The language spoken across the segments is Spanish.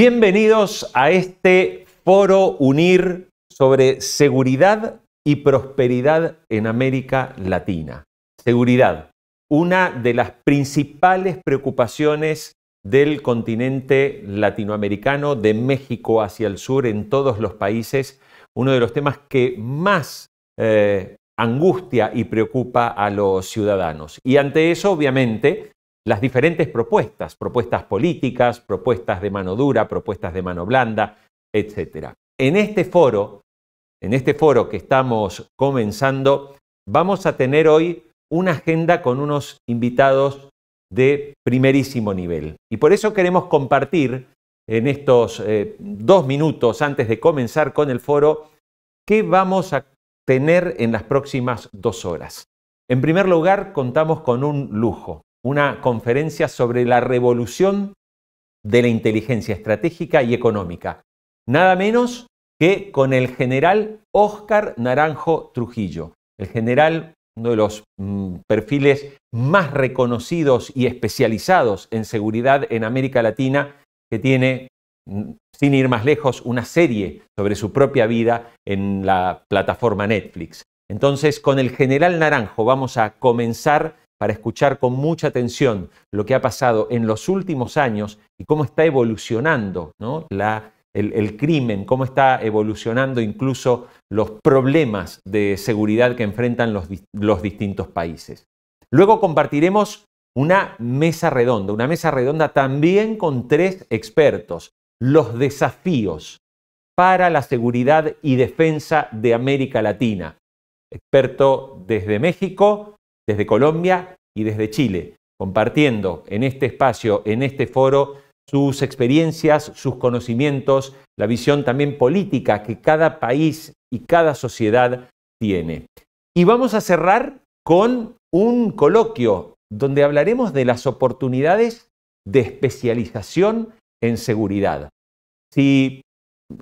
Bienvenidos a este foro UNIR sobre seguridad y prosperidad en América Latina. Seguridad, una de las principales preocupaciones del continente latinoamericano, de México hacia el sur, en todos los países, uno de los temas que más eh, angustia y preocupa a los ciudadanos. Y ante eso, obviamente, las diferentes propuestas, propuestas políticas, propuestas de mano dura, propuestas de mano blanda, etc. En este foro, en este foro que estamos comenzando, vamos a tener hoy una agenda con unos invitados de primerísimo nivel. Y por eso queremos compartir en estos eh, dos minutos antes de comenzar con el foro qué vamos a tener en las próximas dos horas. En primer lugar, contamos con un lujo una conferencia sobre la revolución de la inteligencia estratégica y económica, nada menos que con el general Óscar Naranjo Trujillo, el general, uno de los mm, perfiles más reconocidos y especializados en seguridad en América Latina, que tiene, mm, sin ir más lejos, una serie sobre su propia vida en la plataforma Netflix. Entonces, con el general Naranjo vamos a comenzar para escuchar con mucha atención lo que ha pasado en los últimos años y cómo está evolucionando el, crimen, cómo está evolucionando incluso los problemas de seguridad que enfrentan los distintos países. Luego compartiremos una mesa redonda, una mesa redonda también con tres expertos, los desafíos para la seguridad y defensa de América Latina. Experto desde México, desde Colombia y desde Chile, compartiendo en este espacio, en este foro, sus experiencias, sus conocimientos, la visión también política que cada país y cada sociedad tiene. Y vamos a cerrar con un coloquio donde hablaremos de las oportunidades de especialización en seguridad. Si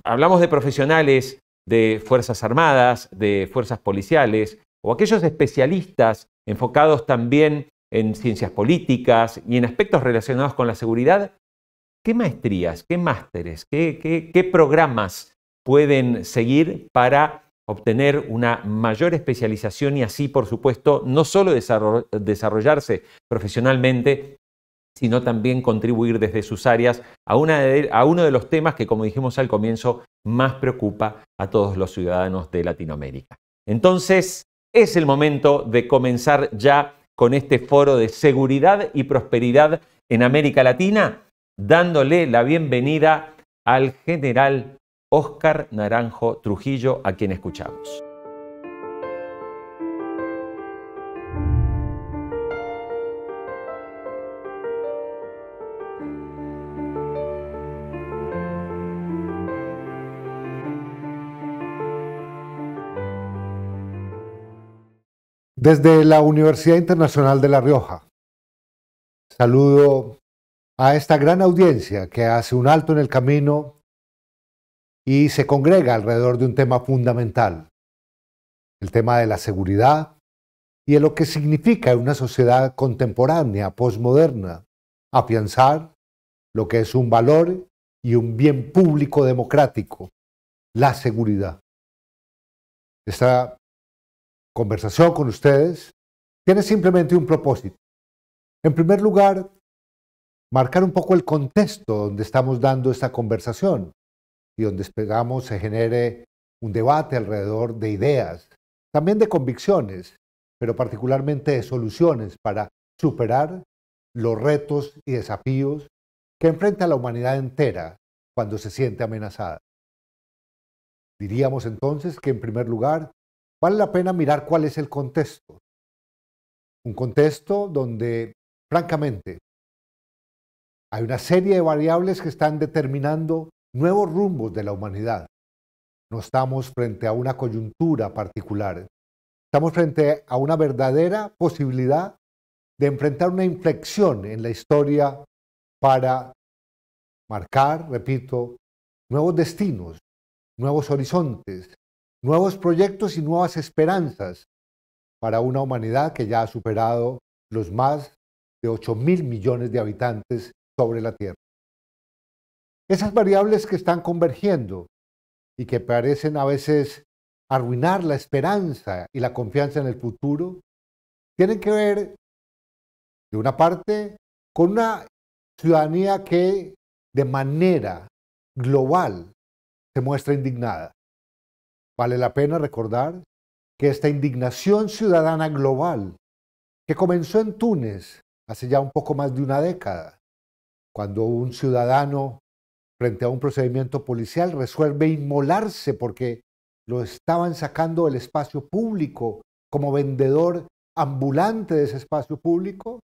hablamos de profesionales de Fuerzas Armadas, de Fuerzas Policiales o aquellos especialistas enfocados también en ciencias políticas y en aspectos relacionados con la seguridad, ¿qué maestrías, qué másteres, qué, programas pueden seguir para obtener una mayor especialización y así, por supuesto, no solo desarrollarse profesionalmente, sino también contribuir desde sus áreas a, a, uno de los temas que, como dijimos al comienzo, más preocupa a todos los ciudadanos de Latinoamérica. Entonces, es el momento de comenzar ya con este foro de seguridad y prosperidad en América Latina, dándole la bienvenida al general Óscar Naranjo Trujillo, a quien escuchamos. Desde la Universidad Internacional de La Rioja, saludo a esta gran audiencia que hace un alto en el camino y se congrega alrededor de un tema fundamental, el tema de la seguridad y de lo que significa en una sociedad contemporánea, posmoderna, afianzar lo que es un valor y un bien público democrático, la seguridad. Esta conversación con ustedes tiene simplemente un propósito. En primer lugar, marcar un poco el contexto donde estamos dando esta conversación y donde esperamos se genere un debate alrededor de ideas, también de convicciones, pero particularmente de soluciones para superar los retos y desafíos que enfrenta la humanidad entera cuando se siente amenazada. Diríamos entonces que en primer lugar Vale la pena mirar cuál es el contexto. Un contexto donde, francamente, hay una serie de variables que están determinando nuevos rumbos de la humanidad. No estamos frente a una coyuntura particular. Estamos frente a una verdadera posibilidad de enfrentar una inflexión en la historia para marcar, repito, nuevos destinos, nuevos horizontes, nuevos proyectos y nuevas esperanzas para una humanidad que ya ha superado los más de 8 mil millones de habitantes sobre la Tierra. Esas variables que están convergiendo y que parecen a veces arruinar la esperanza y la confianza en el futuro, tienen que ver, de una parte, con una ciudadanía que de manera global se muestra indignada. Vale la pena recordar que esta indignación ciudadana global, que comenzó en Túnez hace ya un poco más de una década, cuando un ciudadano frente a un procedimiento policial resuelve inmolarse porque lo estaban sacando del espacio público como vendedor ambulante de ese espacio público,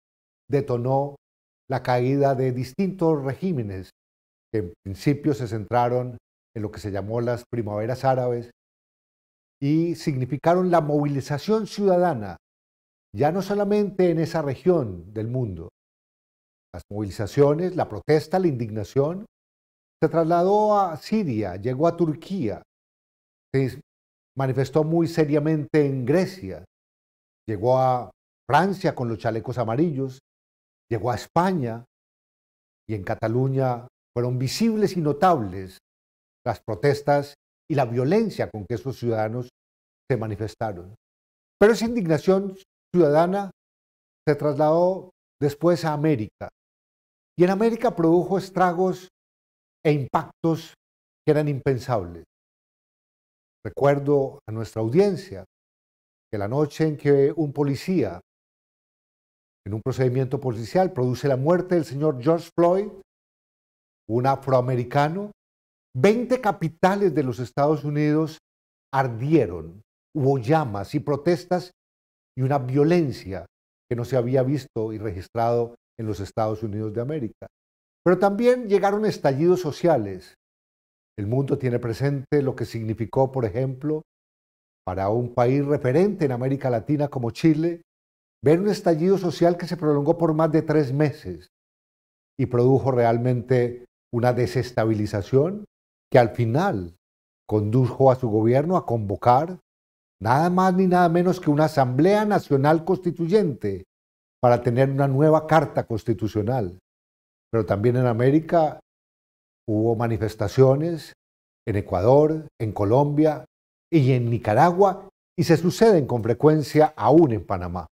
detonó la caída de distintos regímenes que en principio se centraron en lo que se llamó las primaveras árabes y significaron la movilización ciudadana, ya no solamente en esa región del mundo. Las movilizaciones, la protesta, la indignación, se trasladó a Siria, llegó a Turquía, se manifestó muy seriamente en Grecia, llegó a Francia con los chalecos amarillos, llegó a España y en Cataluña fueron visibles y notables las protestas y la violencia con que esos ciudadanos se manifestaron. Pero esa indignación ciudadana se trasladó después a América. Y en América produjo estragos e impactos que eran impensables. Recuerdo a nuestra audiencia que la noche en que un policía, en un procedimiento policial, produce la muerte del señor George Floyd, un afroamericano, 20 capitales de los Estados Unidos ardieron, hubo llamas y protestas y una violencia que no se había visto y registrado en los Estados Unidos de América. Pero también llegaron estallidos sociales. El mundo tiene presente lo que significó, por ejemplo, para un país referente en América Latina como Chile, ver un estallido social que se prolongó por más de tres meses y produjo realmente una desestabilización que al final condujo a su gobierno a convocar nada más ni nada menos que una Asamblea Nacional Constituyente para tener una nueva carta constitucional. Pero también en América hubo manifestaciones, en Ecuador, en Colombia y en Nicaragua, y se suceden con frecuencia aún en Panamá.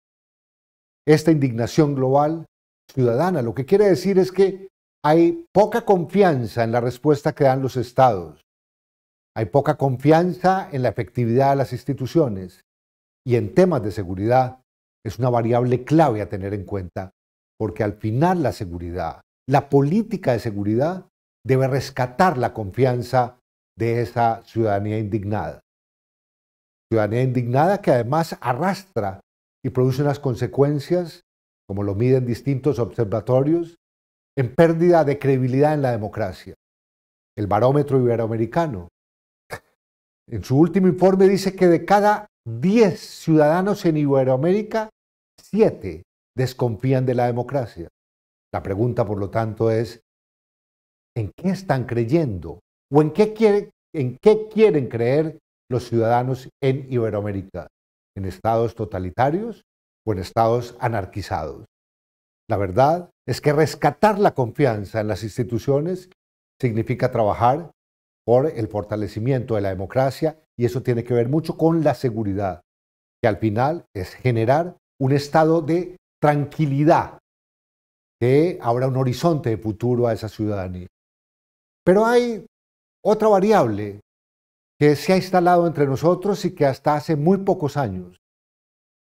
Esta indignación global ciudadana lo que quiere decir es que hay poca confianza en la respuesta que dan los estados, hay poca confianza en la efectividad de las instituciones y en temas de seguridad es una variable clave a tener en cuenta porque al final la seguridad, la política de seguridad debe rescatar la confianza de esa ciudadanía indignada. Ciudadanía indignada que además arrastra y produce unas consecuencias, como lo miden distintos observatorios, en pérdida de credibilidad en la democracia. El barómetro iberoamericano. En su último informe dice que de cada 10 ciudadanos en Iberoamérica, 7 desconfían de la democracia. La pregunta, por lo tanto, es, ¿en qué están creyendo? ¿O en qué, en qué quieren creer los ciudadanos en Iberoamérica? ¿En estados totalitarios o en estados anarquizados? La verdad es que rescatar la confianza en las instituciones significa trabajar por el fortalecimiento de la democracia y eso tiene que ver mucho con la seguridad, que al final es generar un estado de tranquilidad que habrá un horizonte de futuro a esa ciudadanía. Pero hay otra variable que se ha instalado entre nosotros y que hasta hace muy pocos años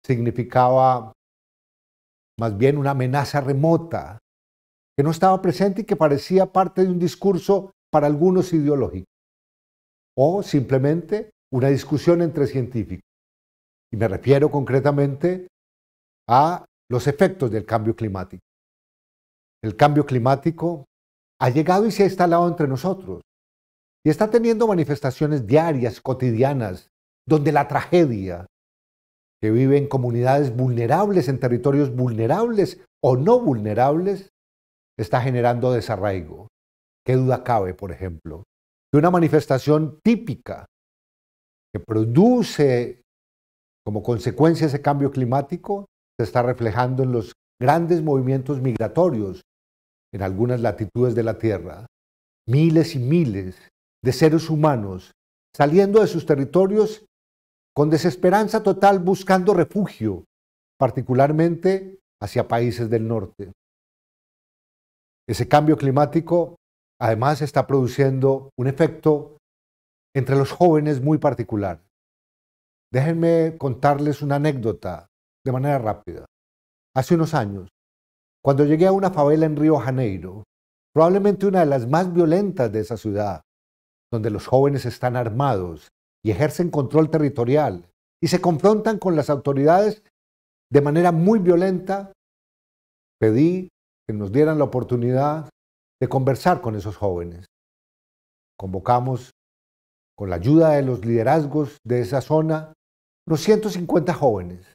significaba más bien una amenaza remota, que no estaba presente y que parecía parte de un discurso para algunos ideológicos o simplemente una discusión entre científicos. Y me refiero concretamente a los efectos del cambio climático. El cambio climático ha llegado y se ha instalado entre nosotros y está teniendo manifestaciones diarias, cotidianas, donde la tragedia, que vive en comunidades vulnerables, en territorios vulnerables o no vulnerables, está generando desarraigo. ¿Qué duda cabe, por ejemplo? Que una manifestación típica que produce como consecuencia ese cambio climático se está reflejando en los grandes movimientos migratorios en algunas latitudes de la Tierra. Miles y miles de seres humanos saliendo de sus territorios con desesperanza total buscando refugio, particularmente hacia países del norte. Ese cambio climático además está produciendo un efecto entre los jóvenes muy particular. Déjenme contarles una anécdota de manera rápida. Hace unos años, cuando llegué a una favela en Río Janeiro, probablemente una de las más violentas de esa ciudad, donde los jóvenes están armados y ejercen control territorial y se confrontan con las autoridades de manera muy violenta, pedí que nos dieran la oportunidad de conversar con esos jóvenes. Convocamos, con la ayuda de los liderazgos de esa zona, unos 150 jóvenes.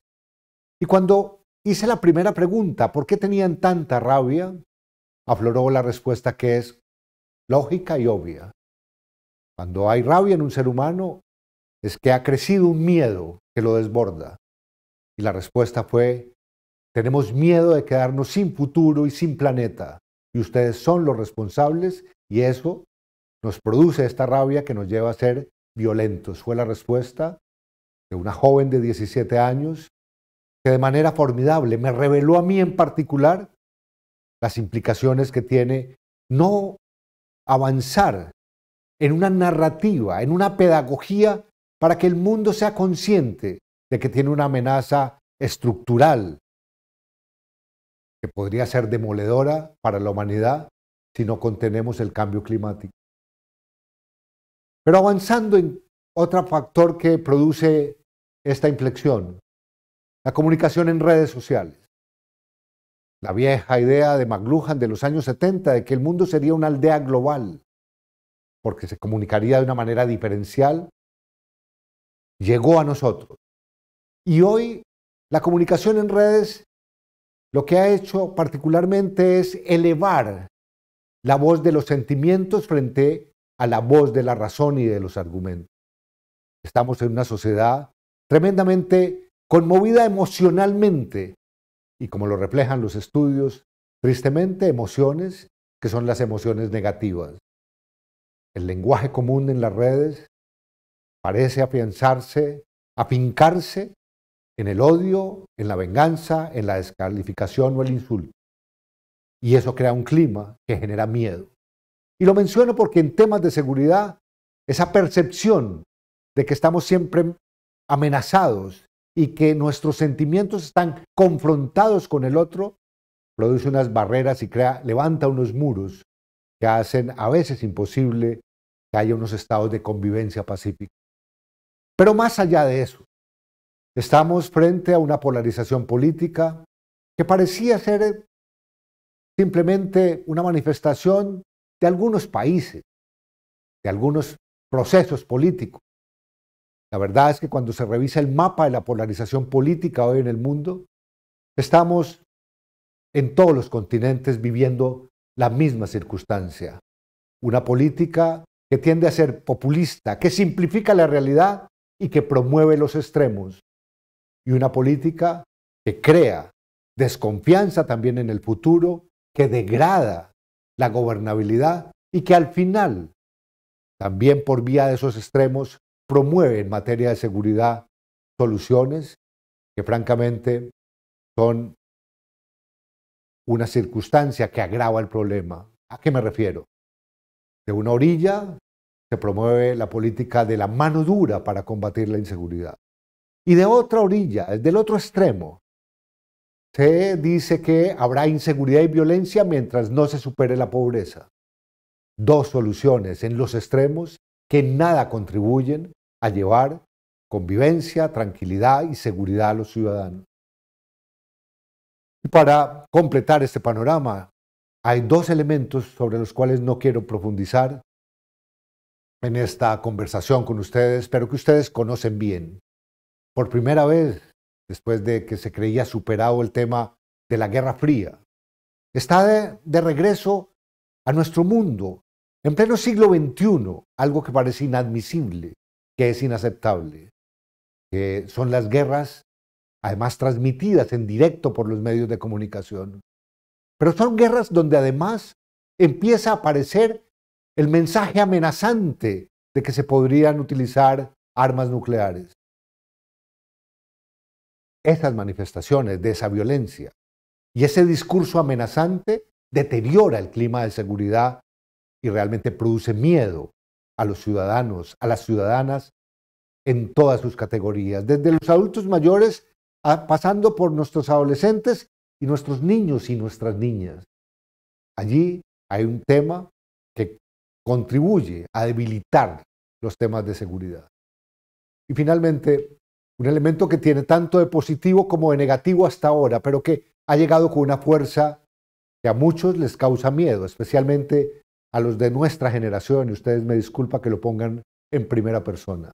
Y cuando hice la primera pregunta, ¿por qué tenían tanta rabia? Afloró la respuesta que es lógica y obvia. Cuando hay rabia en un ser humano, es que ha crecido un miedo que lo desborda. Y la respuesta fue, tenemos miedo de quedarnos sin futuro y sin planeta, y ustedes son los responsables, y eso nos produce esta rabia que nos lleva a ser violentos. Fue la respuesta de una joven de 17 años que de manera formidable me reveló a mí en particular las implicaciones que tiene no avanzar en una narrativa, en una pedagogía para que el mundo sea consciente de que tiene una amenaza estructural que podría ser demoledora para la humanidad si no contenemos el cambio climático. Pero avanzando en otro factor que produce esta inflexión, la comunicación en redes sociales. La vieja idea de McLuhan de los años 70 de que el mundo sería una aldea global, porque se comunicaría de una manera diferencial llegó a nosotros. Y hoy la comunicación en redes lo que ha hecho particularmente es elevar la voz de los sentimientos frente a la voz de la razón y de los argumentos. Estamos en una sociedad tremendamente conmovida emocionalmente y como lo reflejan los estudios, tristemente emociones que son las emociones negativas. El lenguaje común en las redes parece afianzarse, afincarse en el odio, en la venganza, en la descalificación o el insulto. Y eso crea un clima que genera miedo. Y lo menciono porque en temas de seguridad, esa percepción de que estamos siempre amenazados y que nuestros sentimientos están confrontados con el otro, produce unas barreras y crea, levanta unos muros que hacen a veces imposible que haya unos estados de convivencia pacífica. Pero más allá de eso, estamos frente a una polarización política que parecía ser simplemente una manifestación de algunos países, de algunos procesos políticos. La verdad es que cuando se revisa el mapa de la polarización política hoy en el mundo, estamos en todos los continentes viviendo la misma circunstancia. Una política que tiende a ser populista, que simplifica la realidad y que promueve los extremos, y una política que crea desconfianza también en el futuro, que degrada la gobernabilidad y que al final, también por vía de esos extremos, promueve en materia de seguridad soluciones que francamente son una circunstancia que agrava el problema. ¿A qué me refiero? De una orilla promueve la política de la mano dura para combatir la inseguridad. Y de otra orilla, del otro extremo, se dice que habrá inseguridad y violencia mientras no se supere la pobreza. Dos soluciones en los extremos que nada contribuyen a llevar convivencia, tranquilidad y seguridad a los ciudadanos. Y para completar este panorama, hay dos elementos sobre los cuales no quiero profundizar, en esta conversación con ustedes, pero que ustedes conocen bien. Por primera vez, después de que se creía superado el tema de la Guerra Fría, está de, regreso a nuestro mundo, en pleno siglo XXI, algo que parece inadmisible, que es inaceptable, que son las guerras, además transmitidas en directo por los medios de comunicación. Pero son guerras donde además empieza a aparecer el mensaje amenazante de que se podrían utilizar armas nucleares. Esas manifestaciones de esa violencia y ese discurso amenazante deteriora el clima de seguridad y realmente produce miedo a los ciudadanos, a las ciudadanas en todas sus categorías, desde los adultos mayores pasando por nuestros adolescentes y nuestros niños y nuestras niñas. Allí hay un tema que contribuye a debilitar los temas de seguridad. Y finalmente, un elemento que tiene tanto de positivo como de negativo hasta ahora, pero que ha llegado con una fuerza que a muchos les causa miedo, especialmente a los de nuestra generación, y ustedes me disculpan que lo pongan en primera persona,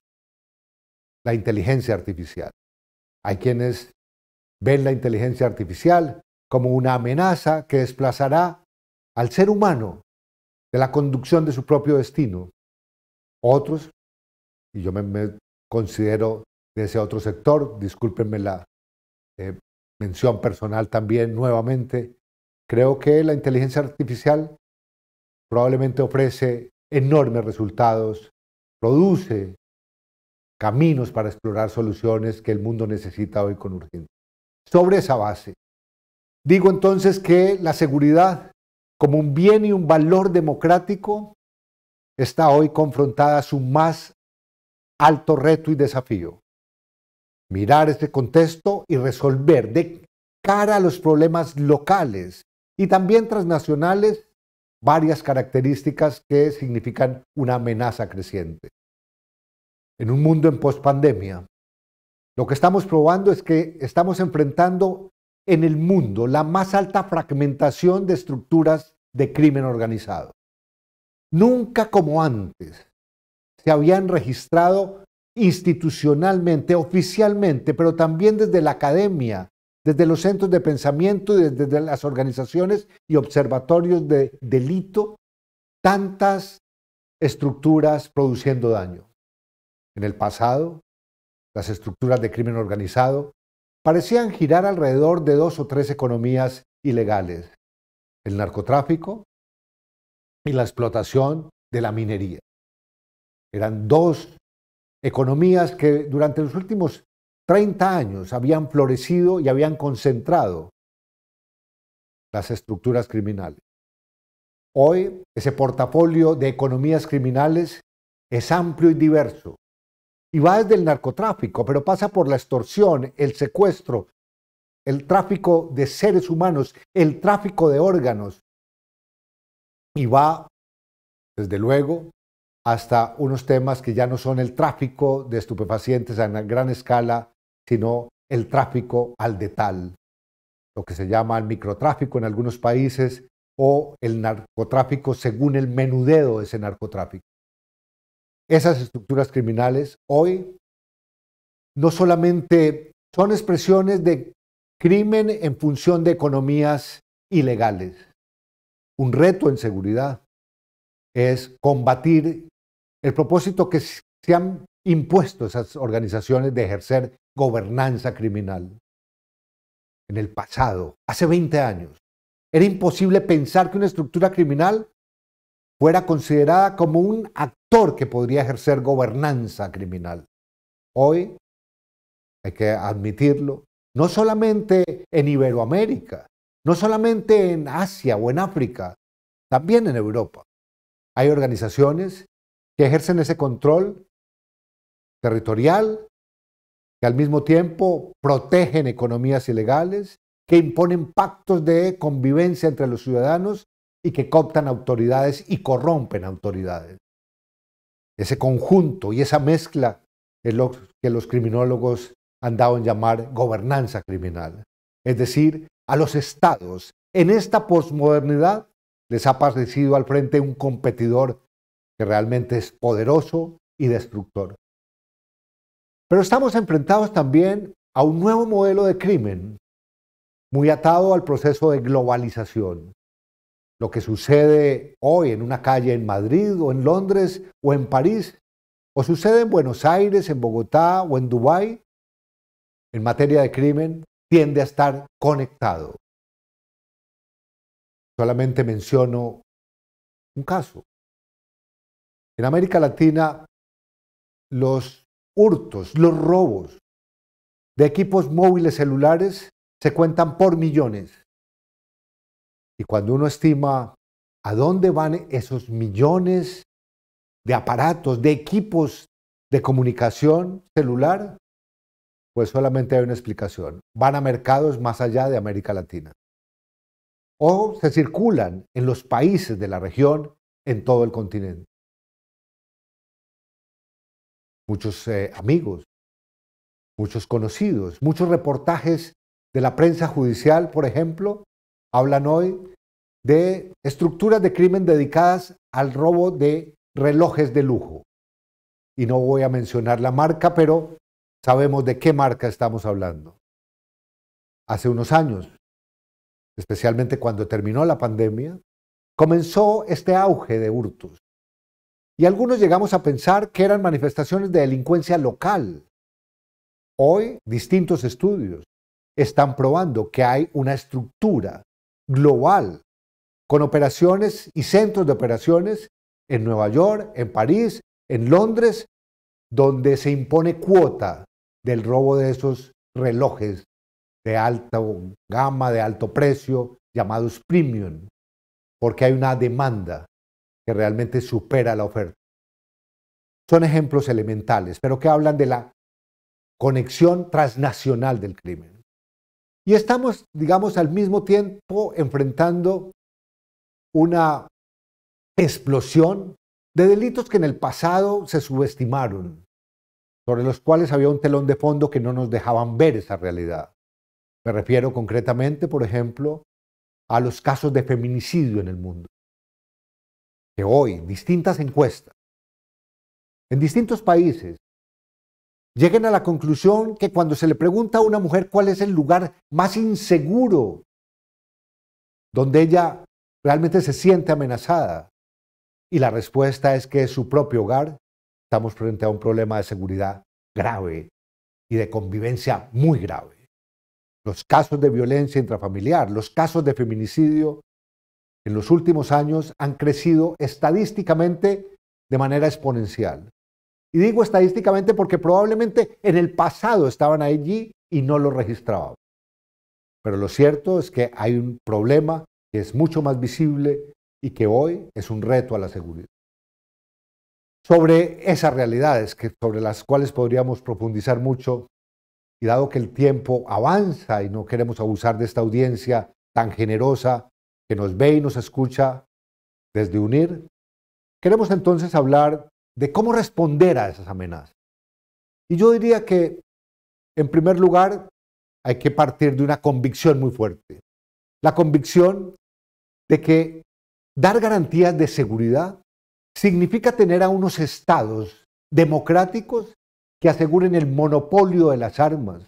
la inteligencia artificial. Hay quienes ven la inteligencia artificial como una amenaza que desplazará al ser humano de la conducción de su propio destino. Otros, y yo me, considero de ese otro sector, discúlpenme la eh, mención personal también nuevamente, creo que la inteligencia artificial probablemente ofrece enormes resultados, produce caminos para explorar soluciones que el mundo necesita hoy con urgencia. Sobre esa base, digo entonces que la seguridad como un bien y un valor democrático, está hoy confrontada a su más alto reto y desafío. Mirar este contexto y resolver de cara a los problemas locales y también transnacionales varias características que significan una amenaza creciente. En un mundo en pospandemia, lo que estamos probando es que estamos enfrentando en el mundo la más alta fragmentación de estructuras de crimen organizado. Nunca como antes se habían registrado institucionalmente, oficialmente, pero también desde la academia, desde los centros de pensamiento y desde las organizaciones y observatorios de delito, tantas estructuras produciendo daño. En el pasado, las estructuras de crimen organizado parecían girar alrededor de dos o tres economías ilegales, el narcotráfico y la explotación de la minería. Eran dos economías que durante los últimos 30 años habían florecido y habían concentrado las estructuras criminales. Hoy ese portafolio de economías criminales es amplio y diverso y va desde el narcotráfico, pero pasa por la extorsión, el secuestro, el tráfico de seres humanos, el tráfico de órganos, y va, desde luego, hasta unos temas que ya no son el tráfico de estupefacientes a gran escala, sino el tráfico al detal, lo que se llama el microtráfico en algunos países o el narcotráfico según el menudeo de ese narcotráfico. Esas estructuras criminales hoy no solamente son expresiones de crimen en función de economías ilegales. Un reto en seguridad es combatir el propósito que se han impuesto esas organizaciones de ejercer gobernanza criminal. En el pasado, hace 20 años, era imposible pensar que una estructura criminal fuera considerada como un que podría ejercer gobernanza criminal. Hoy, hay que admitirlo, no solamente en Iberoamérica, no solamente en Asia o en África, también en Europa. Hay organizaciones que ejercen ese control territorial, que al mismo tiempo protegen economías ilegales, que imponen pactos de convivencia entre los ciudadanos y que cooptan autoridades y corrompen autoridades. Ese conjunto y esa mezcla es lo que los criminólogos han dado en llamar gobernanza criminal. Es decir, a los estados en esta posmodernidad les ha parecido al frente un competidor que realmente es poderoso y destructor. Pero estamos enfrentados también a un nuevo modelo de crimen, muy atado al proceso de globalización lo que sucede hoy en una calle en Madrid o en Londres o en París, o sucede en Buenos Aires, en Bogotá o en Dubái, en materia de crimen, tiende a estar conectado. Solamente menciono un caso. En América Latina, los hurtos, los robos de equipos móviles celulares se cuentan por millones. Y cuando uno estima a dónde van esos millones de aparatos, de equipos de comunicación celular, pues solamente hay una explicación. Van a mercados más allá de América Latina. O se circulan en los países de la región, en todo el continente. Muchos eh, amigos, muchos conocidos, muchos reportajes de la prensa judicial, por ejemplo, hablan hoy de estructuras de crimen dedicadas al robo de relojes de lujo. Y no voy a mencionar la marca, pero sabemos de qué marca estamos hablando. Hace unos años, especialmente cuando terminó la pandemia, comenzó este auge de hurtos. Y algunos llegamos a pensar que eran manifestaciones de delincuencia local. Hoy, distintos estudios están probando que hay una estructura global con operaciones y centros de operaciones en Nueva York, en París, en Londres, donde se impone cuota del robo de esos relojes de alta gama, de alto precio, llamados premium, porque hay una demanda que realmente supera la oferta. Son ejemplos elementales, pero que hablan de la conexión transnacional del crimen. Y estamos, digamos, al mismo tiempo enfrentando una explosión de delitos que en el pasado se subestimaron, sobre los cuales había un telón de fondo que no nos dejaban ver esa realidad. Me refiero concretamente, por ejemplo, a los casos de feminicidio en el mundo, que hoy distintas encuestas en distintos países lleguen a la conclusión que cuando se le pregunta a una mujer cuál es el lugar más inseguro donde ella realmente se siente amenazada? Y la respuesta es que es su propio hogar. Estamos frente a un problema de seguridad grave y de convivencia muy grave. Los casos de violencia intrafamiliar, los casos de feminicidio, en los últimos años han crecido estadísticamente de manera exponencial. Y digo estadísticamente porque probablemente en el pasado estaban allí y no lo registraban. Pero lo cierto es que hay un problema que es mucho más visible y que hoy es un reto a la seguridad. Sobre esas realidades que, sobre las cuales podríamos profundizar mucho, y dado que el tiempo avanza y no queremos abusar de esta audiencia tan generosa que nos ve y nos escucha desde UNIR, queremos entonces hablar de cómo responder a esas amenazas. Y yo diría que, en primer lugar, hay que partir de una convicción muy fuerte. La convicción de que dar garantías de seguridad significa tener a unos estados democráticos que aseguren el monopolio de las armas,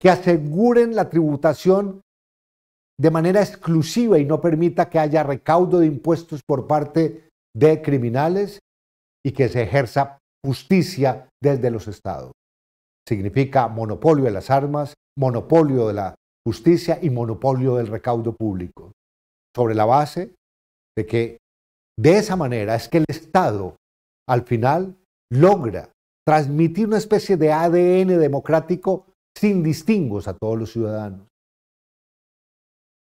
que aseguren la tributación de manera exclusiva y no permita que haya recaudo de impuestos por parte de criminales y que se ejerza justicia desde los estados. Significa monopolio de las armas, monopolio de la justicia y monopolio del recaudo público sobre la base de que de esa manera es que el Estado al final logra transmitir una especie de ADN democrático sin distinguos a todos los ciudadanos.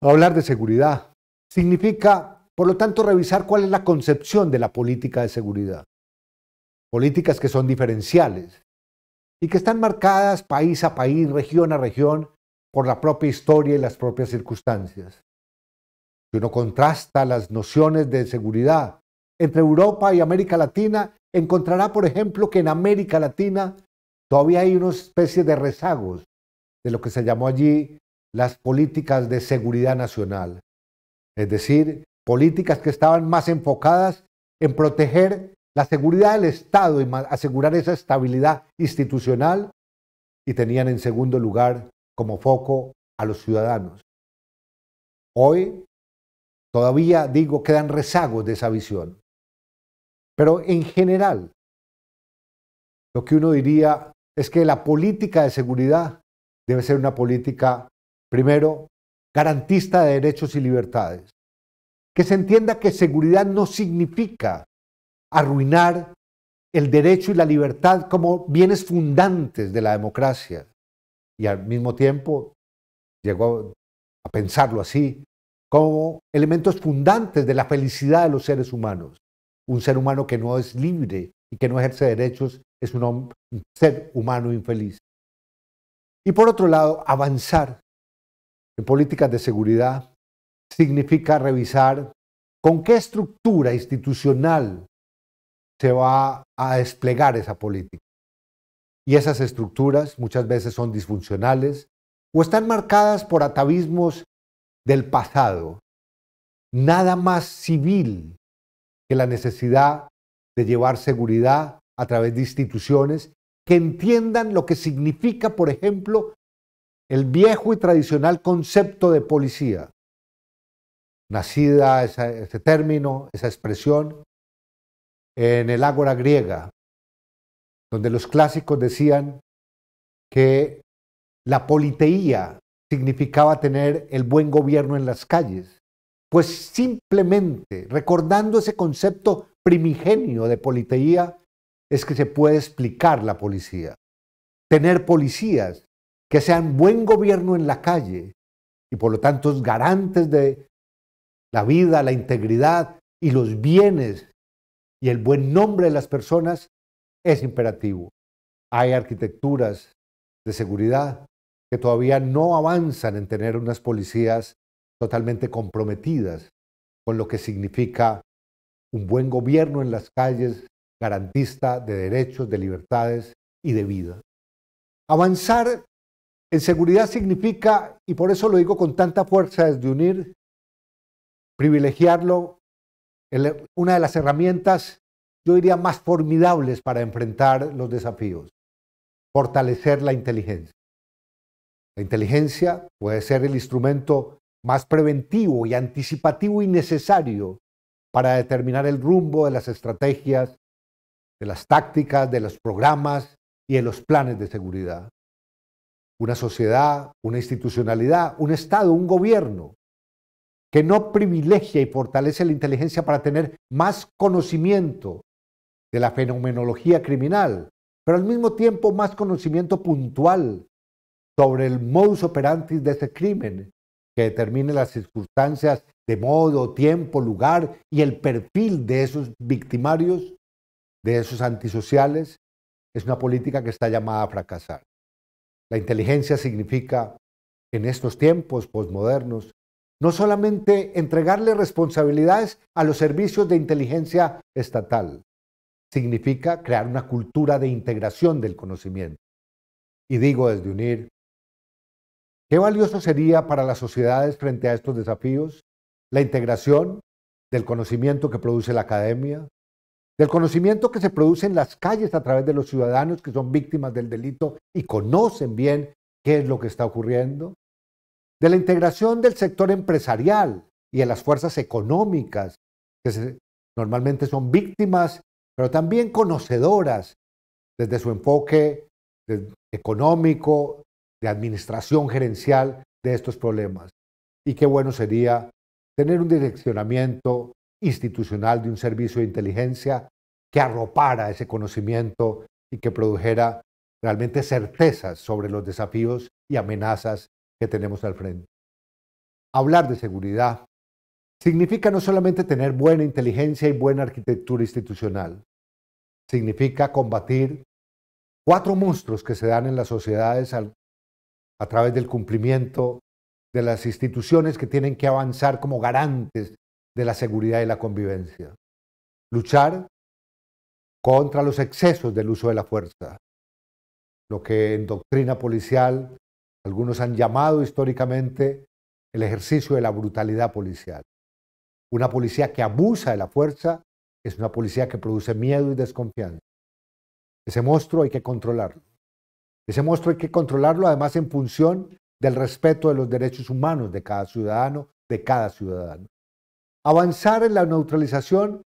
Hablar de seguridad significa, por lo tanto, revisar cuál es la concepción de la política de seguridad. Políticas que son diferenciales y que están marcadas país a país, región a región, por la propia historia y las propias circunstancias. Si uno contrasta las nociones de seguridad entre Europa y América Latina, encontrará, por ejemplo, que en América Latina todavía hay una especie de rezagos de lo que se llamó allí las políticas de seguridad nacional. Es decir, políticas que estaban más enfocadas en proteger la seguridad del Estado y asegurar esa estabilidad institucional y tenían en segundo lugar como foco a los ciudadanos. Hoy Todavía, digo, quedan rezagos de esa visión. Pero en general, lo que uno diría es que la política de seguridad debe ser una política, primero, garantista de derechos y libertades. Que se entienda que seguridad no significa arruinar el derecho y la libertad como bienes fundantes de la democracia. Y al mismo tiempo, llegó a pensarlo así, como elementos fundantes de la felicidad de los seres humanos. Un ser humano que no es libre y que no ejerce derechos es un, ser humano infeliz. Y por otro lado, avanzar en políticas de seguridad significa revisar con qué estructura institucional se va a desplegar esa política. Y esas estructuras muchas veces son disfuncionales o están marcadas por atavismos del pasado, nada más civil que la necesidad de llevar seguridad a través de instituciones que entiendan lo que significa, por ejemplo, el viejo y tradicional concepto de policía. Nacida ese término, esa expresión, en el ágora griega, donde los clásicos decían que la politeía significaba tener el buen gobierno en las calles. Pues simplemente recordando ese concepto primigenio de politeía es que se puede explicar la policía. Tener policías que sean buen gobierno en la calle y por lo tanto garantes de la vida, la integridad y los bienes y el buen nombre de las personas es imperativo. Hay arquitecturas de seguridad que todavía no avanzan en tener unas policías totalmente comprometidas con lo que significa un buen gobierno en las calles, garantista de derechos, de libertades y de vida. Avanzar en seguridad significa, y por eso lo digo con tanta fuerza desde UNIR, privilegiarlo, una de las herramientas, yo diría, más formidables para enfrentar los desafíos, fortalecer la inteligencia. La inteligencia puede ser el instrumento más preventivo y anticipativo y necesario para determinar el rumbo de las estrategias, de las tácticas, de los programas y de los planes de seguridad. Una sociedad, una institucionalidad, un Estado, un gobierno que no privilegia y fortalece la inteligencia para tener más conocimiento de la fenomenología criminal, pero al mismo tiempo más conocimiento puntual sobre el modus operandi de ese crimen, que determine las circunstancias de modo, tiempo, lugar y el perfil de esos victimarios, de esos antisociales, es una política que está llamada a fracasar. La inteligencia significa, en estos tiempos posmodernos, no solamente entregarle responsabilidades a los servicios de inteligencia estatal, significa crear una cultura de integración del conocimiento. Y digo desde unir Qué valioso sería para las sociedades frente a estos desafíos la integración del conocimiento que produce la academia, del conocimiento que se produce en las calles a través de los ciudadanos que son víctimas del delito y conocen bien qué es lo que está ocurriendo, de la integración del sector empresarial y de las fuerzas económicas que normalmente son víctimas, pero también conocedoras desde su enfoque económico, administración gerencial de estos problemas. Y qué bueno sería tener un direccionamiento institucional de un servicio de inteligencia que arropara ese conocimiento y que produjera realmente certezas sobre los desafíos y amenazas que tenemos al frente. Hablar de seguridad significa no solamente tener buena inteligencia y buena arquitectura institucional, significa combatir cuatro monstruos que se dan en las sociedades a través del cumplimiento de las instituciones que tienen que avanzar como garantes de la seguridad y la convivencia. Luchar contra los excesos del uso de la fuerza, lo que en doctrina policial algunos han llamado históricamente el ejercicio de la brutalidad policial. Una policía que abusa de la fuerza es una policía que produce miedo y desconfianza. Ese monstruo hay que controlarlo. Ese monstruo hay que controlarlo además en función del respeto de los derechos humanos de cada ciudadano, de cada ciudadano. Avanzar en la neutralización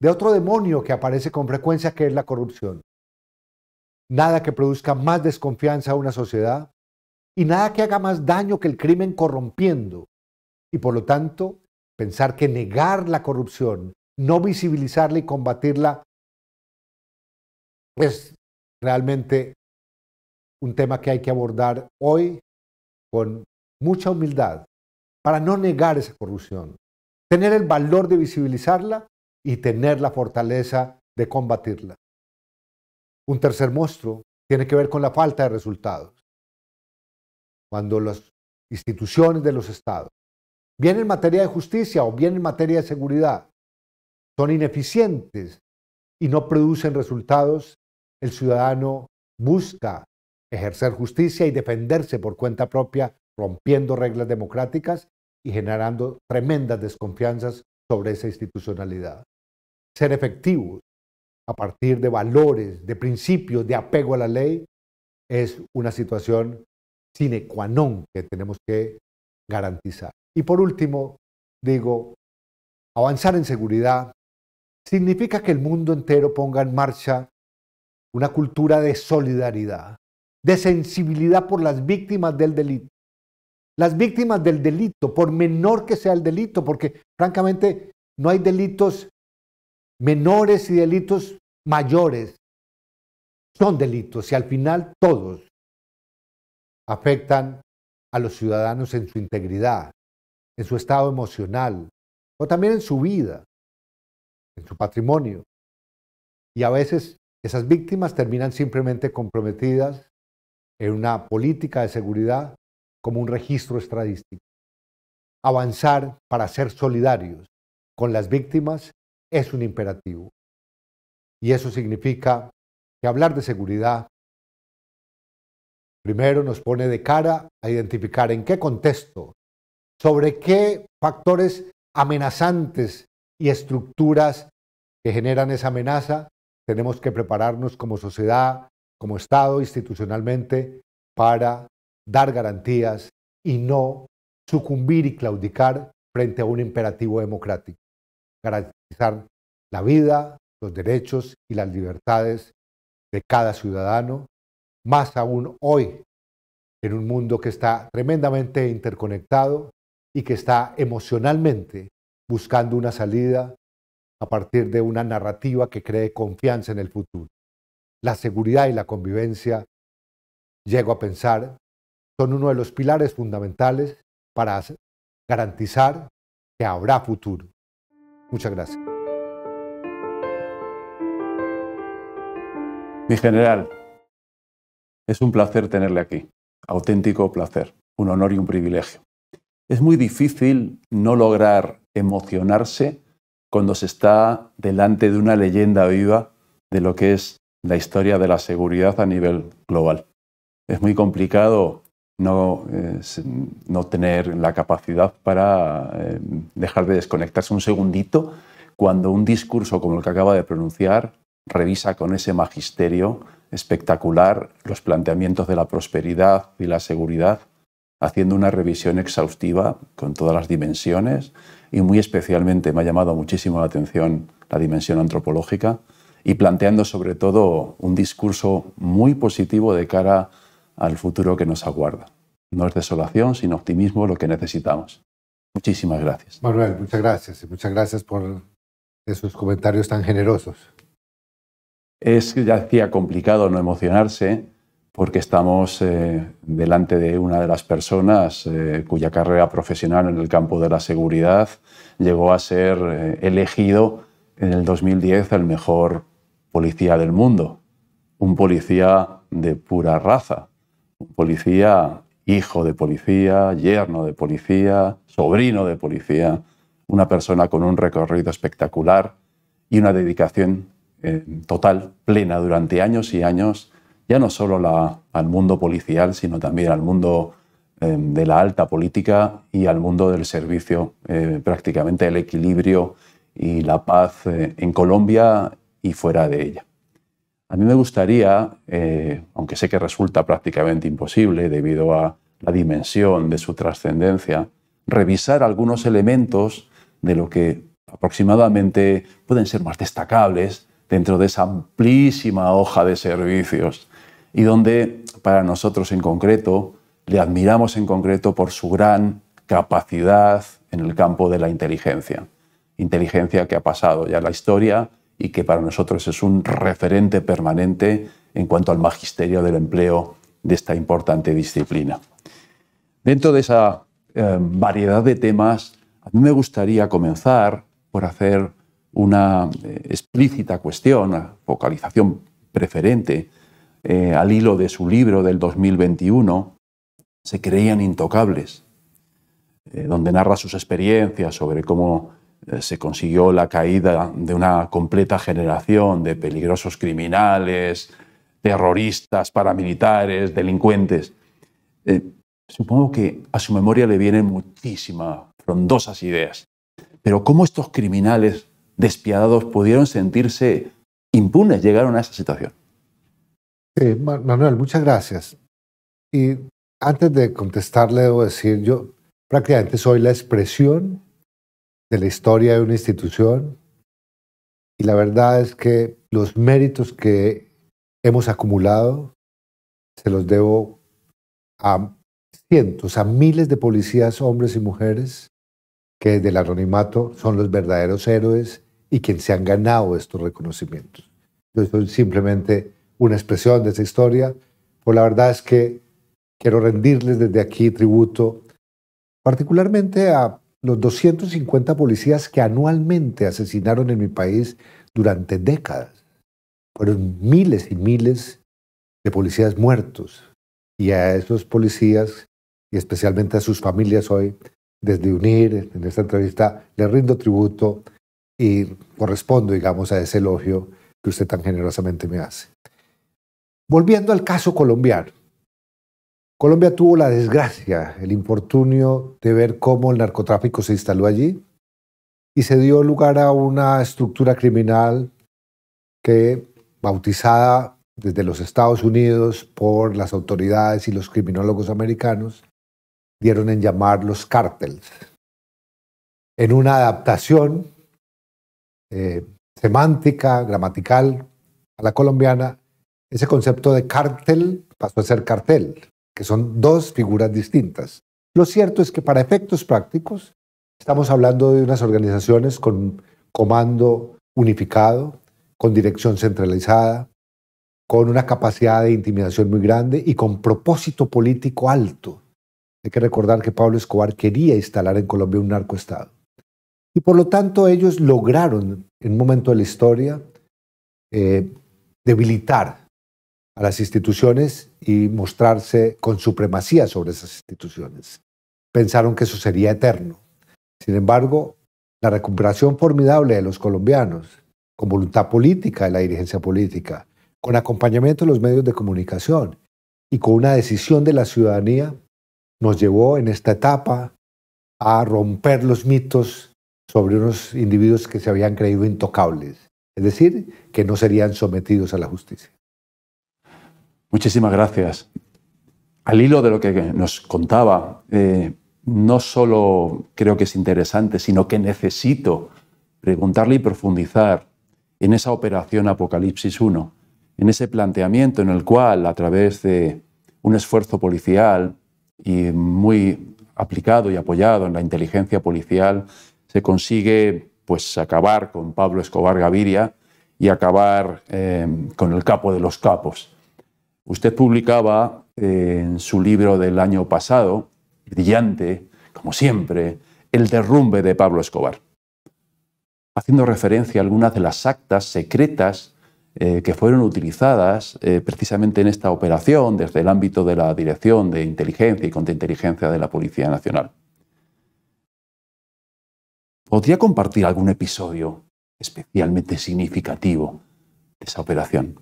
de otro demonio que aparece con frecuencia, que es la corrupción. Nada que produzca más desconfianza a una sociedad y nada que haga más daño que el crimen corrompiendo. Y por lo tanto, pensar que negar la corrupción, no visibilizarla y combatirla es pues, realmente un tema que hay que abordar hoy con mucha humildad para no negar esa corrupción, tener el valor de visibilizarla y tener la fortaleza de combatirla. Un tercer monstruo tiene que ver con la falta de resultados. Cuando las instituciones de los estados, bien en materia de justicia o bien en materia de seguridad, son ineficientes y no producen resultados, el ciudadano busca ejercer justicia y defenderse por cuenta propia, rompiendo reglas democráticas y generando tremendas desconfianzas sobre esa institucionalidad. Ser efectivos a partir de valores, de principios, de apego a la ley, es una situación sine qua non que tenemos que garantizar. Y por último, digo, avanzar en seguridad significa que el mundo entero ponga en marcha una cultura de solidaridad, de sensibilidad por las víctimas del delito. Las víctimas del delito, por menor que sea el delito, porque francamente no hay delitos menores y delitos mayores. Son delitos y al final todos afectan a los ciudadanos en su integridad, en su estado emocional o también en su vida, en su patrimonio. Y a veces esas víctimas terminan simplemente comprometidas en una política de seguridad como un registro estadístico. Avanzar para ser solidarios con las víctimas es un imperativo. Y eso significa que hablar de seguridad primero nos pone de cara a identificar en qué contexto, sobre qué factores amenazantes y estructuras que generan esa amenaza, tenemos que prepararnos como sociedad, como Estado institucionalmente para dar garantías y no sucumbir y claudicar frente a un imperativo democrático. Garantizar la vida, los derechos y las libertades de cada ciudadano, más aún hoy, en un mundo que está tremendamente interconectado y que está emocionalmente buscando una salida a partir de una narrativa que cree confianza en el futuro la seguridad y la convivencia, llego a pensar, son uno de los pilares fundamentales para garantizar que habrá futuro. Muchas gracias. Mi general, es un placer tenerle aquí, auténtico placer, un honor y un privilegio. Es muy difícil no lograr emocionarse cuando se está delante de una leyenda viva de lo que es la historia de la seguridad a nivel global. Es muy complicado no, eh, no tener la capacidad para eh, dejar de desconectarse un segundito cuando un discurso como el que acaba de pronunciar revisa con ese magisterio espectacular los planteamientos de la prosperidad y la seguridad, haciendo una revisión exhaustiva con todas las dimensiones y muy especialmente me ha llamado muchísimo la atención la dimensión antropológica, y planteando sobre todo un discurso muy positivo de cara al futuro que nos aguarda. No es desolación, sino optimismo lo que necesitamos. Muchísimas gracias. Manuel, muchas gracias y muchas gracias por esos comentarios tan generosos. Es, ya decía, complicado no emocionarse porque estamos eh, delante de una de las personas eh, cuya carrera profesional en el campo de la seguridad llegó a ser eh, elegido en el 2010 el mejor policía del mundo, un policía de pura raza, un policía hijo de policía, yerno de policía, sobrino de policía, una persona con un recorrido espectacular y una dedicación eh, total, plena, durante años y años, ya no solo la, al mundo policial, sino también al mundo eh, de la alta política y al mundo del servicio, eh, prácticamente el equilibrio y la paz en Colombia y fuera de ella. A mí me gustaría, eh, aunque sé que resulta prácticamente imposible debido a la dimensión de su trascendencia, revisar algunos elementos de lo que aproximadamente pueden ser más destacables dentro de esa amplísima hoja de servicios y donde para nosotros en concreto le admiramos en concreto por su gran capacidad en el campo de la inteligencia. Inteligencia que ha pasado ya la historia y que para nosotros es un referente permanente en cuanto al magisterio del empleo de esta importante disciplina. Dentro de esa em, variedad de temas, a mí me gustaría comenzar por hacer una eh, explícita cuestión, una focalización preferente eh, al hilo de su libro del 2021, Se creían intocables, eh, donde narra sus experiencias sobre cómo eh, se consiguió la caída de una completa generación de peligrosos criminales, terroristas, paramilitares, delincuentes. Eh, supongo que a su memoria le vienen muchísimas, frondosas ideas. Pero ¿cómo estos criminales despiadados pudieron sentirse impunes, llegaron a esa situación? Eh, Manuel, muchas gracias. Y antes de contestarle, debo decir, yo prácticamente soy la expresión de la historia de una institución y la verdad es que los méritos que hemos acumulado se los debo a cientos, a miles de policías, hombres y mujeres, que desde el anonimato son los verdaderos héroes y quienes se han ganado estos reconocimientos. Yo soy simplemente una expresión de esa historia, pero la verdad es que quiero rendirles desde aquí tributo, particularmente a los 250 policías que anualmente asesinaron en mi país durante décadas. Fueron miles y miles de policías muertos. Y a esos policías, y especialmente a sus familias hoy, desde UNIR, en esta entrevista, le rindo tributo y correspondo, digamos, a ese elogio que usted tan generosamente me hace. Volviendo al caso colombiano, Colombia tuvo la desgracia, el importunio de ver cómo el narcotráfico se instaló allí y se dio lugar a una estructura criminal que, bautizada desde los Estados Unidos por las autoridades y los criminólogos americanos, dieron en llamar los cárteles. En una adaptación eh, semántica, gramatical a la colombiana, ese concepto de cártel pasó a ser cartel que son dos figuras distintas. Lo cierto es que para efectos prácticos estamos hablando de unas organizaciones con comando unificado, con dirección centralizada, con una capacidad de intimidación muy grande y con propósito político alto. Hay que recordar que Pablo Escobar quería instalar en Colombia un narcoestado. Y por lo tanto ellos lograron en un momento de la historia eh, debilitar a las instituciones y mostrarse con supremacía sobre esas instituciones. Pensaron que eso sería eterno. Sin embargo, la recuperación formidable de los colombianos, con voluntad política de la dirigencia política, con acompañamiento de los medios de comunicación y con una decisión de la ciudadanía, nos llevó en esta etapa a romper los mitos sobre unos individuos que se habían creído intocables, es decir, que no serían sometidos a la justicia. Muchísimas gracias. Al hilo de lo que nos contaba, eh, no solo creo que es interesante, sino que necesito preguntarle y profundizar en esa operación Apocalipsis 1, en ese planteamiento en el cual, a través de un esfuerzo policial y muy aplicado y apoyado en la inteligencia policial, se consigue pues, acabar con Pablo Escobar Gaviria y acabar eh, con el capo de los capos. Usted publicaba eh, en su libro del año pasado, brillante, como siempre, El derrumbe de Pablo Escobar, haciendo referencia a algunas de las actas secretas eh, que fueron utilizadas eh, precisamente en esta operación desde el ámbito de la Dirección de Inteligencia y Contrainteligencia de la Policía Nacional. ¿Podría compartir algún episodio especialmente significativo de esa operación?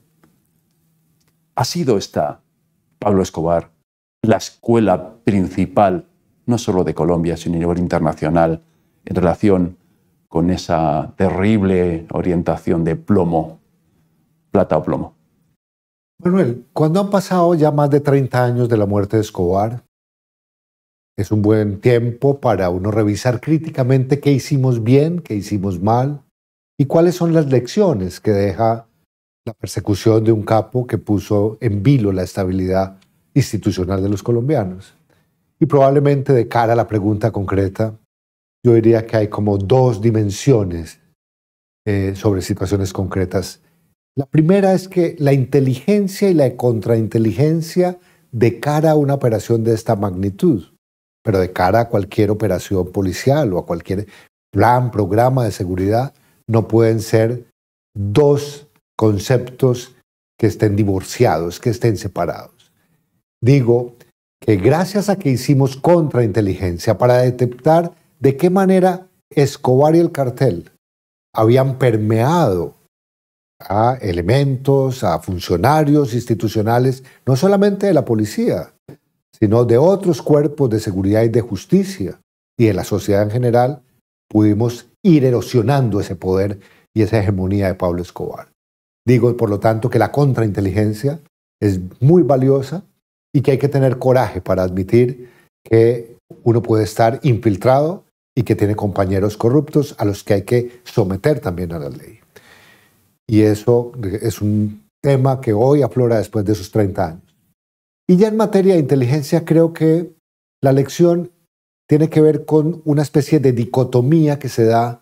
ha sido esta, Pablo Escobar, la escuela principal, no solo de Colombia, sino a nivel internacional, en relación con esa terrible orientación de plomo, plata o plomo. Manuel, cuando han pasado ya más de 30 años de la muerte de Escobar, es un buen tiempo para uno revisar críticamente qué hicimos bien, qué hicimos mal y cuáles son las lecciones que deja la persecución de un capo que puso en vilo la estabilidad institucional de los colombianos. Y probablemente de cara a la pregunta concreta, yo diría que hay como dos dimensiones eh, sobre situaciones concretas. La primera es que la inteligencia y la contrainteligencia de cara a una operación de esta magnitud, pero de cara a cualquier operación policial o a cualquier plan, programa de seguridad, no pueden ser dos conceptos que estén divorciados, que estén separados. Digo que gracias a que hicimos contrainteligencia para detectar de qué manera Escobar y el cartel habían permeado a elementos, a funcionarios institucionales, no solamente de la policía, sino de otros cuerpos de seguridad y de justicia y de la sociedad en general, pudimos ir erosionando ese poder y esa hegemonía de Pablo Escobar. Digo, por lo tanto, que la contrainteligencia es muy valiosa y que hay que tener coraje para admitir que uno puede estar infiltrado y que tiene compañeros corruptos a los que hay que someter también a la ley. Y eso es un tema que hoy aflora después de esos 30 años. Y ya en materia de inteligencia creo que la lección tiene que ver con una especie de dicotomía que se da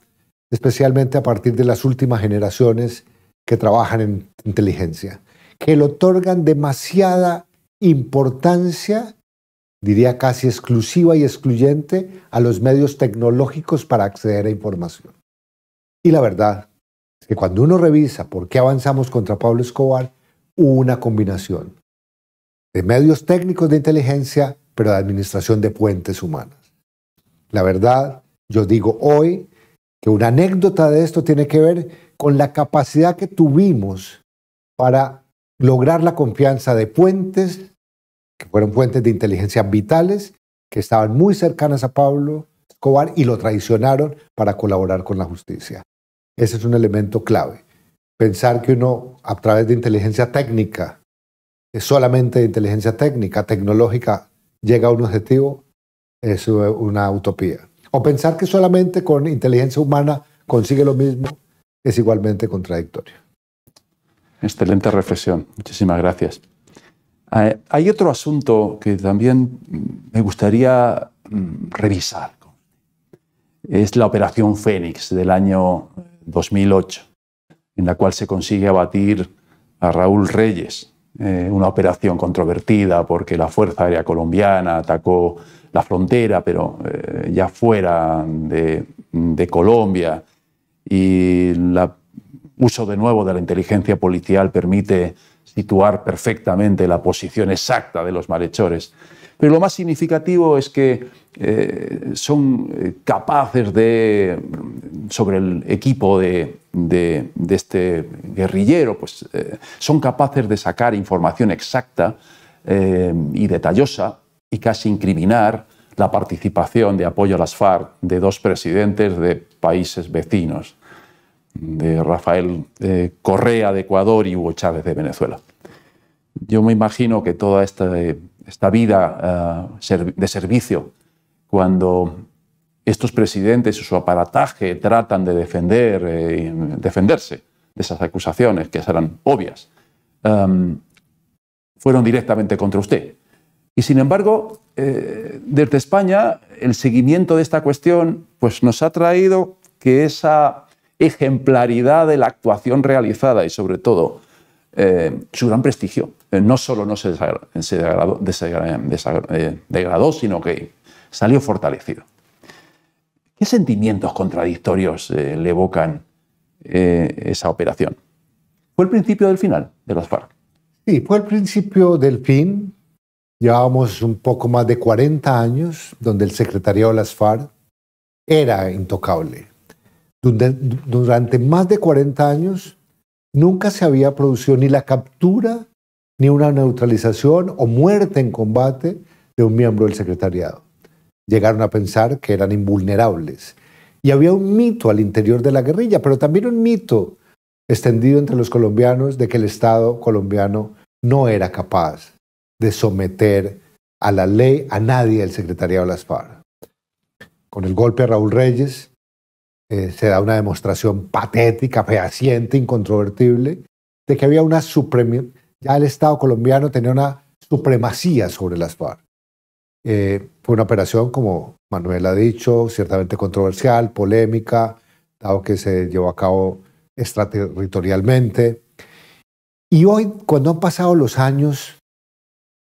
especialmente a partir de las últimas generaciones que trabajan en inteligencia, que le otorgan demasiada importancia, diría casi exclusiva y excluyente, a los medios tecnológicos para acceder a información. Y la verdad es que cuando uno revisa por qué avanzamos contra Pablo Escobar, hubo una combinación de medios técnicos de inteligencia, pero de administración de puentes humanas. La verdad, yo digo hoy que una anécdota de esto tiene que ver con la capacidad que tuvimos para lograr la confianza de puentes, que fueron puentes de inteligencia vitales, que estaban muy cercanas a Pablo Escobar y lo traicionaron para colaborar con la justicia. Ese es un elemento clave. Pensar que uno, a través de inteligencia técnica, es solamente de inteligencia técnica, tecnológica, llega a un objetivo, es una utopía. O pensar que solamente con inteligencia humana consigue lo mismo, es igualmente contradictorio. Excelente reflexión. Muchísimas gracias. Ah, eh, hay otro asunto que también me gustaría mm, revisar. Es la Operación Fénix del año 2008, en la cual se consigue abatir a Raúl Reyes, eh, una operación controvertida porque la Fuerza Aérea Colombiana atacó la frontera, pero eh, ya fuera de, de Colombia, y el uso de nuevo de la inteligencia policial permite situar perfectamente la posición exacta de los malhechores. Pero lo más significativo es que eh, son eh, capaces de, sobre el equipo de, este guerrillero, pues eh, son capaces de sacar información exacta y detallosa y casi incriminar la participación de apoyo a las FARC de dos presidentes de países vecinos de Rafael Correa de Ecuador y Hugo Chávez de Venezuela. Yo me imagino que toda esta, esta vida eh, de servicio, cuando estos presidentes y su aparataje tratan de defender, eh, defenderse de esas acusaciones que serán obvias, em, fueron directamente contra usted. Y sin embargo, eh, desde España, el seguimiento de esta cuestión pues nos ha traído que esa ejemplaridad de la actuación realizada y sobre todo eh, su gran prestigio eh, no solo no se, degradó, sino que salió fortalecido. ¿Qué sentimientos contradictorios le evocan esa operación? ¿Fue el principio del final de los FARC? Sí, fue el principio del fin Llevábamos un poco más de 40 años donde el secretariado de las FARC era intocable. Durante más de 40 años nunca se había producido ni la captura, ni una neutralización o muerte en combate de un miembro del secretariado. Llegaron a pensar que eran invulnerables. Y había un mito al interior de la guerrilla, pero también un mito extendido entre los colombianos de que el Estado colombiano no era capaz de someter a la ley a nadie el secretariado de las FARC. Con el golpe de Raúl Reyes eh, se da una demostración patética, fehaciente, incontrovertible, de que había una supremacía, ya el Estado colombiano tenía una supremacía sobre las FARC. Eh, fue una operación, como Manuel ha dicho, ciertamente controversial, polémica, dado que se llevó a cabo extraterritorialmente. Y hoy, cuando han pasado los años,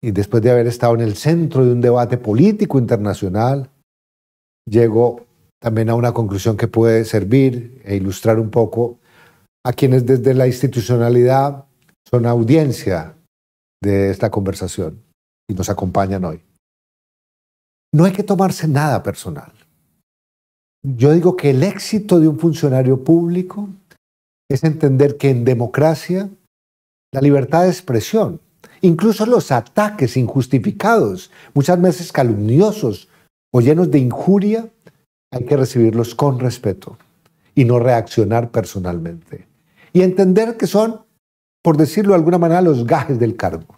y después de haber estado en el centro de un debate político internacional, llego también a una conclusión que puede servir e ilustrar un poco a quienes desde la institucionalidad son audiencia de esta conversación y nos acompañan hoy. No hay que tomarse nada personal. Yo digo que el éxito de un funcionario público es entender que en democracia la libertad de expresión Incluso los ataques injustificados, muchas veces calumniosos o llenos de injuria, hay que recibirlos con respeto y no reaccionar personalmente. Y entender que son, por decirlo de alguna manera, los gajes del cargo.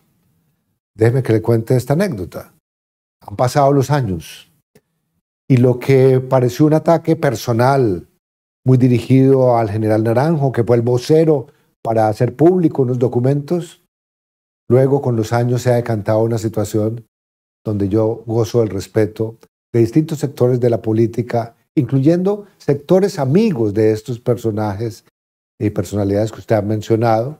Déjeme que le cuente esta anécdota. Han pasado los años y lo que pareció un ataque personal, muy dirigido al general Naranjo, que fue el vocero para hacer público unos documentos, Luego, con los años, se ha decantado una situación donde yo gozo del respeto de distintos sectores de la política, incluyendo sectores amigos de estos personajes y personalidades que usted ha mencionado.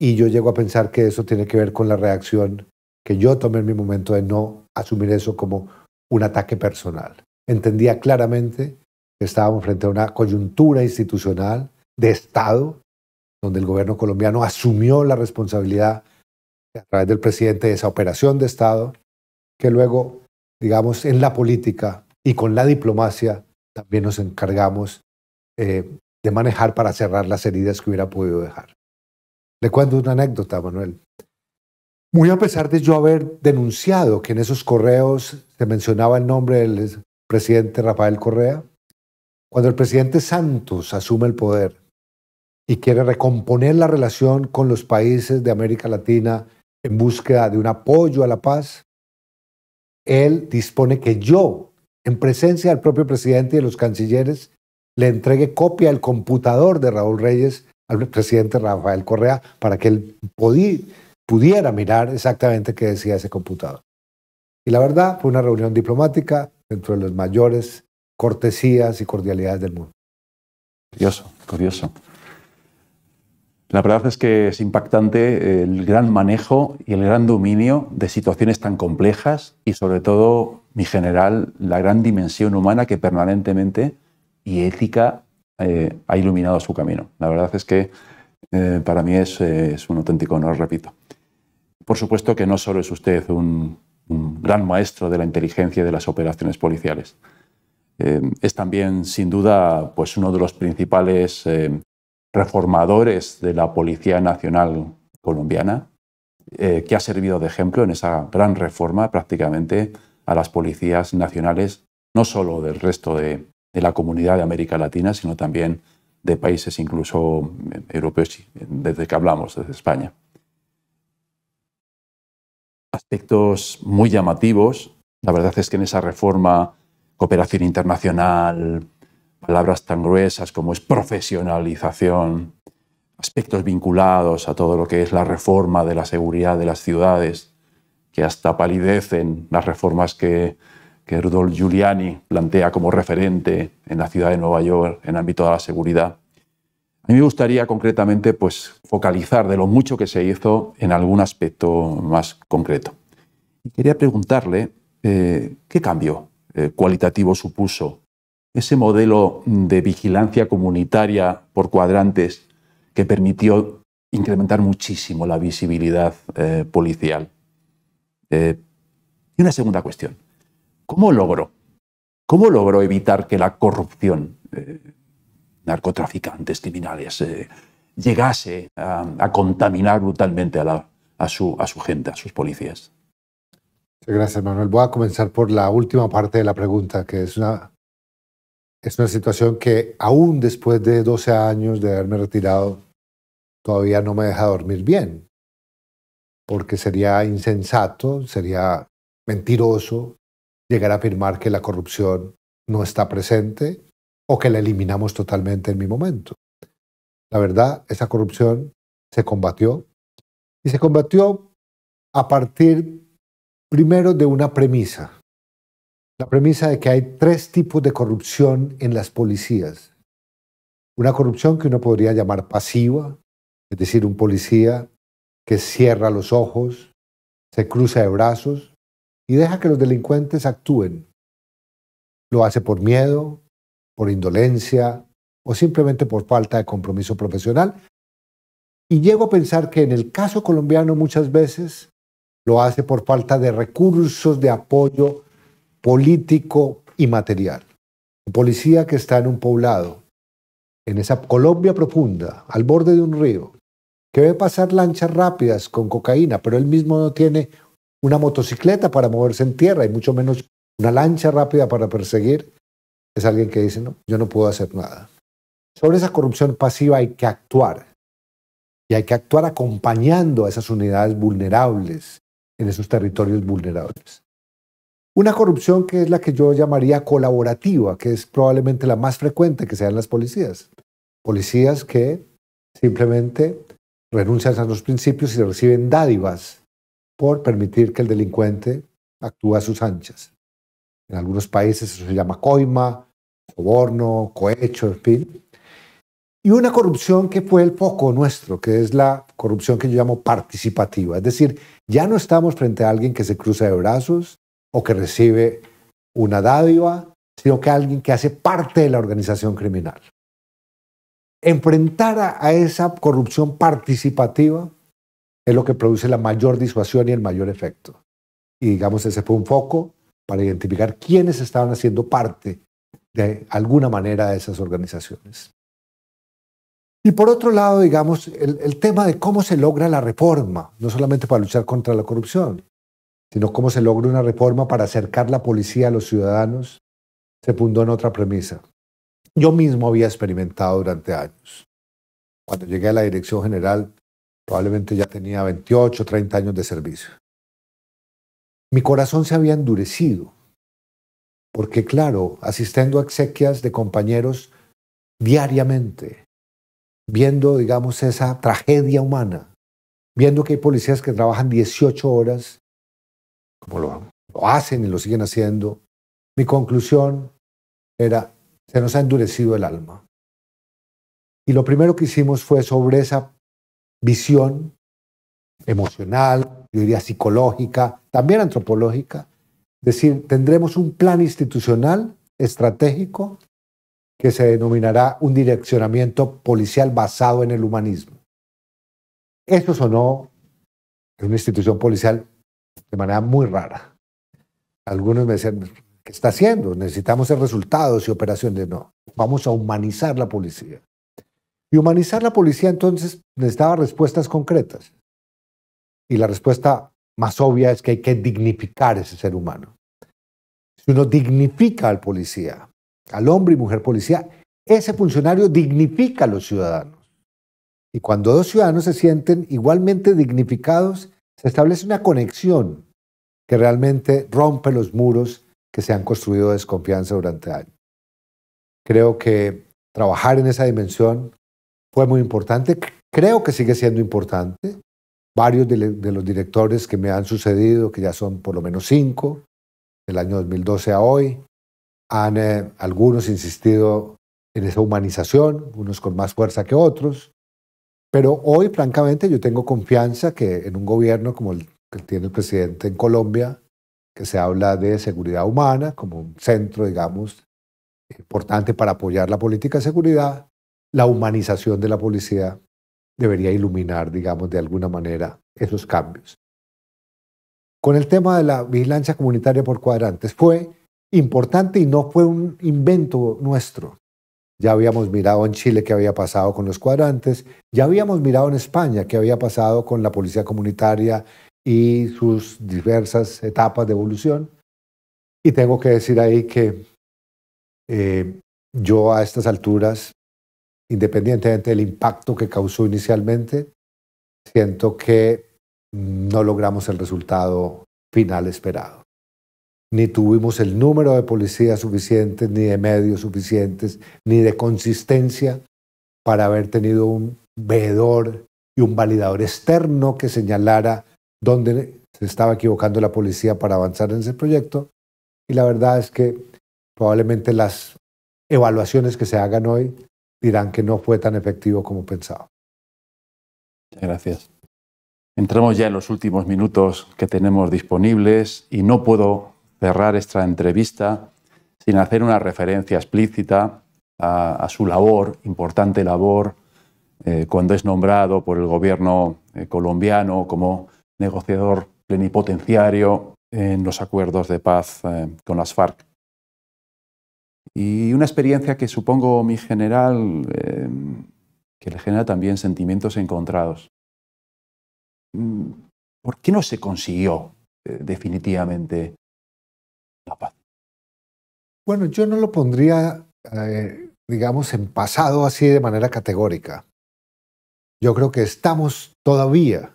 Y yo llego a pensar que eso tiene que ver con la reacción que yo tomé en mi momento de no asumir eso como un ataque personal. Entendía claramente que estábamos frente a una coyuntura institucional de Estado, donde el gobierno colombiano asumió la responsabilidad a través del presidente de esa operación de Estado, que luego, digamos, en la política y con la diplomacia también nos encargamos eh, de manejar para cerrar las heridas que hubiera podido dejar. Le cuento una anécdota, Manuel. Muy a pesar de yo haber denunciado que en esos correos se mencionaba el nombre del presidente Rafael Correa, cuando el presidente Santos asume el poder y quiere recomponer la relación con los países de América Latina en búsqueda de un apoyo a la paz, él dispone que yo, en presencia del propio presidente y de los cancilleres, le entregue copia del computador de Raúl Reyes al presidente Rafael Correa para que él pudiera mirar exactamente qué decía ese computador. Y la verdad, fue una reunión diplomática dentro de las mayores cortesías y cordialidades del mundo. Curioso, curioso. La verdad es que es impactante el gran manejo y el gran dominio de situaciones tan complejas y sobre todo, mi general, la gran dimensión humana que permanentemente y ética eh, ha iluminado su camino. La verdad es que eh, para mí eh, es, un auténtico honor, repito. Por supuesto que no solo es usted un, gran maestro de la inteligencia y de las operaciones policiales. es también, sin duda, pues uno de los principales reformadores de la Policía Nacional colombiana, eh, que ha servido de ejemplo en esa gran reforma prácticamente a las policías nacionales, no solo del resto de, de la comunidad de América Latina, sino también de países incluso eh, europeos, desde que hablamos, desde España. Aspectos muy llamativos. La verdad es que en esa reforma, cooperación internacional, palabras tan gruesas como es profesionalización, aspectos vinculados a todo lo que es la reforma de la seguridad de las ciudades, que hasta palidecen las reformas que, que Rudolf Giuliani plantea como referente en la ciudad de Nueva York en el ámbito de la seguridad. A mí me gustaría concretamente pues, focalizar de lo mucho que se hizo en algún aspecto más concreto. Y quería preguntarle eh, qué cambio eh, cualitativo supuso ese modelo de vigilancia comunitaria por cuadrantes que permitió incrementar muchísimo la visibilidad eh, policial. Eh, y una segunda cuestión. ¿Cómo logró? ¿Cómo logró evitar que la corrupción, eh, narcotraficantes, criminales, llegase a, contaminar brutalmente a, su, gente, a sus policías? Gracias, Manuel. Voy a comenzar por la última parte de la pregunta, que es una es una situación que aún después de 12 años de haberme retirado, todavía no me deja dormir bien, porque sería insensato, sería mentiroso llegar a afirmar que la corrupción no está presente o que la eliminamos totalmente en mi momento. La verdad, esa corrupción se combatió y se combatió a partir primero de una premisa la premisa de que hay tres tipos de corrupción en las policías. Una corrupción que uno podría llamar pasiva, es decir, un policía que cierra los ojos, se cruza de brazos y deja que los delincuentes actúen. Lo hace por miedo, por indolencia o simplemente por falta de compromiso profesional. Y llego a pensar que en el caso colombiano muchas veces lo hace por falta de recursos de apoyo político y material. Un policía que está en un poblado, en esa Colombia profunda, al borde de un río, que ve pasar lanchas rápidas con cocaína, pero él mismo no tiene una motocicleta para moverse en tierra y mucho menos una lancha rápida para perseguir, es alguien que dice, no, yo no puedo hacer nada. Sobre esa corrupción pasiva hay que actuar. Y hay que actuar acompañando a esas unidades vulnerables en esos territorios vulnerables. Una corrupción que es la que yo llamaría colaborativa, que es probablemente la más frecuente que sean las policías. Policías que simplemente renuncian a los principios y reciben dádivas por permitir que el delincuente actúe a sus anchas. En algunos países eso se llama coima, soborno, cohecho, en fin. Y una corrupción que fue el poco nuestro, que es la corrupción que yo llamo participativa. Es decir, ya no estamos frente a alguien que se cruza de brazos, o que recibe una dádiva, sino que alguien que hace parte de la organización criminal. Enfrentar a esa corrupción participativa es lo que produce la mayor disuasión y el mayor efecto. Y digamos, ese fue un foco para identificar quiénes estaban haciendo parte de alguna manera de esas organizaciones. Y por otro lado, digamos, el, el tema de cómo se logra la reforma, no solamente para luchar contra la corrupción, sino cómo se logra una reforma para acercar la policía a los ciudadanos, se fundó en otra premisa. Yo mismo había experimentado durante años. Cuando llegué a la dirección general, probablemente ya tenía 28, 30 años de servicio. Mi corazón se había endurecido, porque claro, asistiendo a exequias de compañeros diariamente, viendo, digamos, esa tragedia humana, viendo que hay policías que trabajan 18 horas como lo, hacen y lo siguen haciendo, mi conclusión era, se nos ha endurecido el alma. Y lo primero que hicimos fue sobre esa visión emocional, yo diría psicológica, también antropológica, decir, tendremos un plan institucional estratégico que se denominará un direccionamiento policial basado en el humanismo. Esto sonó es una institución policial de manera muy rara. Algunos me decían, ¿qué está haciendo? Necesitamos resultados y operaciones. No, vamos a humanizar la policía. Y humanizar la policía entonces necesitaba respuestas concretas. Y la respuesta más obvia es que hay que dignificar ese ser humano. Si uno dignifica al policía, al hombre y mujer policía, ese funcionario dignifica a los ciudadanos. Y cuando dos ciudadanos se sienten igualmente dignificados, se establece una conexión que realmente rompe los muros que se han construido de desconfianza durante años. Creo que trabajar en esa dimensión fue muy importante, creo que sigue siendo importante. Varios de, los directores que me han sucedido, que ya son por lo menos cinco, del año 2012 a hoy, han eh, algunos insistido en esa humanización, unos con más fuerza que otros, pero hoy, francamente, yo tengo confianza que en un gobierno como el que tiene el presidente en Colombia, que se habla de seguridad humana como un centro, digamos, importante para apoyar la política de seguridad, la humanización de la policía debería iluminar, digamos, de alguna manera esos cambios. Con el tema de la vigilancia comunitaria por cuadrantes, fue importante y no fue un invento nuestro ya habíamos mirado en Chile qué había pasado con los cuadrantes, ya habíamos mirado en España qué había pasado con la policía comunitaria y sus diversas etapas de evolución. Y tengo que decir ahí que eh, yo a estas alturas, independientemente del impacto que causó inicialmente, siento que no logramos el resultado final esperado ni tuvimos el número de policías suficientes, ni de medios suficientes, ni de consistencia para haber tenido un veedor y un validador externo que señalara dónde se estaba equivocando la policía para avanzar en ese proyecto. Y la verdad es que probablemente las evaluaciones que se hagan hoy dirán que no fue tan efectivo como pensaba. Gracias. Entramos ya en los últimos minutos que tenemos disponibles y no puedo cerrar esta entrevista sin hacer una referencia explícita a, su labor, importante labor, eh, cuando es nombrado por el gobierno eh, colombiano como negociador plenipotenciario en los acuerdos de paz eh, con las FARC. Y una experiencia que supongo mi general, que le genera también sentimientos encontrados. Mm, ¿Por qué no se consiguió definitivamente bueno, yo no lo pondría, eh, digamos, en pasado así de manera categórica. Yo creo que estamos todavía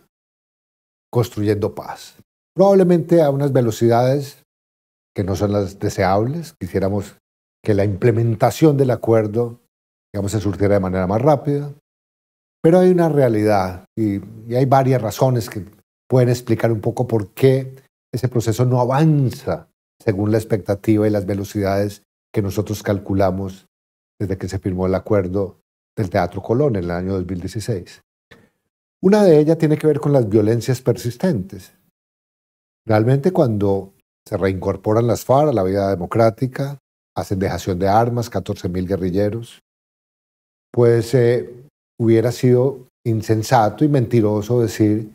construyendo paz. Probablemente a unas velocidades que no son las deseables. Quisiéramos que la implementación del acuerdo, digamos, se surtiera de manera más rápida. Pero hay una realidad y, hay varias razones que pueden explicar un poco por qué ese proceso no avanza según la expectativa y las velocidades que nosotros calculamos desde que se firmó el acuerdo del Teatro Colón en el año 2016. Una de ellas tiene que ver con las violencias persistentes. Realmente cuando se reincorporan las FARC a la vida democrática, hacen dejación de armas, 14.000 guerrilleros, pues eh, hubiera sido insensato y mentiroso decir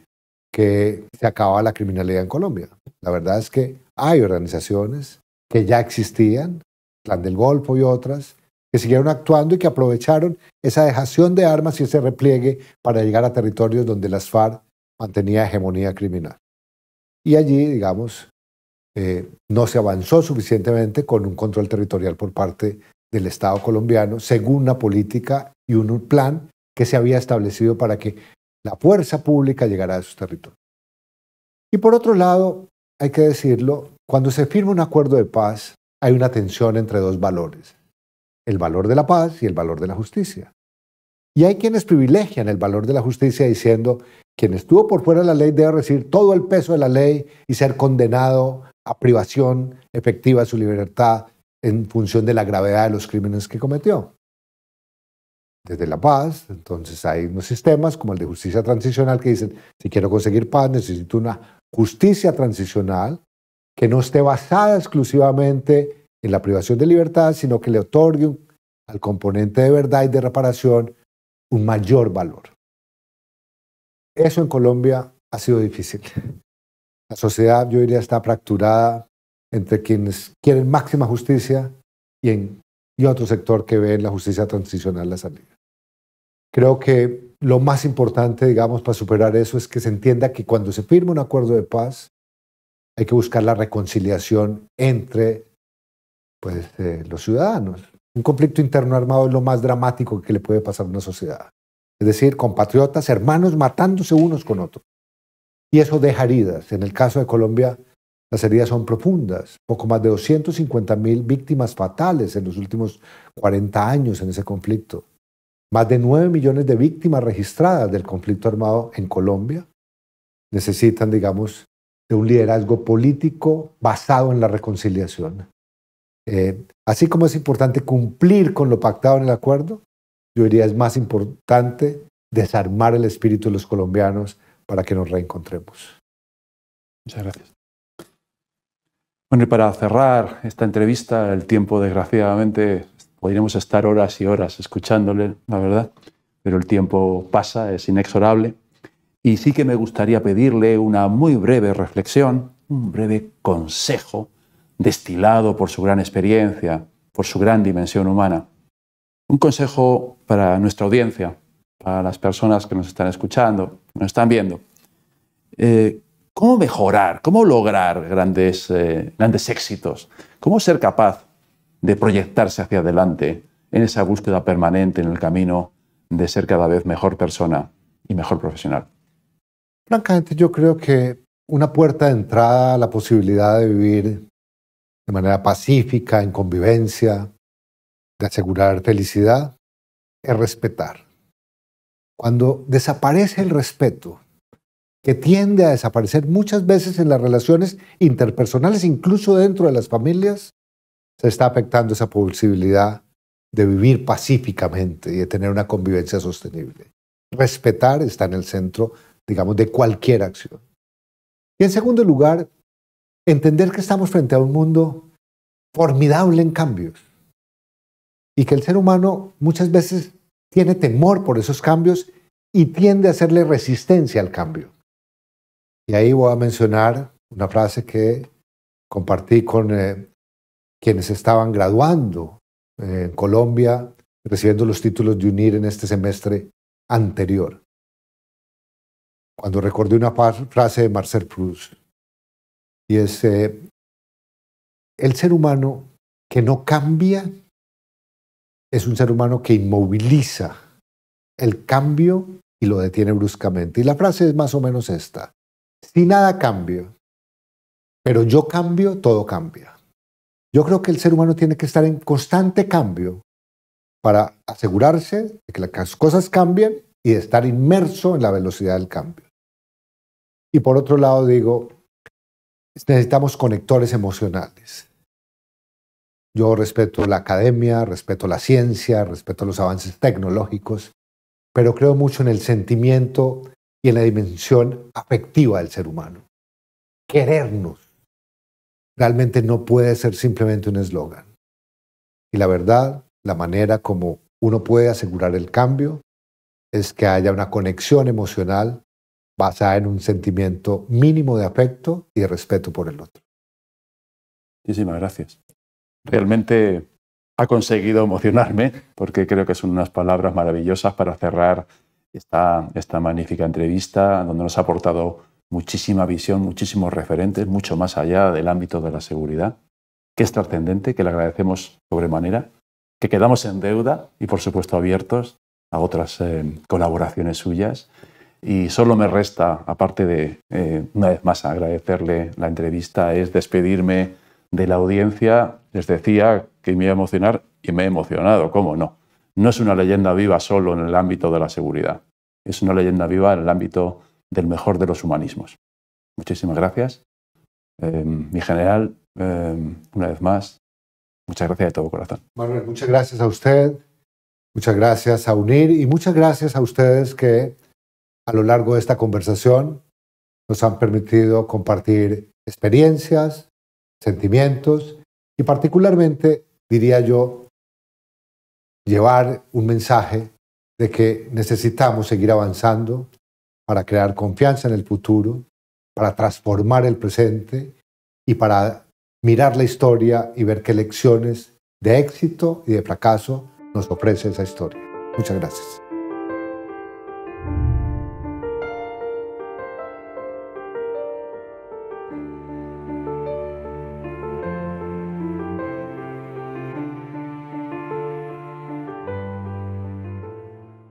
que se acaba la criminalidad en Colombia. La verdad es que hay organizaciones que ya existían, Plan del Golfo y otras, que siguieron actuando y que aprovecharon esa dejación de armas y ese repliegue para llegar a territorios donde las FARC mantenía hegemonía criminal. Y allí, digamos, eh, no se avanzó suficientemente con un control territorial por parte del Estado colombiano, según una política y un plan que se había establecido para que la fuerza pública llegara a esos territorios. Y por otro lado, hay que decirlo, cuando se firma un acuerdo de paz, hay una tensión entre dos valores, el valor de la paz y el valor de la justicia. Y hay quienes privilegian el valor de la justicia diciendo, quien estuvo por fuera de la ley debe recibir todo el peso de la ley y ser condenado a privación efectiva de su libertad en función de la gravedad de los crímenes que cometió. Desde la paz, entonces hay unos sistemas como el de justicia transicional que dicen, si quiero conseguir paz necesito una justicia transicional que no esté basada exclusivamente en la privación de libertad, sino que le otorgue al componente de verdad y de reparación un mayor valor. Eso en Colombia ha sido difícil. La sociedad, yo diría, está fracturada entre quienes quieren máxima justicia y, y otro sector que ve en la justicia transicional la salida. Creo que lo más importante, digamos, para superar eso es que se entienda que cuando se firma un acuerdo de paz, hay que buscar la reconciliación entre pues, eh, los ciudadanos. Un conflicto interno armado es lo más dramático que le puede pasar a una sociedad. Es decir, compatriotas, hermanos matándose unos con otros. Y eso deja heridas. En el caso de Colombia, las heridas son profundas. Poco más de 250 mil víctimas fatales en los últimos 40 años en ese conflicto más de nueve millones de víctimas registradas del conflicto armado en Colombia. Necesitan, digamos, de un liderazgo político basado en la reconciliación. Eh, así como es importante cumplir con lo pactado en el acuerdo, yo diría es más importante desarmar el espíritu de los colombianos para que nos reencontremos. Muchas gracias. Bueno, y para cerrar esta entrevista, el tiempo desgraciadamente podríamos estar horas y horas escuchándole, la verdad, pero el tiempo pasa, es inexorable. Y sí que me gustaría pedirle una muy breve reflexión, un breve consejo destilado por su gran experiencia, por su gran dimensión humana. Un consejo para nuestra audiencia, para las personas que nos están escuchando, que nos están viendo. Eh, ¿Cómo mejorar? ¿Cómo lograr grandes, eh, grandes éxitos? ¿Cómo ser capaz de proyectarse hacia adelante en esa búsqueda permanente en el camino de ser cada vez mejor persona y mejor profesional? Francamente, yo creo que una puerta de entrada a la posibilidad de vivir de manera pacífica, en convivencia, de asegurar felicidad, es respetar. Cuando desaparece el respeto, que tiende a desaparecer muchas veces en las relaciones interpersonales, incluso dentro de las familias, se está afectando esa posibilidad de vivir pacíficamente y de tener una convivencia sostenible. Respetar está en el centro, digamos, de cualquier acción. Y en segundo lugar, entender que estamos frente a un mundo formidable en cambios y que el ser humano muchas veces tiene temor por esos cambios y tiende a hacerle resistencia al cambio. Y ahí voy a mencionar una frase que compartí con eh, quienes estaban graduando eh, en Colombia, recibiendo los títulos de UNIR en este semestre anterior. Cuando recordé una frase de Marcel Proust, y es, eh, el ser humano que no cambia es un ser humano que inmoviliza el cambio y lo detiene bruscamente. Y la frase es más o menos esta. Si nada cambia, pero yo cambio, todo cambia. Yo creo que el ser humano tiene que estar en constante cambio para asegurarse de que las cosas cambien y estar inmerso en la velocidad del cambio. Y por otro lado digo, necesitamos conectores emocionales. Yo respeto la academia, respeto la ciencia, respeto los avances tecnológicos, pero creo mucho en el sentimiento y en la dimensión afectiva del ser humano. Querernos, realmente no puede ser simplemente un eslogan. Y la verdad, la manera como uno puede asegurar el cambio es que haya una conexión emocional basada en un sentimiento mínimo de afecto y respeto por el otro. Muchísimas gracias. Realmente ha conseguido emocionarme porque creo que son unas palabras maravillosas para cerrar esta, esta magnífica entrevista donde nos ha aportado muchísima visión, muchísimos referentes, mucho más allá del ámbito de la seguridad, que es trascendente, que le agradecemos sobremanera, que quedamos en deuda y por supuesto abiertos a otras eh, colaboraciones suyas. Y solo me resta, aparte de eh, una vez más agradecerle la entrevista, es despedirme de la audiencia. Les decía que me iba a emocionar y me he emocionado, ¿cómo no? No es una leyenda viva solo en el ámbito de la seguridad, es una leyenda viva en el ámbito del mejor de los humanismos. Muchísimas gracias. Em, mi general, em, una vez más, muchas gracias de todo corazón. muchas gracias a usted, muchas gracias a UNIR y muchas gracias a ustedes que a lo largo de esta conversación nos han permitido compartir experiencias, sentimientos y particularmente, diría yo, llevar un mensaje de que necesitamos seguir avanzando, para crear confianza en el futuro, para transformar el presente y para mirar la historia y ver qué lecciones de éxito y de fracaso nos ofrece esa historia. Muchas gracias.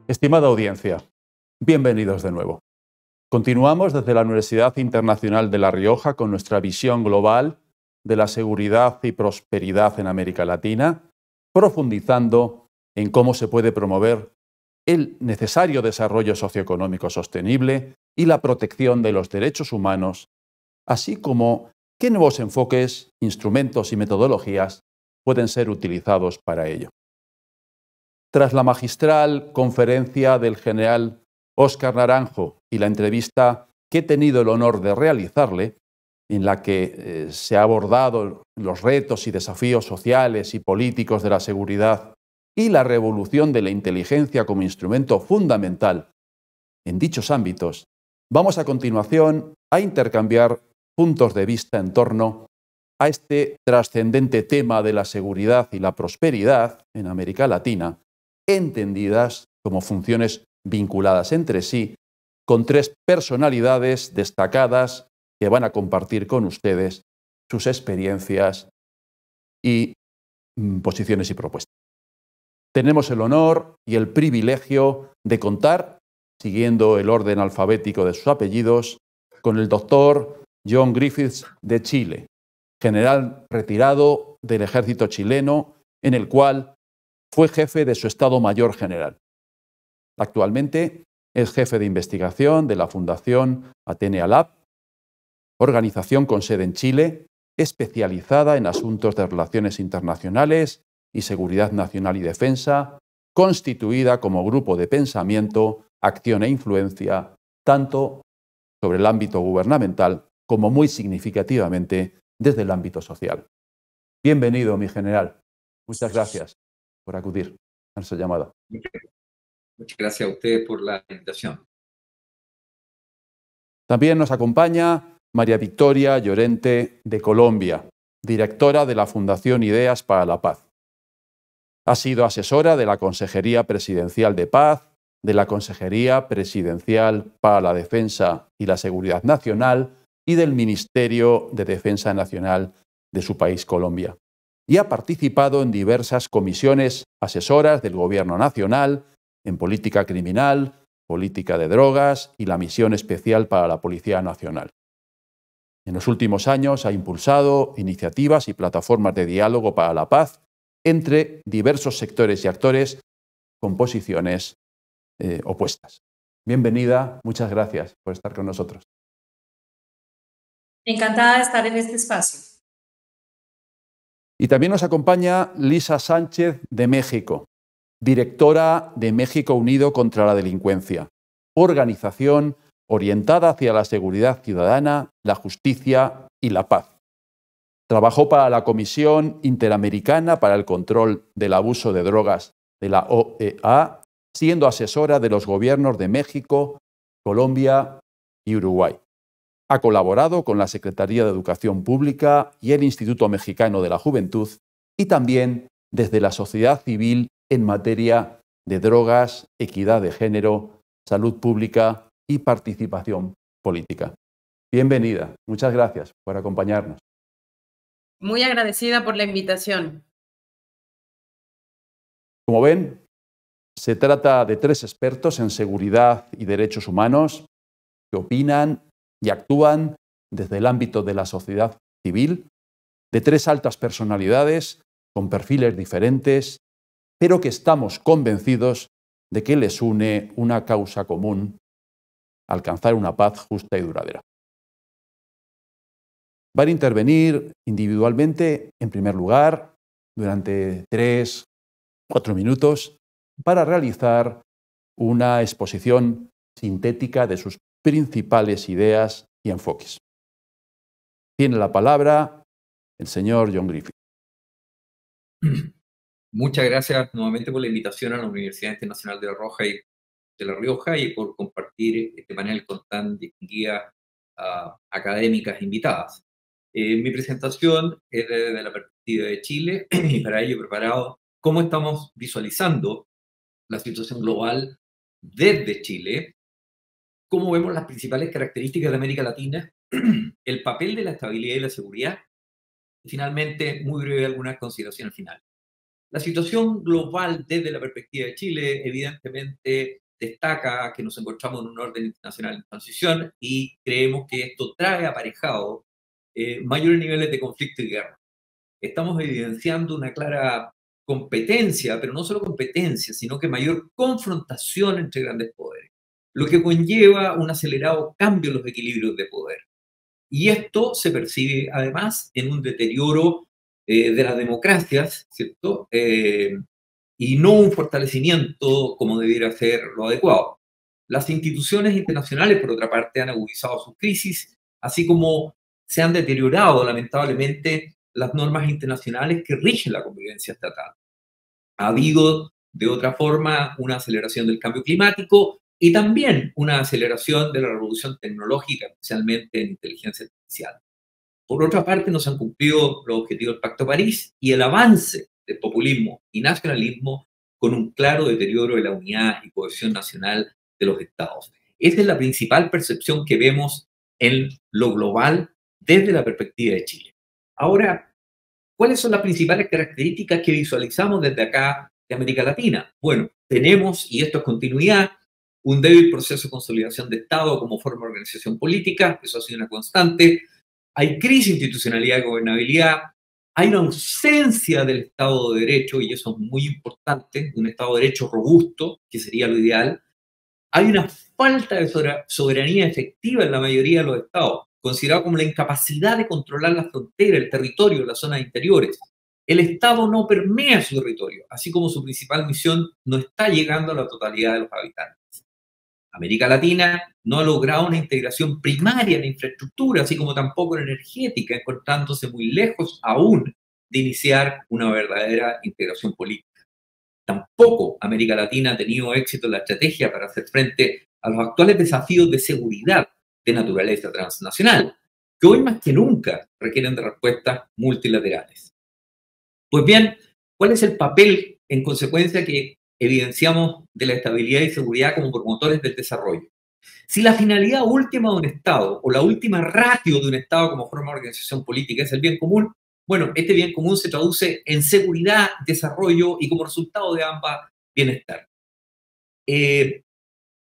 Estimada audiencia, Bienvenidos de nuevo. Continuamos desde la Universidad Internacional de La Rioja con nuestra visión global de la seguridad y prosperidad en América Latina, profundizando en cómo se puede promover el necesario desarrollo socioeconómico sostenible y la protección de los derechos humanos, así como qué nuevos enfoques, instrumentos y metodologías pueden ser utilizados para ello. Tras la magistral conferencia del general Óscar Naranjo y la entrevista que he tenido el honor de realizarle, en la que eh, se ha abordado los retos y desafíos sociales y políticos de la seguridad y la revolución de la inteligencia como instrumento fundamental en dichos ámbitos, vamos a continuación a intercambiar puntos de vista en torno a este trascendente tema de la seguridad y la prosperidad en América Latina, entendidas como funciones vinculadas entre sí, con tres personalidades destacadas que van a compartir con ustedes sus experiencias y mm, posiciones y propuestas. Tenemos el honor y el privilegio de contar, siguiendo el orden alfabético de sus apellidos, con el doctor John Griffiths de Chile, general retirado del ejército chileno, en el cual fue jefe de su Estado Mayor General. Actualmente es jefe de investigación de la Fundación Atenea Lab, organización con sede en Chile, especializada en asuntos de relaciones internacionales y seguridad nacional y defensa, constituida como grupo de pensamiento, acción e influencia, tanto sobre el ámbito gubernamental como muy significativamente desde el ámbito social. Bienvenido, mi general. Muchas gracias por acudir a nuestra llamada. Muchas gracias a usted por la invitación. También nos acompaña María Victoria Llorente de Colombia, directora de la Fundación Ideas para la Paz. Ha sido asesora de la Consejería Presidencial de Paz, de la Consejería Presidencial para la Defensa y la Seguridad Nacional y del Ministerio de Defensa Nacional de su país, Colombia. Y ha participado en diversas comisiones asesoras del Gobierno Nacional en política criminal, política de drogas y la misión especial para la Policía Nacional. En los últimos años ha impulsado iniciativas y plataformas de diálogo para la paz entre diversos sectores y actores con posiciones eh, opuestas. Bienvenida, muchas gracias por estar con nosotros. Encantada de estar en este espacio. Y también nos acompaña Lisa Sánchez de México directora de México Unido contra la Delincuencia, organización orientada hacia la seguridad ciudadana, la justicia y la paz. Trabajó para la Comisión Interamericana para el Control del Abuso de Drogas de la OEA, siendo asesora de los gobiernos de México, Colombia y Uruguay. Ha colaborado con la Secretaría de Educación Pública y el Instituto Mexicano de la Juventud y también desde la sociedad civil en materia de drogas, equidad de género, salud pública y participación política. Bienvenida, muchas gracias por acompañarnos. Muy agradecida por la invitación. Como ven, se trata de tres expertos en seguridad y derechos humanos que opinan y actúan desde el ámbito de la sociedad civil, de tres altas personalidades con perfiles diferentes pero que estamos convencidos de que les une una causa común, alcanzar una paz justa y duradera. Van a intervenir individualmente, en primer lugar, durante tres, cuatro minutos, para realizar una exposición sintética de sus principales ideas y enfoques. Tiene la palabra el señor John Griffith. Muchas gracias nuevamente por la invitación a la Universidad Internacional de La Roja y de La Rioja y por compartir este panel con tan distinguidas ah, académicas invitadas. Eh, mi presentación es desde la perspectiva de Chile y para ello he preparado cómo estamos visualizando la situación global desde Chile, cómo vemos las principales características de América Latina, el papel de la estabilidad y la seguridad, y finalmente, muy breve, algunas consideraciones final. La situación global desde la perspectiva de Chile, evidentemente, destaca que nos encontramos en un orden internacional en transición y creemos que esto trae aparejado eh, mayores niveles de conflicto y guerra. Estamos evidenciando una clara competencia, pero no solo competencia, sino que mayor confrontación entre grandes poderes, lo que conlleva un acelerado cambio en los equilibrios de poder. Y esto se percibe además en un deterioro eh, de las democracias, ¿cierto? Eh, y no un fortalecimiento como debiera ser lo adecuado. Las instituciones internacionales, por otra parte, han agudizado sus crisis, así como se han deteriorado lamentablemente las normas internacionales que rigen la convivencia estatal. Ha habido, de otra forma, una aceleración del cambio climático y también una aceleración de la revolución tecnológica, especialmente en inteligencia artificial. Por otra parte, no se han cumplido los objetivos del Pacto de París y el avance del populismo y nacionalismo con un claro deterioro de la unidad y cohesión nacional de los estados. Esa es la principal percepción que vemos en lo global desde la perspectiva de Chile. Ahora, ¿cuáles son las principales características que visualizamos desde acá de América Latina? Bueno, tenemos, y esto es continuidad, un débil proceso de consolidación de Estado como forma de organización política, eso ha sido una constante, hay crisis institucionalidad y gobernabilidad, hay una ausencia del Estado de Derecho, y eso es muy importante, un Estado de Derecho robusto, que sería lo ideal. Hay una falta de soberanía efectiva en la mayoría de los Estados, considerado como la incapacidad de controlar la frontera, el territorio, las zonas interiores. El Estado no permea su territorio, así como su principal misión no está llegando a la totalidad de los habitantes. América Latina no ha logrado una integración primaria en infraestructura, así como tampoco en energética, encontrándose muy lejos aún de iniciar una verdadera integración política. Tampoco América Latina ha tenido éxito en la estrategia para hacer frente a los actuales desafíos de seguridad de naturaleza transnacional, que hoy más que nunca requieren de respuestas multilaterales. Pues bien, ¿cuál es el papel en consecuencia que evidenciamos de la estabilidad y seguridad como promotores del desarrollo. Si la finalidad última de un Estado o la última ratio de un Estado como forma de organización política es el bien común, bueno, este bien común se traduce en seguridad, desarrollo y como resultado de ambas, bienestar. Eh,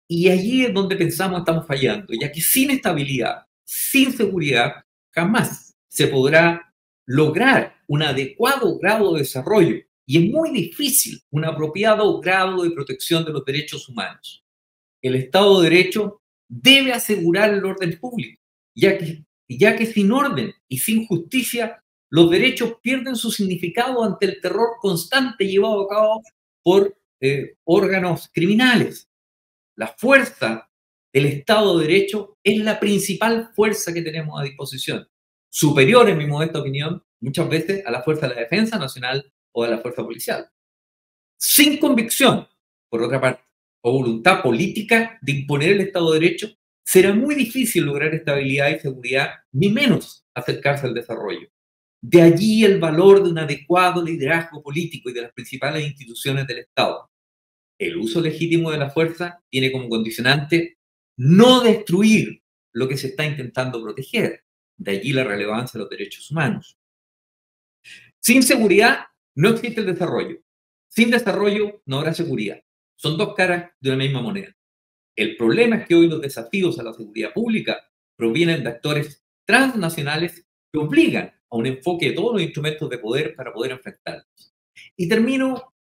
y allí es donde pensamos estamos fallando, ya que sin estabilidad, sin seguridad, jamás se podrá lograr un adecuado grado de desarrollo y es muy difícil un apropiado grado de protección de los derechos humanos. El Estado de Derecho debe asegurar el orden público, ya que, ya que sin orden y sin justicia, los derechos pierden su significado ante el terror constante llevado a cabo por eh, órganos criminales. La fuerza del Estado de Derecho es la principal fuerza que tenemos a disposición, superior, en mi modesta opinión, muchas veces a la fuerza de la defensa nacional o de la fuerza policial. Sin convicción, por otra parte, o voluntad política de imponer el Estado de Derecho, será muy difícil lograr estabilidad y seguridad, ni menos acercarse al desarrollo. De allí el valor de un adecuado liderazgo político y de las principales instituciones del Estado. El uso legítimo de la fuerza tiene como condicionante no destruir lo que se está intentando proteger. De allí la relevancia de los derechos humanos. Sin seguridad no existe el desarrollo. Sin desarrollo no habrá seguridad. Son dos caras de una misma moneda. El problema es que hoy los desafíos a la seguridad pública provienen de actores transnacionales que obligan a un enfoque de todos los instrumentos de poder para poder enfrentarlos. Y termino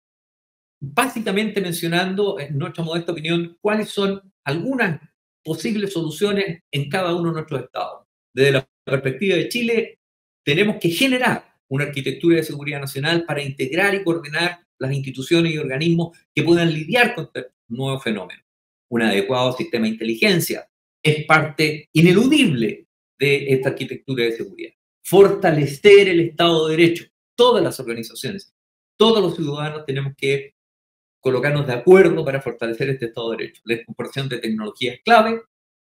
básicamente mencionando, en nuestra modesta opinión, cuáles son algunas posibles soluciones en cada uno de nuestros estados. Desde la perspectiva de Chile, tenemos que generar una arquitectura de seguridad nacional para integrar y coordinar las instituciones y organismos que puedan lidiar con este nuevo fenómeno. Un adecuado sistema de inteligencia es parte ineludible de esta arquitectura de seguridad. Fortalecer el Estado de Derecho. Todas las organizaciones, todos los ciudadanos tenemos que colocarnos de acuerdo para fortalecer este Estado de Derecho. La incorporación de tecnologías clave.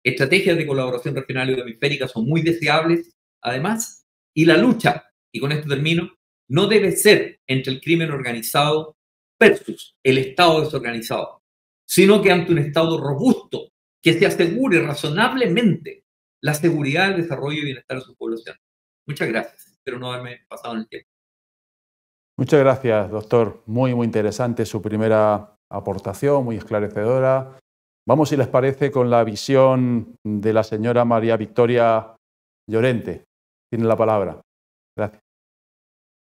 Estrategias de colaboración regional y hemisférica son muy deseables, además, y la lucha y con esto termino, no debe ser entre el crimen organizado versus el Estado desorganizado, sino que ante un Estado robusto que se asegure razonablemente la seguridad, el desarrollo y bienestar de su población. Muchas gracias. Espero no haberme pasado en el tiempo. Muchas gracias, doctor. Muy, muy interesante su primera aportación, muy esclarecedora. Vamos, si les parece, con la visión de la señora María Victoria Llorente. Tiene la palabra.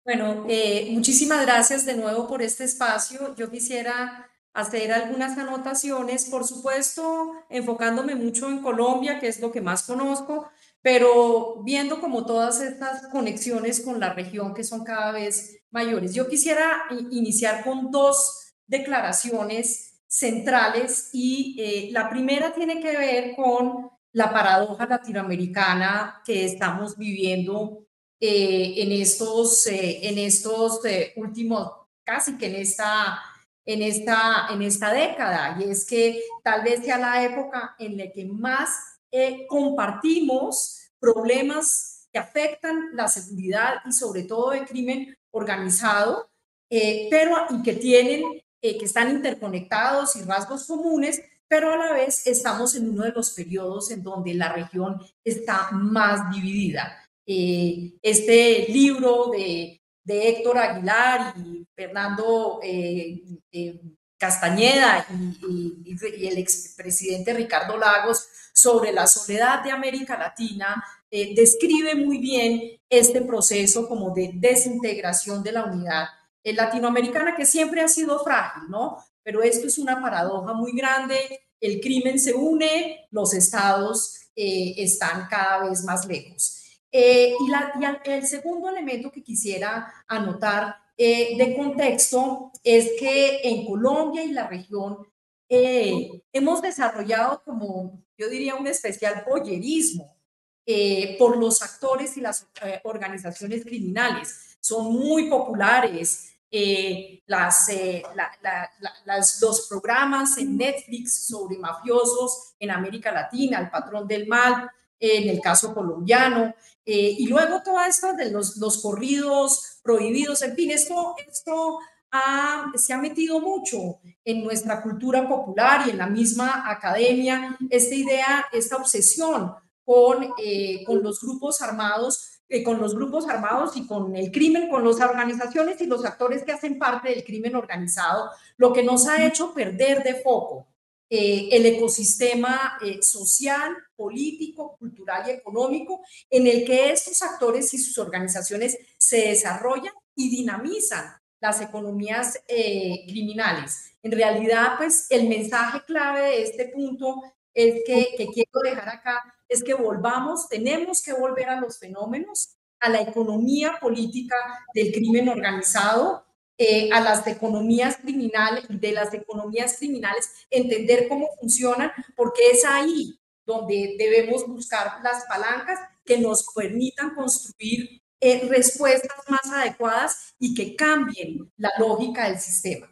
Bueno, eh, muchísimas gracias de nuevo por este espacio. Yo quisiera hacer algunas anotaciones, por supuesto, enfocándome mucho en Colombia, que es lo que más conozco, pero viendo como todas estas conexiones con la región que son cada vez mayores. Yo quisiera iniciar con dos declaraciones centrales y eh, la primera tiene que ver con la paradoja latinoamericana que estamos viviendo eh, en estos, eh, en estos eh, últimos, casi que en esta, en, esta, en esta década, y es que tal vez sea la época en la que más compartimos problemas que afectan la seguridad y sobre todo el crimen organizado, pero y que tienen, que están interconectados y rasgos comunes, pero a la vez estamos en uno de los periodos en donde la región está más dividida. Eh, este libro de, Héctor Aguilar y Fernando eh, eh, Castañeda y, y, y el expresidente Ricardo Lagos sobre la soledad de América Latina, describe muy bien este proceso como de desintegración de la unidad latinoamericana que siempre ha sido frágil, ¿no? Pero esto es una paradoja muy grande, el crimen se une, los estados están cada vez más lejos. Eh, y, el segundo elemento que quisiera anotar eh, de contexto es que en Colombia y la región eh, hemos desarrollado como, yo diría, un especial pollerismo por los actores y las organizaciones criminales. Son muy populares las, las, los programas en Netflix sobre mafiosos en América Latina, el patrón del mal, en el caso colombiano, eh, y luego toda esta de los, los corridos prohibidos, en fin, esto, esto se ha metido mucho en nuestra cultura popular y en la misma academia, esta idea, esta obsesión con, eh, con los grupos armados, eh, con los grupos armados y con el crimen, con las organizaciones y los actores que hacen parte del crimen organizado, lo que nos ha hecho perder de foco eh, el ecosistema eh, social, político, cultural y económico en el que estos actores y sus organizaciones se desarrollan y dinamizan las economías eh, criminales. En realidad, pues el mensaje clave de este punto es que, que quiero dejar acá, es que volvamos, tenemos que volver a los fenómenos, a la economía política del crimen organizado, eh, a las economías criminales, de las economías criminales, entender cómo funcionan, porque es ahí donde debemos buscar las palancas que nos permitan construir eh, respuestas más adecuadas y que cambien la lógica del sistema.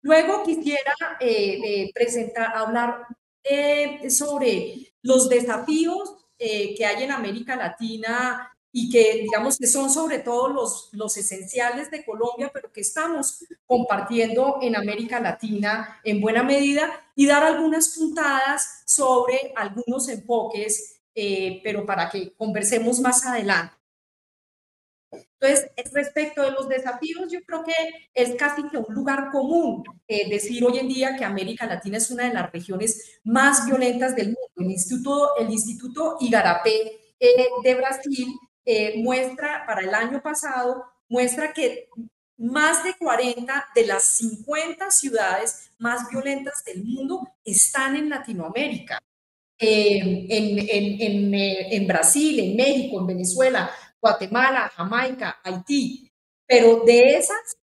Luego quisiera eh, presentar, hablar sobre los desafíos que hay en América Latina y que digamos que son sobre todo los, los esenciales de Colombia, pero que estamos compartiendo en América Latina en buena medida y dar algunas puntadas sobre algunos enfoques, eh, pero para que conversemos más adelante. Entonces, respecto de los desafíos, yo creo que es casi que un lugar común eh, decir hoy en día que América Latina es una de las regiones más violentas del mundo. El Instituto, el instituto Igarapé eh, de Brasil eh, muestra para el año pasado, muestra que más de 40 de las 50 ciudades más violentas del mundo están en Latinoamérica. Eh, en, eh, en, Brasil, en México, en Venezuela, Guatemala, Jamaica, Haití. Pero de esas,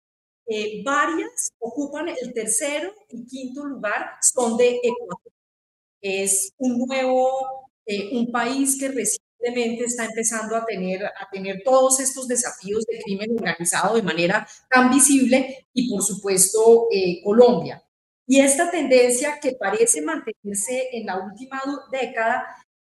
varias ocupan el tercero y quinto lugar, son de Ecuador. Es un nuevo, un país que recién está empezando a tener, a tener todos estos desafíos de crimen organizado de manera tan visible y por supuesto eh, Colombia. Y esta tendencia que parece mantenerse en la última década,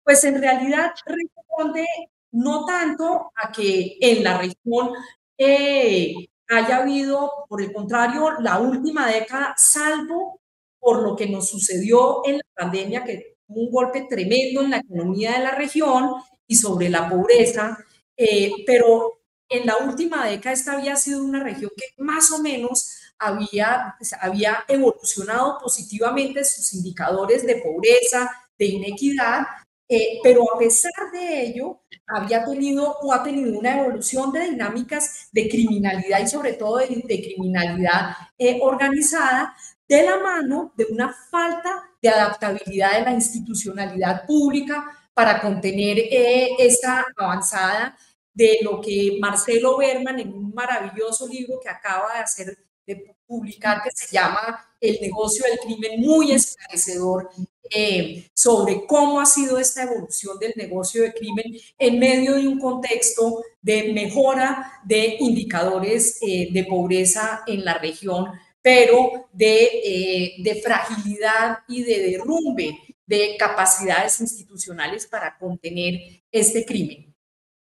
pues en realidad responde no tanto a que en la región eh, haya habido, por el contrario, la última década, salvo por lo que nos sucedió en la pandemia que un golpe tremendo en la economía de la región y sobre la pobreza, eh, pero en la última década esta había sido una región que más o menos había, pues, había evolucionado positivamente sus indicadores de pobreza, de inequidad, eh, pero a pesar de ello, había tenido o ha tenido una evolución de dinámicas de criminalidad y sobre todo de, criminalidad eh, organizada de la mano de una falta de adaptabilidad de la institucionalidad pública para contener eh, esta avanzada de lo que Marcelo Berman en un maravilloso libro que acaba de hacer, de publicar, que se llama El negocio del crimen, muy esclarecedor eh, sobre cómo ha sido esta evolución del negocio del crimen en medio de un contexto de mejora de indicadores eh, de pobreza en la región pero eh, de, fragilidad y de derrumbe de capacidades institucionales para contener este crimen.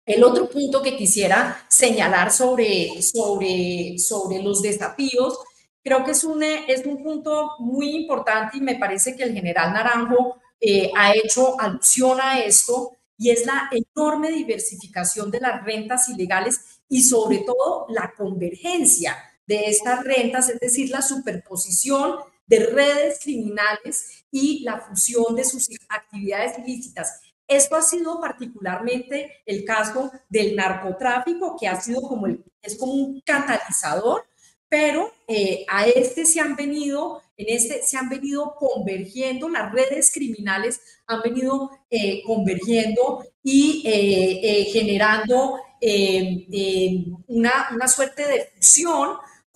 El otro punto que quisiera señalar sobre, sobre, sobre los desafíos, creo que es un, es un punto muy importante y me parece que el general Naranjo eh, ha hecho alusión a esto, y es la enorme diversificación de las rentas ilegales y sobre todo la convergencia de estas rentas, es decir, la superposición de redes criminales y la fusión de sus actividades ilícitas. Esto ha sido particularmente el caso del narcotráfico, que ha sido como el, es como un catalizador, pero eh, a este se han venido, en este se han venido convergiendo, las redes criminales han venido eh, convergiendo y eh, generando una, una suerte de fusión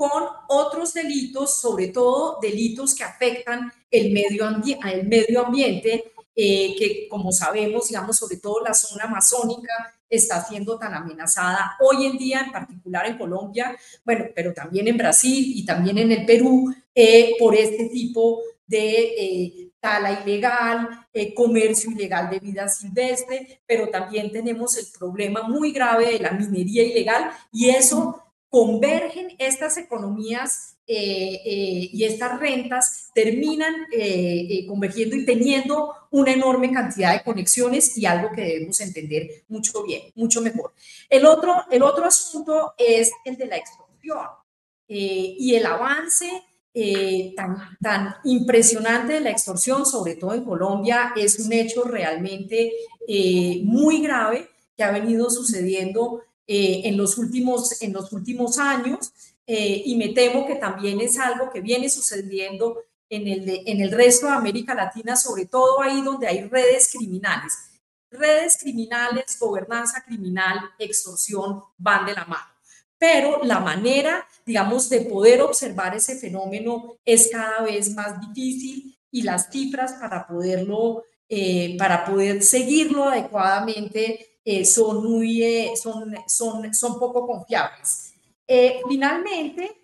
con otros delitos, sobre todo delitos que afectan el medio, el medio ambiente, eh, que como sabemos, digamos, sobre todo la zona amazónica está siendo tan amenazada hoy en día, en particular en Colombia, bueno, pero también en Brasil y también en el Perú, eh, por este tipo de eh, tala ilegal, comercio ilegal de vida silvestre, pero también tenemos el problema muy grave de la minería ilegal y eso convergen estas economías eh, eh, y estas rentas terminan eh, convergiendo y teniendo una enorme cantidad de conexiones y algo que debemos entender mucho bien, mucho mejor. El otro, el otro asunto es el de la extorsión y el avance tan, impresionante de la extorsión, sobre todo en Colombia, es un hecho realmente muy grave que ha venido sucediendo eh, en, los últimos, en los últimos años eh, y me temo que también es algo que viene sucediendo en el, en el resto de América Latina, sobre todo ahí donde hay redes criminales. Redes criminales, gobernanza criminal, extorsión van de la mano. Pero la manera, digamos, de poder observar ese fenómeno es cada vez más difícil y las cifras para poderlo, eh, para poder seguirlo adecuadamente eh, son, muy, eh, son, son, son poco confiables. Eh, finalmente,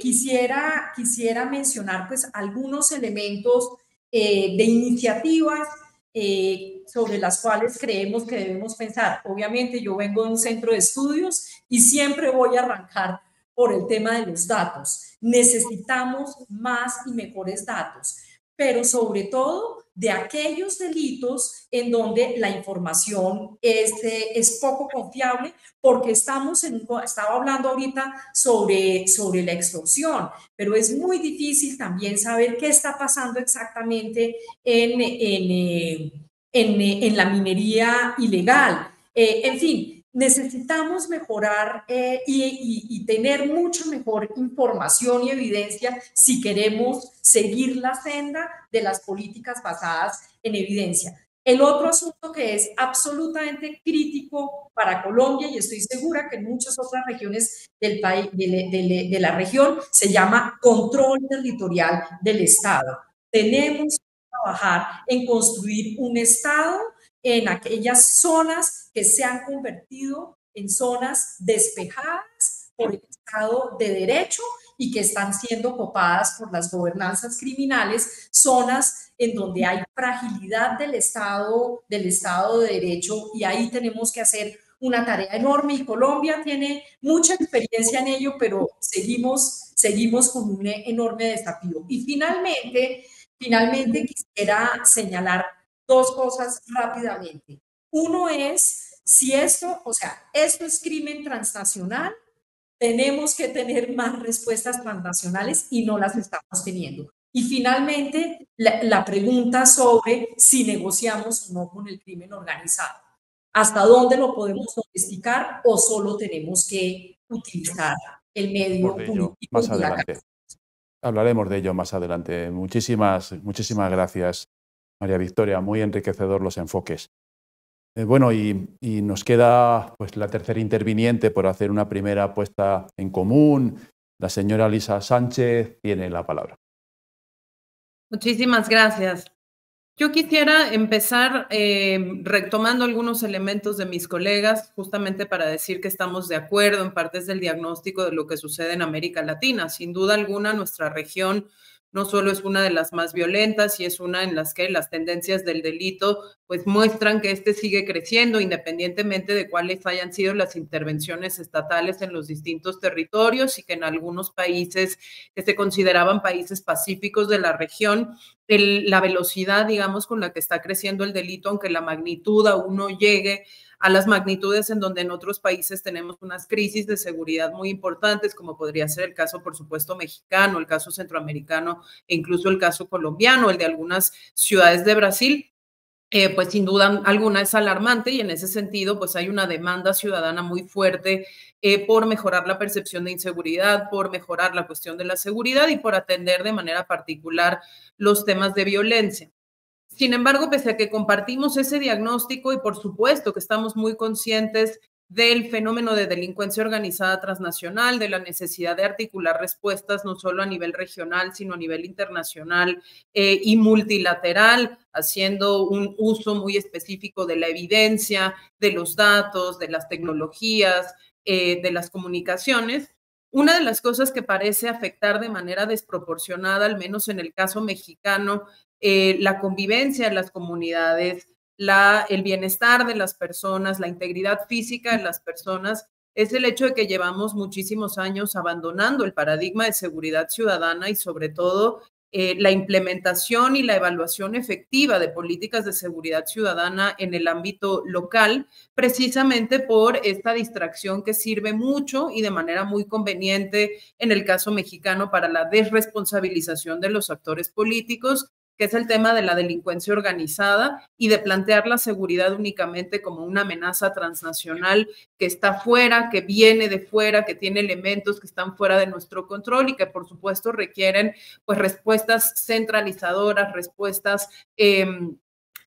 quisiera, quisiera mencionar pues, algunos elementos de iniciativas sobre las cuales creemos que debemos pensar. Obviamente, yo vengo de un centro de estudios y siempre voy a arrancar por el tema de los datos. Necesitamos más y mejores datos, pero sobre todo de aquellos delitos en donde la información es, es poco confiable, porque estamos en, estaba hablando ahorita sobre, sobre la extorsión, pero es muy difícil también saber qué está pasando exactamente en, en, eh, eh, la minería ilegal. Eh, en fin, necesitamos mejorar eh, y, tener mucho mejor información y evidencia si queremos seguir la senda de las políticas basadas en evidencia. El otro asunto que es absolutamente crítico para Colombia y estoy segura que en muchas otras regiones del país, de, de la región, se llama control territorial del Estado. Tenemos que trabajar en construir un Estado en aquellas zonas que se han convertido en zonas despejadas por el Estado de Derecho y que están siendo copadas por las gobernanzas criminales, zonas en donde hay fragilidad del Estado, del Estado de Derecho, y ahí tenemos que hacer una tarea enorme y Colombia tiene mucha experiencia en ello, pero seguimos, seguimos con un enorme desafío. Y finalmente, finalmente quisiera señalar dos cosas rápidamente. Uno es si esto, o sea, esto es crimen transnacional, tenemos que tener más respuestas transnacionales y no las estamos teniendo. Y finalmente, la, pregunta sobre si negociamos o no con el crimen organizado. ¿Hasta dónde lo podemos domesticar o solo tenemos que utilizar el medio Más adelante. Hablaremos de ello más adelante. Muchísimas, muchísimas gracias. María Victoria, muy enriquecedor los enfoques. Eh, bueno, y, nos queda pues, la tercera interviniente por hacer una primera apuesta en común. La señora Lisa Sánchez tiene la palabra. Muchísimas gracias. Yo quisiera empezar eh, retomando algunos elementos de mis colegas, justamente para decir que estamos de acuerdo en partes del diagnóstico de lo que sucede en América Latina. Sin duda alguna, nuestra región no solo es una de las más violentas, y es una en las que las tendencias del delito pues muestran que este sigue creciendo independientemente de cuáles hayan sido las intervenciones estatales en los distintos territorios y que en algunos países que se consideraban países pacíficos de la región, la velocidad, digamos, con la que está creciendo el delito, aunque la magnitud aún no llegue a las magnitudes en donde en otros países tenemos unas crisis de seguridad muy importantes, como podría ser el caso, por supuesto, mexicano, el caso centroamericano e incluso el caso colombiano, el de algunas ciudades de Brasil, eh, pues sin duda alguna es alarmante y en ese sentido pues hay una demanda ciudadana muy fuerte eh, por mejorar la percepción de inseguridad, por mejorar la cuestión de la seguridad y por atender de manera particular los temas de violencia. Sin embargo, pese a que compartimos ese diagnóstico y por supuesto que estamos muy conscientes del fenómeno de delincuencia organizada transnacional, de la necesidad de articular respuestas no solo a nivel regional, sino a nivel internacional eh, y multilateral, haciendo un uso muy específico de la evidencia, de los datos, de las tecnologías, eh, de las comunicaciones. Una de las cosas que parece afectar de manera desproporcionada, al menos en el caso mexicano, eh, la convivencia en las comunidades, el bienestar de las personas, la integridad física de las personas, es el hecho de que llevamos muchísimos años abandonando el paradigma de seguridad ciudadana y sobre todo eh, la implementación y la evaluación efectiva de políticas de seguridad ciudadana en el ámbito local, precisamente por esta distracción que sirve mucho y de manera muy conveniente en el caso mexicano para la desresponsabilización de los actores políticos que es el tema de la delincuencia organizada y de plantear la seguridad únicamente como una amenaza transnacional que está fuera, que viene de fuera, que tiene elementos que están fuera de nuestro control y que por supuesto requieren pues respuestas centralizadoras, respuestas... Em,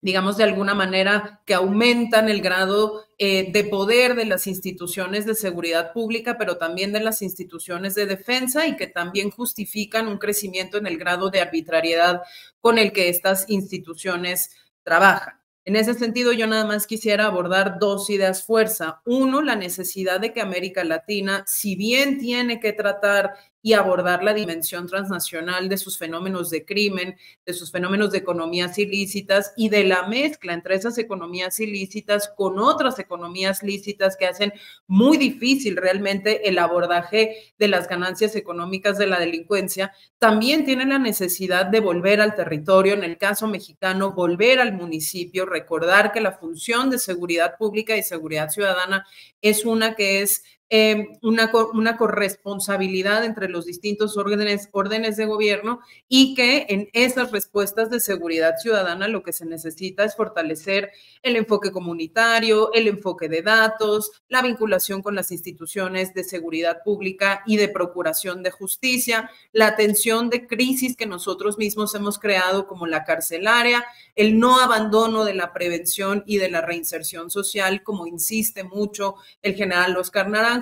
digamos de alguna manera, que aumentan el grado eh, de poder de las instituciones de seguridad pública, pero también de las instituciones de defensa y que también justifican un crecimiento en el grado de arbitrariedad con el que estas instituciones trabajan. En ese sentido, yo nada más quisiera abordar dos ideas fuerza. Uno, la necesidad de que América Latina, si bien tiene que tratar y abordar la dimensión transnacional de sus fenómenos de crimen, de sus fenómenos de economías ilícitas y de la mezcla entre esas economías ilícitas con otras economías lícitas que hacen muy difícil realmente el abordaje de las ganancias económicas de la delincuencia, también tiene la necesidad de volver al territorio, en el caso mexicano, volver al municipio, recordar que la función de seguridad pública y seguridad ciudadana es una que es Em, una, una, corresponsabilidad entre los distintos órdenes, órdenes de gobierno y que en esas respuestas de seguridad ciudadana lo que se necesita es fortalecer el enfoque comunitario, el enfoque de datos, la vinculación con las instituciones de seguridad pública y de procuración de justicia, la atención de crisis que nosotros mismos hemos creado como la carcelaria, el no abandono de la prevención y de la reinserción social, como insiste mucho el general Oscar Naranjo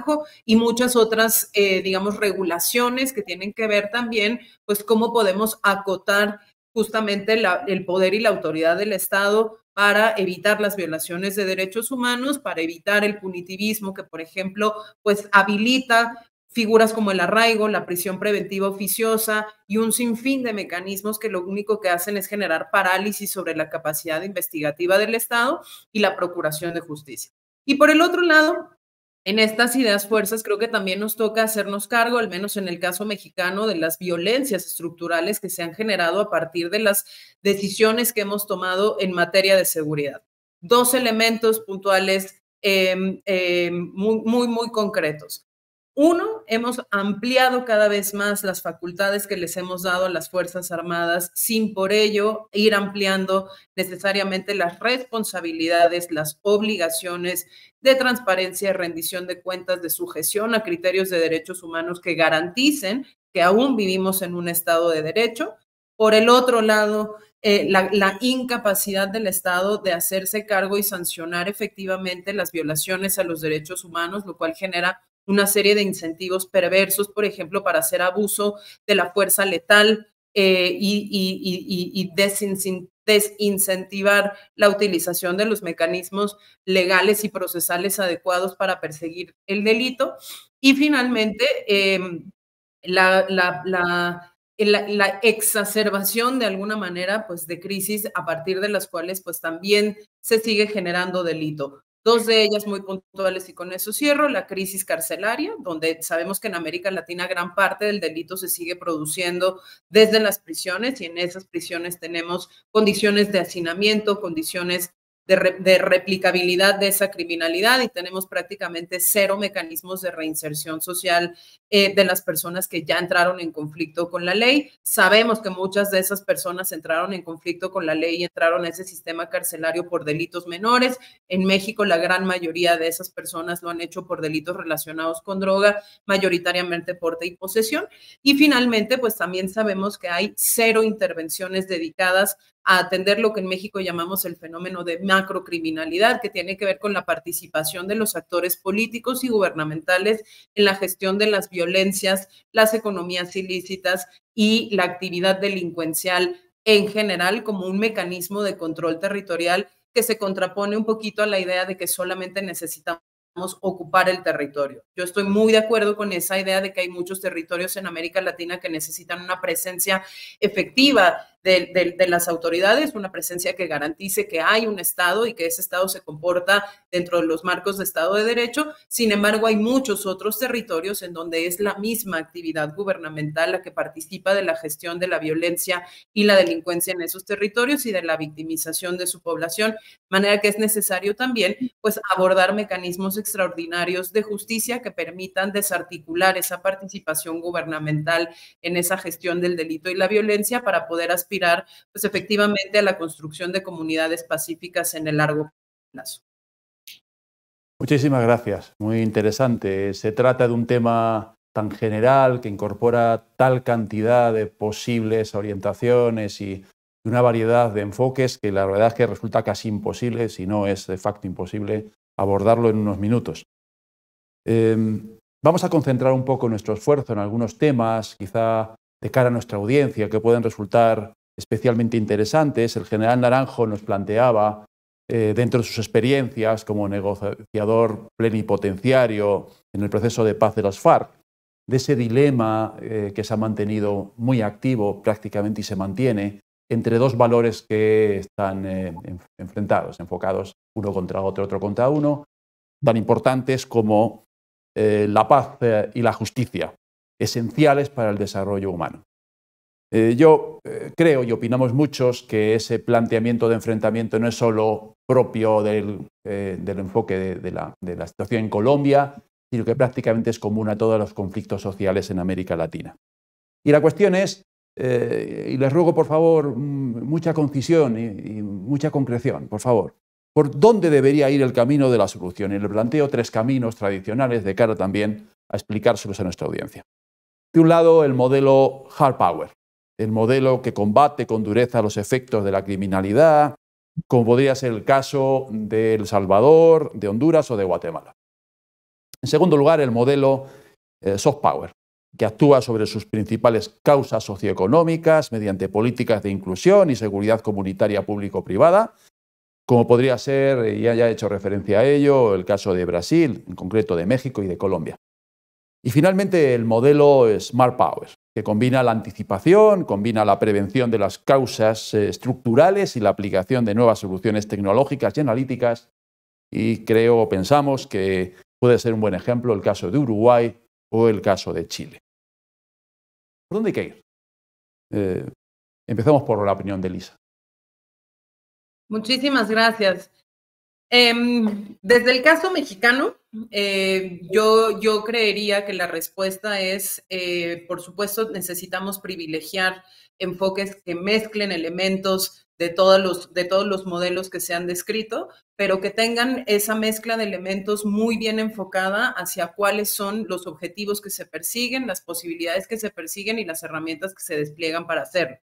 y muchas otras, eh, digamos, regulaciones que tienen que ver también, pues, cómo podemos acotar justamente el poder y la autoridad del Estado para evitar las violaciones de derechos humanos, para evitar el punitivismo que, por ejemplo, pues habilita figuras como el arraigo, la prisión preventiva oficiosa y un sinfín de mecanismos que lo único que hacen es generar parálisis sobre la capacidad investigativa del Estado y la procuración de justicia. Y por el otro lado, en estas ideas fuerzas creo que también nos toca hacernos cargo, al menos en el caso mexicano, de las violencias estructurales que se han generado a partir de las decisiones que hemos tomado en materia de seguridad. Dos elementos puntuales em, em, muy, muy concretos. Uno, hemos ampliado cada vez más las facultades que les hemos dado a las Fuerzas Armadas sin por ello ir ampliando necesariamente las responsabilidades, las obligaciones de transparencia, rendición de cuentas, de sujeción a criterios de derechos humanos que garanticen que aún vivimos en un Estado de Derecho. Por el otro lado, eh, la, incapacidad del Estado de hacerse cargo y sancionar efectivamente las violaciones a los derechos humanos, lo cual genera una serie de incentivos perversos, por ejemplo, para hacer abuso de la fuerza letal eh, y, desincentivar la utilización de los mecanismos legales y procesales adecuados para perseguir el delito. Y finalmente, em, la, la, exacerbación de alguna manera pues de crisis a partir de las cuales pues también se sigue generando delito. Dos de ellas muy puntuales y con eso cierro, la crisis carcelaria, donde sabemos que en América Latina gran parte del delito se sigue produciendo desde las prisiones y en esas prisiones tenemos condiciones de hacinamiento, condiciones de, replicabilidad de esa criminalidad y tenemos prácticamente cero mecanismos de reinserción social eh, de las personas que ya entraron en conflicto con la ley. Sabemos que muchas de esas personas entraron en conflicto con la ley y entraron a ese sistema carcelario por delitos menores. En México la gran mayoría de esas personas lo han hecho por delitos relacionados con droga, mayoritariamente porte y posesión. Y finalmente, pues también sabemos que hay cero intervenciones dedicadas a atender lo que en México llamamos el fenómeno de macrocriminalidad, que tiene que ver con la participación de los actores políticos y gubernamentales en la gestión de las violencias, las economías ilícitas y la actividad delincuencial en general como un mecanismo de control territorial que se contrapone un poquito a la idea de que solamente necesitamos ocupar el territorio. Yo estoy muy de acuerdo con esa idea de que hay muchos territorios en América Latina que necesitan una presencia efectiva de, las autoridades, una presencia que garantice que hay un Estado y que ese Estado se comporta dentro de los marcos de Estado de Derecho. Sin embargo, hay muchos otros territorios en donde es la misma actividad gubernamental la que participa de la gestión de la violencia y la delincuencia en esos territorios y de la victimización de su población, de manera que es necesario también pues abordar mecanismos extraordinarios de justicia que permitan desarticular esa participación gubernamental en esa gestión del delito y la violencia para poder aspirar pues efectivamente, a la construcción de comunidades pacíficas en el largo plazo. Muchísimas gracias, muy interesante. Se trata de un tema tan general que incorpora tal cantidad de posibles orientaciones y una variedad de enfoques que la verdad es que resulta casi imposible, si no es de facto imposible, abordarlo en unos minutos. Em, vamos a concentrar un poco nuestro esfuerzo en algunos temas, quizá de cara a nuestra audiencia, que pueden resultar especialmente interesantes. El general Naranjo nos planteaba, eh, dentro de sus experiencias como negociador plenipotenciario en el proceso de paz de las FARC, de ese dilema eh, que se ha mantenido muy activo prácticamente y se mantiene entre dos valores que están eh, enfrentados, enfocados uno contra otro, otro contra uno, tan importantes como la paz y la justicia, esenciales para el desarrollo humano. Eh, yo eh, creo y opinamos muchos que ese planteamiento de enfrentamiento no es solo propio del, eh, enfoque de, la, situación en Colombia, sino que prácticamente es común a todos los conflictos sociales en América Latina. Y la cuestión es y les ruego por favor mm, mucha concisión y, y, mucha concreción, por favor. ¿Por dónde debería ir el camino de la solución? Y le planteo tres caminos tradicionales de cara también a explicárselos a nuestra audiencia. De un lado, el modelo hard power, el modelo que combate con dureza los efectos de la criminalidad, como podría ser el caso de El Salvador, de Honduras o de Guatemala. En segundo lugar, el modelo eh, soft power, que actúa sobre sus principales causas socioeconómicas mediante políticas de inclusión y seguridad comunitaria público-privada, como podría ser, eh, y ya he hecho referencia a ello, el caso de Brasil, en concreto de México y de Colombia. Y finalmente el modelo Smart Power, que combina la anticipación, combina la prevención de las causas eh, estructurales y la aplicación de nuevas soluciones tecnológicas y analíticas. Y creo, pensamos que puede ser un buen ejemplo el caso de Uruguay o el caso de Chile. ¿Por dónde hay que ir? Eh, empezamos por la opinión de Lisa. Muchísimas gracias. Em, desde el caso mexicano, eh, yo, yo creería que la respuesta es, eh, por supuesto, necesitamos privilegiar enfoques que mezclen elementos de todos, los, de todos los modelos que se han descrito, pero que tengan esa mezcla de elementos muy bien enfocada hacia cuáles son los objetivos que se persiguen, las posibilidades que se persiguen y las herramientas que se despliegan para hacerlo.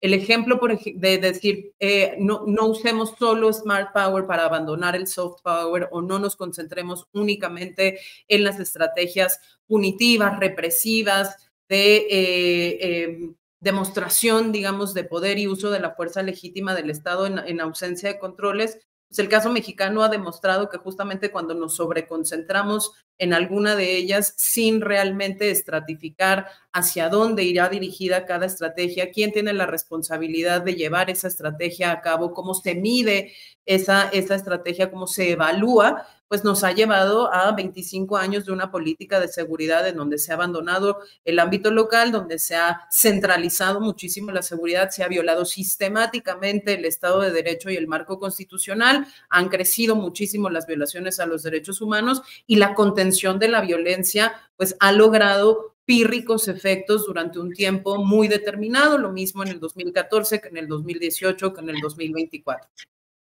El ejemplo por, de decir, eh, no, usemos solo Smart Power para abandonar el soft power o no nos concentremos únicamente en las estrategias punitivas, represivas, de eh, em, demostración, digamos, de poder y uso de la fuerza legítima del Estado en ausencia de controles, pues, el caso mexicano ha demostrado que justamente cuando nos sobreconcentramos en alguna de ellas sin realmente estratificar hacia dónde irá dirigida cada estrategia, quién tiene la responsabilidad de llevar esa estrategia a cabo, cómo se mide esa, esa estrategia, cómo se evalúa, pues nos ha llevado a 25 años de una política de seguridad en donde se ha abandonado el ámbito local, donde se ha centralizado muchísimo la seguridad, se ha violado sistemáticamente el Estado de Derecho y el marco constitucional, han crecido muchísimo las violaciones a los derechos humanos y la contención de la violencia, pues ha logrado pírricos efectos durante un tiempo muy determinado, lo mismo en el 2014 que en el 2018 que en el 2024.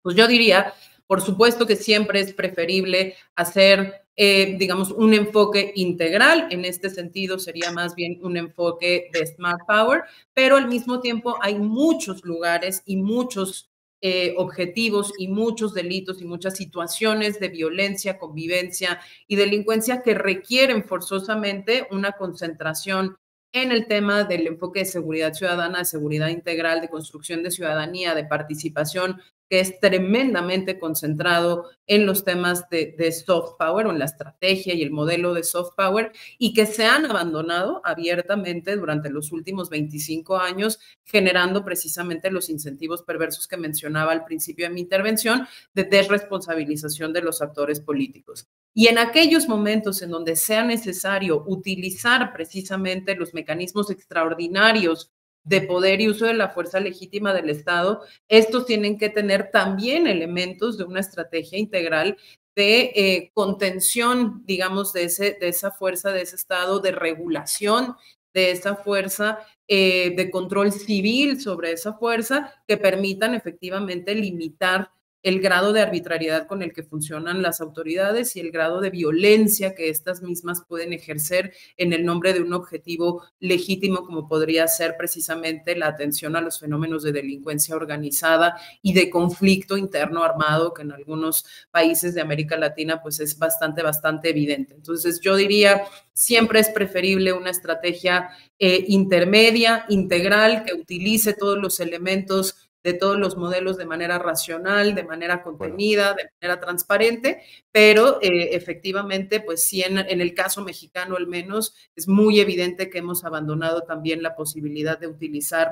Pues yo diría por supuesto que siempre es preferible hacer, eh, digamos, un enfoque integral. En este sentido sería más bien un enfoque de Smart Power, pero al mismo tiempo hay muchos lugares y muchos eh, objetivos y muchos delitos y muchas situaciones de violencia, convivencia y delincuencia que requieren forzosamente una concentración en el tema del enfoque de seguridad ciudadana, de seguridad integral, de construcción de ciudadanía, de participación que es tremendamente concentrado en los temas de, soft power o en la estrategia y el modelo de soft power y que se han abandonado abiertamente durante los últimos 25 años, generando precisamente los incentivos perversos que mencionaba al principio de mi intervención de desresponsabilización de los actores políticos. Y en aquellos momentos en donde sea necesario utilizar precisamente los mecanismos extraordinarios de poder y uso de la fuerza legítima del Estado, estos tienen que tener también elementos de una estrategia integral de eh, contención, digamos, de, ese, de esa fuerza, de ese Estado, de regulación de esa fuerza, eh, de control civil sobre esa fuerza, que permitan efectivamente limitar el grado de arbitrariedad con el que funcionan las autoridades y el grado de violencia que estas mismas pueden ejercer en el nombre de un objetivo legítimo como podría ser precisamente la atención a los fenómenos de delincuencia organizada y de conflicto interno armado que en algunos países de América Latina pues es bastante, bastante evidente. Entonces yo diría, siempre es preferible una estrategia eh, intermedia, integral, que utilice todos los elementos de todos los modelos de manera racional, de manera contenida, de manera transparente, pero eh, efectivamente, pues sí, en, el caso mexicano al menos, es muy evidente que hemos abandonado también la posibilidad de utilizar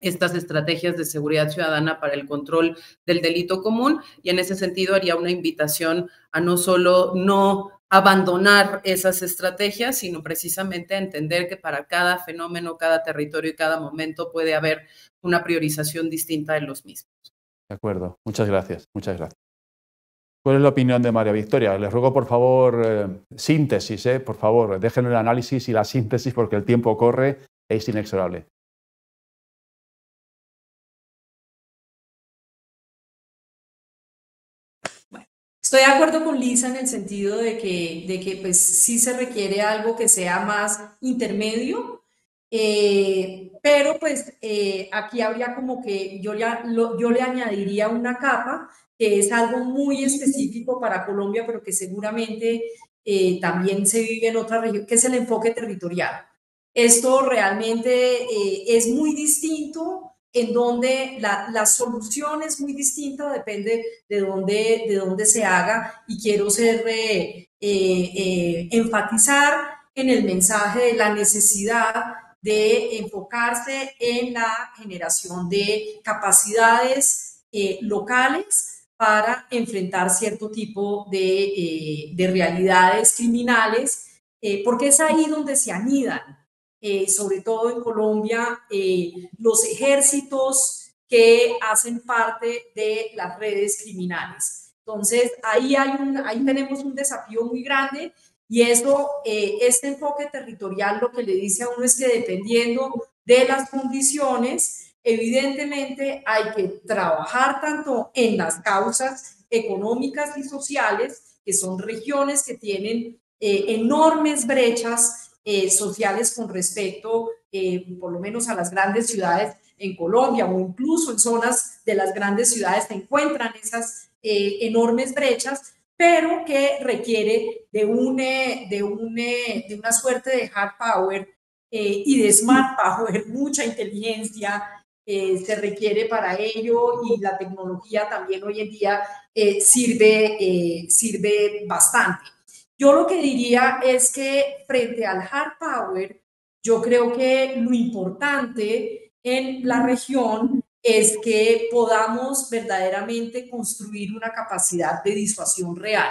estas estrategias de seguridad ciudadana para el control del delito común y en ese sentido haría una invitación a no solo no abandonar esas estrategias, sino precisamente entender que para cada fenómeno, cada territorio y cada momento puede haber una priorización distinta de los mismos. De acuerdo, muchas gracias, muchas gracias. ¿Cuál es la opinión de María Victoria? Les ruego, por favor, eh, síntesis, eh, por favor, déjenme el análisis y la síntesis porque el tiempo corre, e es inexorable. Estoy de acuerdo con Lisa en el sentido de que, de que pues sí se requiere algo que sea más intermedio, eh, pero pues eh, aquí habría como que yo, yo le añadiría una capa que es algo muy específico para Colombia, pero que seguramente eh, también se vive en otra región, que es el enfoque territorial. Esto realmente es muy distinto en donde la, solución es muy distinta, depende de dónde, de se haga y quiero ser, eh, eh, eh, enfatizar en el mensaje de la necesidad de enfocarse en la generación de capacidades locales para enfrentar cierto tipo de, de realidades criminales, porque es ahí donde se anidan eh, sobre todo en Colombia, eh, los ejércitos que hacen parte de las redes criminales. Entonces, ahí, hay un, ahí tenemos un desafío muy grande y eso, eh, este enfoque territorial lo que le dice a uno es que dependiendo de las condiciones, evidentemente hay que trabajar tanto en las causas económicas y sociales, que son regiones que tienen enormes brechas eh, sociales con respecto, eh, por lo menos a las grandes ciudades en Colombia o incluso en zonas de las grandes ciudades se encuentran esas eh, enormes brechas, pero que requiere de, un, de, de una suerte de hard power y de smart power, mucha inteligencia, se requiere para ello y la tecnología también hoy en día sirve, sirve bastante. Yo lo que diría es que frente al hard power, yo creo que lo importante en la región es que podamos verdaderamente construir una capacidad de disuasión real.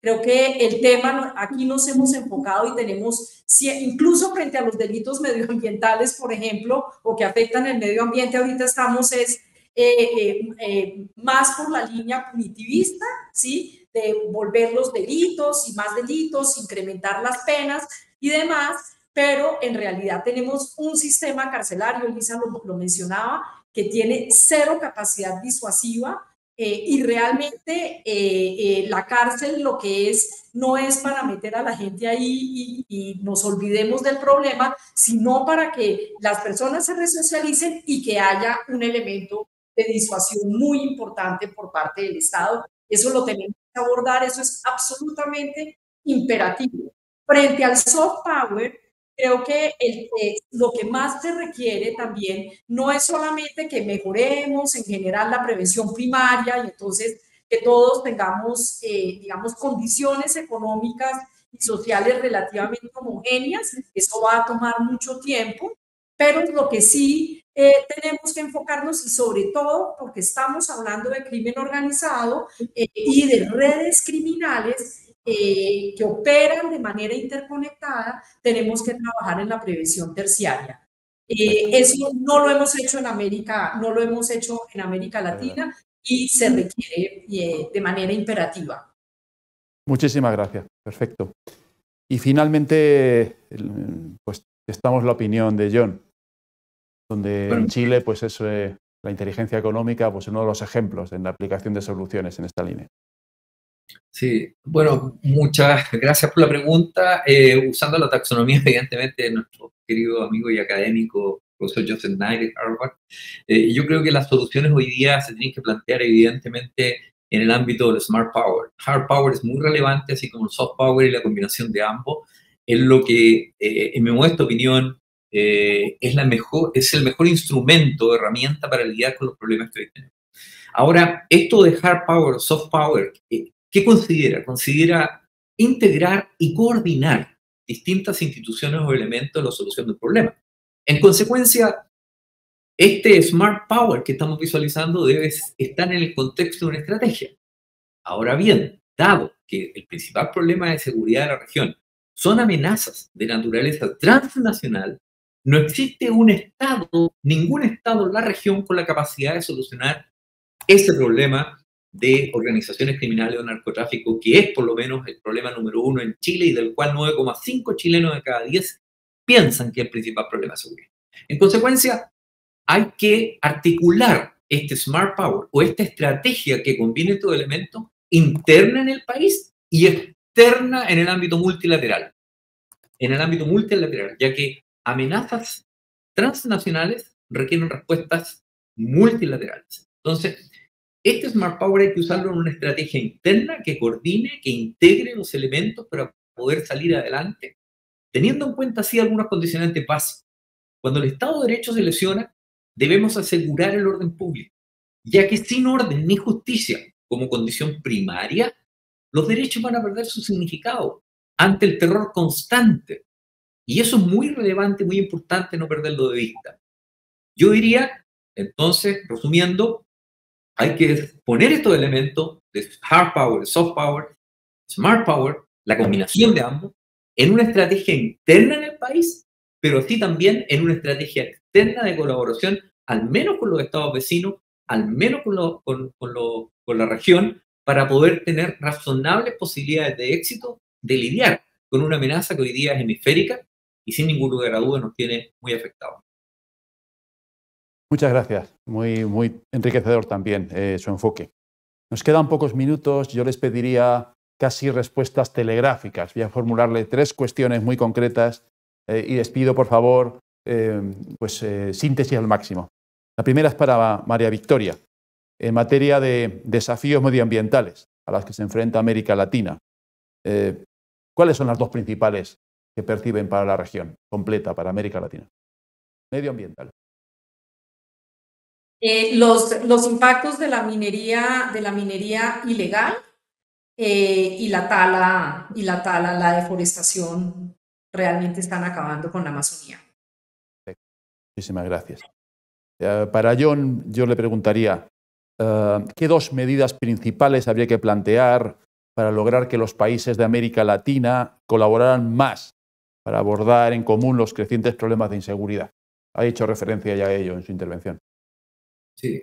Creo que el tema, aquí nos hemos enfocado y tenemos, incluso frente a los delitos medioambientales, por ejemplo, o que afectan el medio ambiente, ahorita estamos es eh, eh, eh, más por la línea punitivista, ¿sí? de volver los delitos y más delitos, incrementar las penas y demás, pero en realidad tenemos un sistema carcelario, Lisa lo, mencionaba, que tiene cero capacidad disuasiva eh, y realmente eh, eh, la cárcel lo que es no es para meter a la gente ahí y nos olvidemos del problema, sino para que las personas se resocialicen y que haya un elemento de disuasión muy importante por parte del Estado. Eso lo tenemos abordar, eso es absolutamente imperativo. Frente al soft power, creo que el, lo que más se requiere también no es solamente que mejoremos en general la prevención primaria y entonces que todos tengamos, eh, digamos, condiciones económicas y sociales relativamente homogéneas, eso va a tomar mucho tiempo, pero lo que sí eh, tenemos que enfocarnos y sobre todo porque estamos hablando de crimen organizado eh, y de redes criminales eh, que operan de manera interconectada, tenemos que trabajar en la prevención terciaria. eso no lo hemos hecho en América, no lo hemos hecho en América Latina y se requiere de manera imperativa. Muchísimas gracias, perfecto. Y finalmente, pues estamos la opinión de John donde en Chile pues es eh, la inteligencia económica pues uno de los ejemplos en la aplicación de soluciones en esta línea. Sí, bueno, muchas gracias por la pregunta. Eh, usando la taxonomía, evidentemente, de nuestro querido amigo y académico, profesor Joseph Knight de Harvard, eh, yo creo que las soluciones hoy día se tienen que plantear, evidentemente, en el ámbito del smart power. Hard power es muy relevante, así como el soft power y la combinación de ambos. Es lo que, en mi modesta opinión, eh, es, la mejor, es el mejor instrumento, herramienta para lidiar con los problemas que tenemos. Ahora, esto de hard power, soft power, eh, ¿qué considera? Considera integrar y coordinar distintas instituciones o elementos en la solución del problema. En consecuencia, este smart power que estamos visualizando debe estar en el contexto de una estrategia. Ahora bien, dado que el principal problema de seguridad de la región son amenazas de naturaleza transnacional, no existe un Estado, ningún Estado en la región con la capacidad de solucionar ese problema de organizaciones criminales o narcotráfico, que es por lo menos el problema número uno en Chile y del cual 9,5 chilenos de cada 10 piensan que es el principal problema de seguridad. En consecuencia, hay que articular este smart power o esta estrategia que combine estos elementos interna en el país y externa en el ámbito multilateral. En el ámbito multilateral, ya que amenazas transnacionales requieren respuestas multilaterales. Entonces, este Smart Power hay que usarlo en una estrategia interna que coordine, que integre los elementos para poder salir adelante, teniendo en cuenta así algunos condicionantes básicos. Cuando el Estado de Derecho se lesiona, debemos asegurar el orden público, ya que sin orden ni justicia como condición primaria, los derechos van a perder su significado ante el terror constante y eso es muy relevante, muy importante no perderlo de vista. Yo diría, entonces, resumiendo, hay que poner estos elementos de hard power, soft power, smart power, la combinación de ambos, en una estrategia interna en el país, pero sí también en una estrategia externa de colaboración, al menos con los estados vecinos, al menos con, con la región, para poder tener razonables posibilidades de éxito de lidiar con una amenaza que hoy día es hemisférica y sin ningún lugar a duda nos tiene muy afectado Muchas gracias. Muy, enriquecedor también eh, su enfoque. Nos quedan pocos minutos. Yo les pediría casi respuestas telegráficas. Voy a formularle tres cuestiones muy concretas eh, y les pido, por favor, eh, pues, síntesis al máximo. La primera es para María Victoria, en materia de desafíos medioambientales a las que se enfrenta América Latina. ¿Cuáles son las dos principales que perciben para la región completa, para América Latina. Medioambiental. Eh, los, los, impactos de la minería, de la minería ilegal eh, y, la tala, y la tala, la deforestación, realmente están acabando con la Amazonía. Muchísimas gracias. Eh, para John, yo le preguntaría, ¿qué dos medidas principales habría que plantear para lograr que los países de América Latina colaboraran más para abordar en común los crecientes problemas de inseguridad. Ha hecho referencia ya a ello en su intervención. Sí,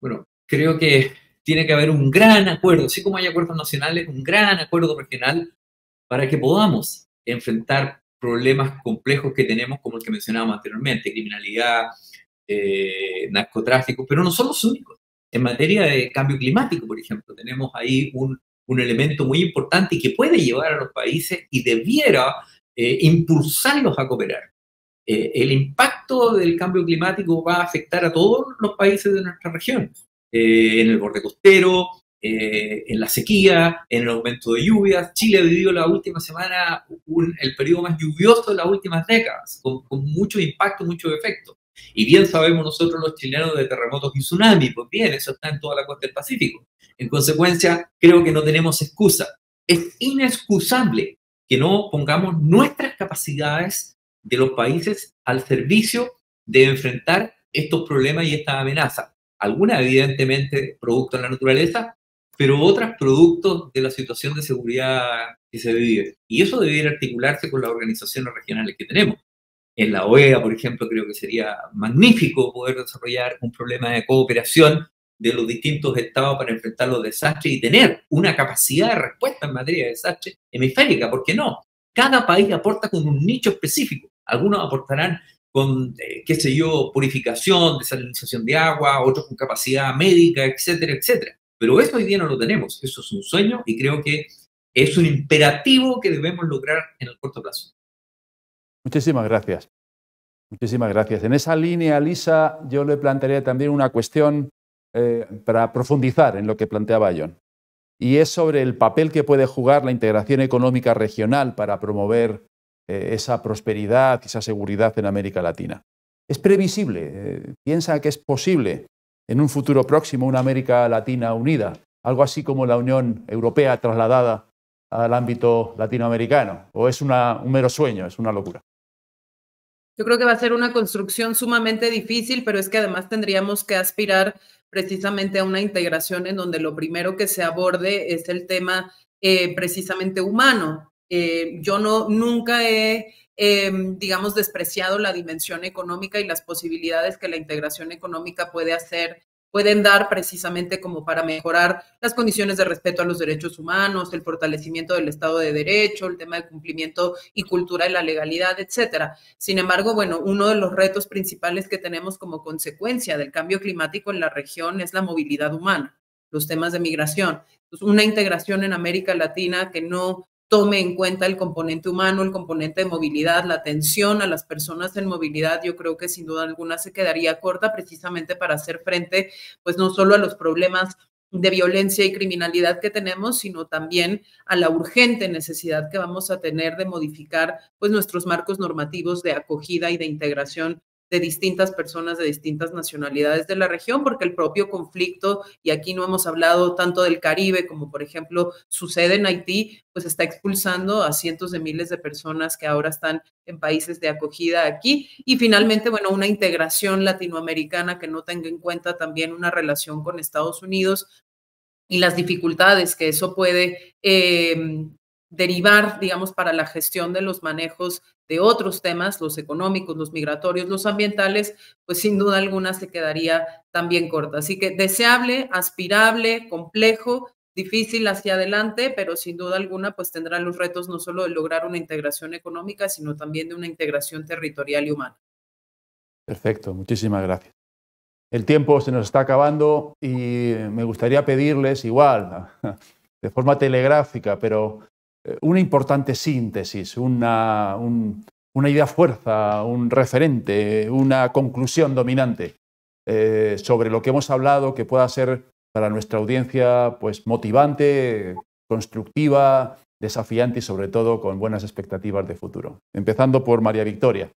bueno, creo que tiene que haber un gran acuerdo, así como hay acuerdos nacionales, un gran acuerdo regional para que podamos enfrentar problemas complejos que tenemos, como el que mencionábamos anteriormente, criminalidad, eh, narcotráfico, pero no son los únicos. En materia de cambio climático, por ejemplo, tenemos ahí un, un elemento muy importante que puede llevar a los países y debiera eh, impulsarlos a cooperar. Eh, el impacto del cambio climático va a afectar a todos los países de nuestra región, eh, en el borde costero, en la sequía, en el aumento de lluvias. Chile ha vivido la última semana el periodo más lluvioso de las últimas décadas, con, con mucho impacto, mucho efecto. Y bien sabemos nosotros los chilenos de terremotos y tsunamis, pues bien, eso está en toda la costa del Pacífico. En consecuencia, creo que no tenemos excusa. Es inexcusable que no pongamos nuestras capacidades de los países al servicio de enfrentar estos problemas y esta amenaza. Algunas, evidentemente, producto de la naturaleza, pero otras producto de la situación de seguridad que se vive. Y eso debería articularse con las organizaciones regionales que tenemos. En la OEA, por ejemplo, creo que sería magnífico poder desarrollar un problema de cooperación de los distintos estados para enfrentar los desastres y tener una capacidad de respuesta en materia de desastres hemisférica, ¿por qué no? Cada país aporta con un nicho específico. Algunos aportarán con, eh, qué sé yo, purificación, desalinización de agua, otros con capacidad médica, etcétera, etcétera. Pero eso hoy día no lo tenemos. Eso es un sueño y creo que es un imperativo que debemos lograr en el corto plazo. Muchísimas gracias. Muchísimas gracias. En esa línea, Lisa, yo le plantearía también una cuestión eh, para profundizar en lo que planteaba John. Y es sobre el papel que puede jugar la integración económica regional para promover eh, esa prosperidad y esa seguridad en América Latina. Es previsible, eh, piensa que es posible en un futuro próximo una América Latina unida, algo así como la Unión Europea trasladada al ámbito latinoamericano, o es un mero sueño, es una locura. Yo creo que va a ser una construcción sumamente difícil, pero es que además tendríamos que aspirar precisamente a una integración en donde lo primero que se aborde es el tema eh, precisamente humano. Eh, yo nunca he, eh, digamos, despreciado la dimensión económica y las posibilidades que la integración económica puede hacer pueden dar precisamente como para mejorar las condiciones de respeto a los derechos humanos, el fortalecimiento del Estado de Derecho, el tema de cumplimiento y cultura de la legalidad, etcétera. Sin embargo, bueno, uno de los retos principales que tenemos como consecuencia del cambio climático en la región es la movilidad humana, los temas de migración. una integración en América Latina que no tome en cuenta el componente humano, el componente de movilidad, la atención a las personas en movilidad, yo creo que sin duda alguna se quedaría corta precisamente para hacer frente, pues no solo a los problemas de violencia y criminalidad que tenemos, sino también a la urgente necesidad que vamos a tener de modificar pues nuestros marcos normativos de acogida y de integración de distintas personas de distintas nacionalidades de la región, porque el propio conflicto, y aquí no hemos hablado tanto del Caribe como por ejemplo sucede en Haití, pues está expulsando a cientos de miles de personas que ahora están en países de acogida aquí. Y finalmente, bueno, una integración latinoamericana que no tenga en cuenta también una relación con Estados Unidos, y las dificultades que eso puede eh, derivar, digamos, para la gestión de los manejos de otros temas, los económicos, los migratorios, los ambientales, pues sin duda alguna se quedaría también corta. Así que deseable, aspirable, complejo, difícil hacia adelante, pero sin duda alguna pues tendrá los retos no solo de lograr una integración económica, sino también de una integración territorial y humana. Perfecto, muchísimas gracias. El tiempo se nos está acabando y me gustaría pedirles igual, de forma telegráfica, pero eh, una importante síntesis, una, idea fuerza, un referente, una conclusión dominante eh, sobre lo que hemos hablado que pueda ser para nuestra audiencia pues motivante, constructiva, desafiante y sobre todo con buenas expectativas de futuro. Empezando por María Victoria.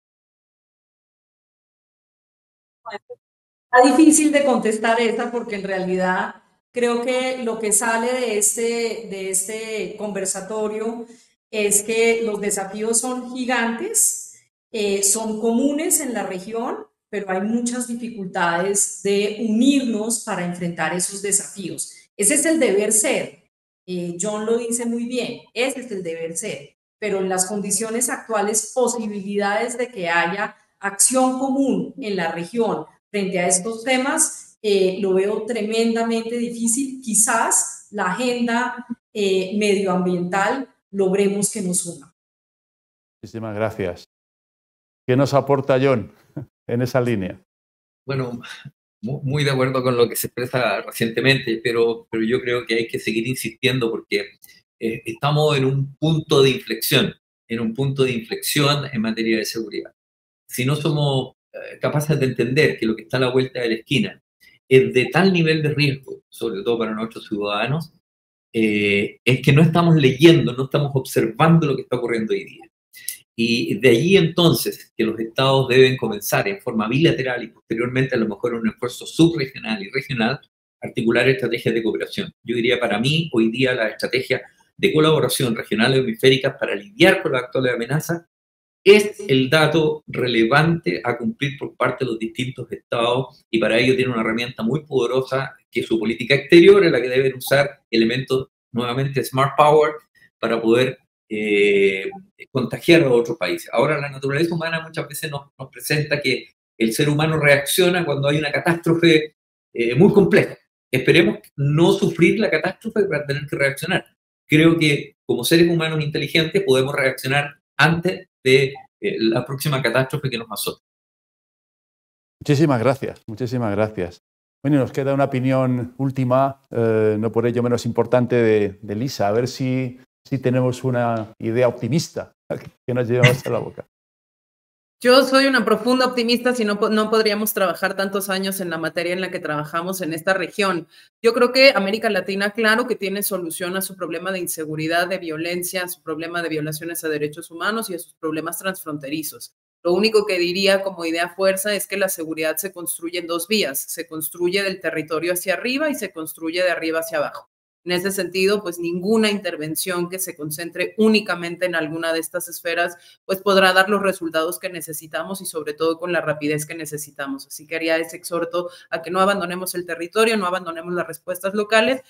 Está difícil de contestar esta porque en realidad Creo que lo que sale de este, de este conversatorio es que los desafíos son gigantes, eh, son comunes en la región, pero hay muchas dificultades de unirnos para enfrentar esos desafíos. Ese es el deber ser. Eh, John lo dice muy bien, ese es el deber ser. Pero en las condiciones actuales, posibilidades de que haya acción común en la región frente a estos temas eh, lo veo tremendamente difícil. Quizás la agenda eh, medioambiental logremos que nos una. Muchísimas gracias. ¿Qué nos aporta John en esa línea? Bueno, muy de acuerdo con lo que se expresa recientemente, pero, pero yo creo que hay que seguir insistiendo porque eh, estamos en un punto de inflexión, en un punto de inflexión en materia de seguridad. Si no somos capaces de entender que lo que está a la vuelta de la esquina es eh, de tal nivel de riesgo, sobre todo para nuestros ciudadanos, eh, es que no estamos leyendo, no estamos observando lo que está ocurriendo hoy día. Y de allí entonces que los estados deben comenzar en forma bilateral y posteriormente a lo mejor un esfuerzo subregional y regional, articular estrategias de cooperación. Yo diría para mí hoy día la estrategia de colaboración regional y hemisférica para lidiar con la actual amenaza es el dato relevante a cumplir por parte de los distintos estados y para ello tiene una herramienta muy poderosa que es su política exterior, en la que deben usar elementos nuevamente smart power para poder eh, contagiar a otros países. Ahora la naturaleza humana muchas veces nos, presenta que el ser humano reacciona cuando hay una catástrofe eh, muy compleja. Esperemos no sufrir la catástrofe para tener que reaccionar. Creo que como seres humanos inteligentes podemos reaccionar antes de eh, la próxima catástrofe que nos azote. Muchísimas gracias, muchísimas gracias. Bueno, nos queda una opinión última, eh, no por ello menos importante, de, Lisa, a ver si, si tenemos una idea optimista que nos llevamos a la boca. Yo soy una profunda optimista, si no, podríamos trabajar tantos años en la materia en la que trabajamos en esta región. Yo creo que América Latina, claro que tiene solución a su problema de inseguridad, de violencia, a su problema de violaciones a derechos humanos y a sus problemas transfronterizos. Lo único que diría como idea fuerza es que la seguridad se construye en dos vías, se construye del territorio hacia arriba y se construye de arriba hacia abajo. En ese sentido, pues ninguna intervención que se concentre únicamente en alguna de estas esferas, pues podrá dar los resultados que necesitamos y sobre todo con la rapidez que necesitamos. Así que haría ese exhorto a que no abandonemos el territorio, no abandonemos las respuestas locales,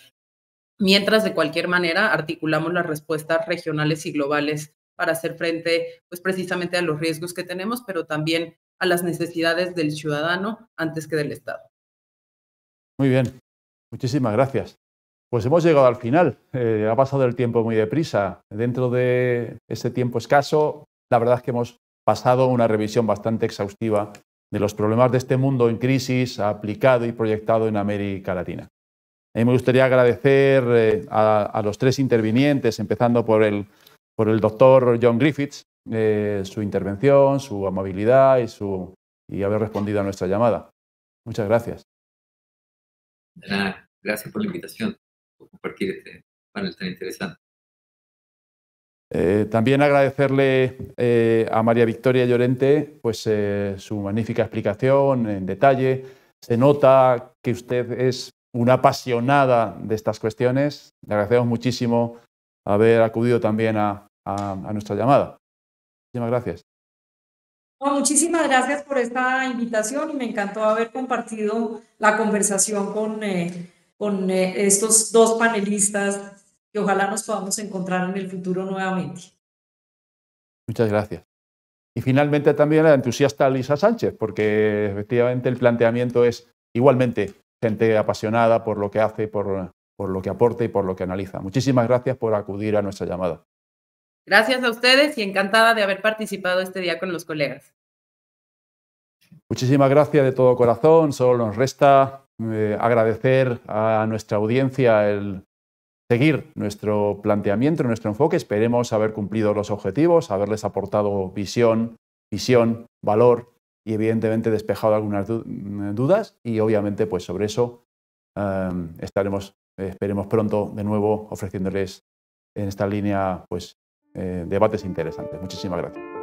mientras de cualquier manera articulamos las respuestas regionales y globales para hacer frente, pues precisamente a los riesgos que tenemos, pero también a las necesidades del ciudadano antes que del Estado. Muy bien, muchísimas gracias. Pues hemos llegado al final. Eh, ha pasado el tiempo muy deprisa. Dentro de ese tiempo escaso, la verdad es que hemos pasado una revisión bastante exhaustiva de los problemas de este mundo en crisis aplicado y proyectado en América Latina. Eh, me gustaría agradecer eh, a, los tres intervinientes, empezando por el, por el doctor John Griffiths, su intervención, su amabilidad y, su, y haber respondido a nuestra llamada. Muchas gracias. Gracias por la invitación por compartir este panel tan interesante. Eh, también agradecerle eh, a María Victoria Llorente pues, eh, su magnífica explicación en detalle. Se nota que usted es una apasionada de estas cuestiones. Le agradecemos muchísimo haber acudido también a, nuestra llamada. Muchísimas gracias. muchísimas gracias por esta invitación y me encantó haber compartido la conversación con con eh, estos dos panelistas que ojalá nos podamos encontrar en el futuro nuevamente. Muchas gracias. Y finalmente también la entusiasta Lisa Sánchez, porque efectivamente el planteamiento es igualmente gente apasionada por lo que hace, por, por lo que aporta y por lo que analiza. Muchísimas gracias por acudir a nuestra llamada. Gracias a ustedes y encantada de haber participado este día con los colegas. Muchísimas gracias de todo corazón. Solo nos resta eh, agradecer a nuestra audiencia el seguir nuestro planteamiento, nuestro enfoque. Esperemos haber cumplido los objetivos, haberles aportado visión, visión, valor y evidentemente despejado algunas mm, dudas y obviamente pues sobre eso em, estaremos, esperemos pronto de nuevo ofreciéndoles en esta línea pues eh, debates interesantes. Muchísimas gracias.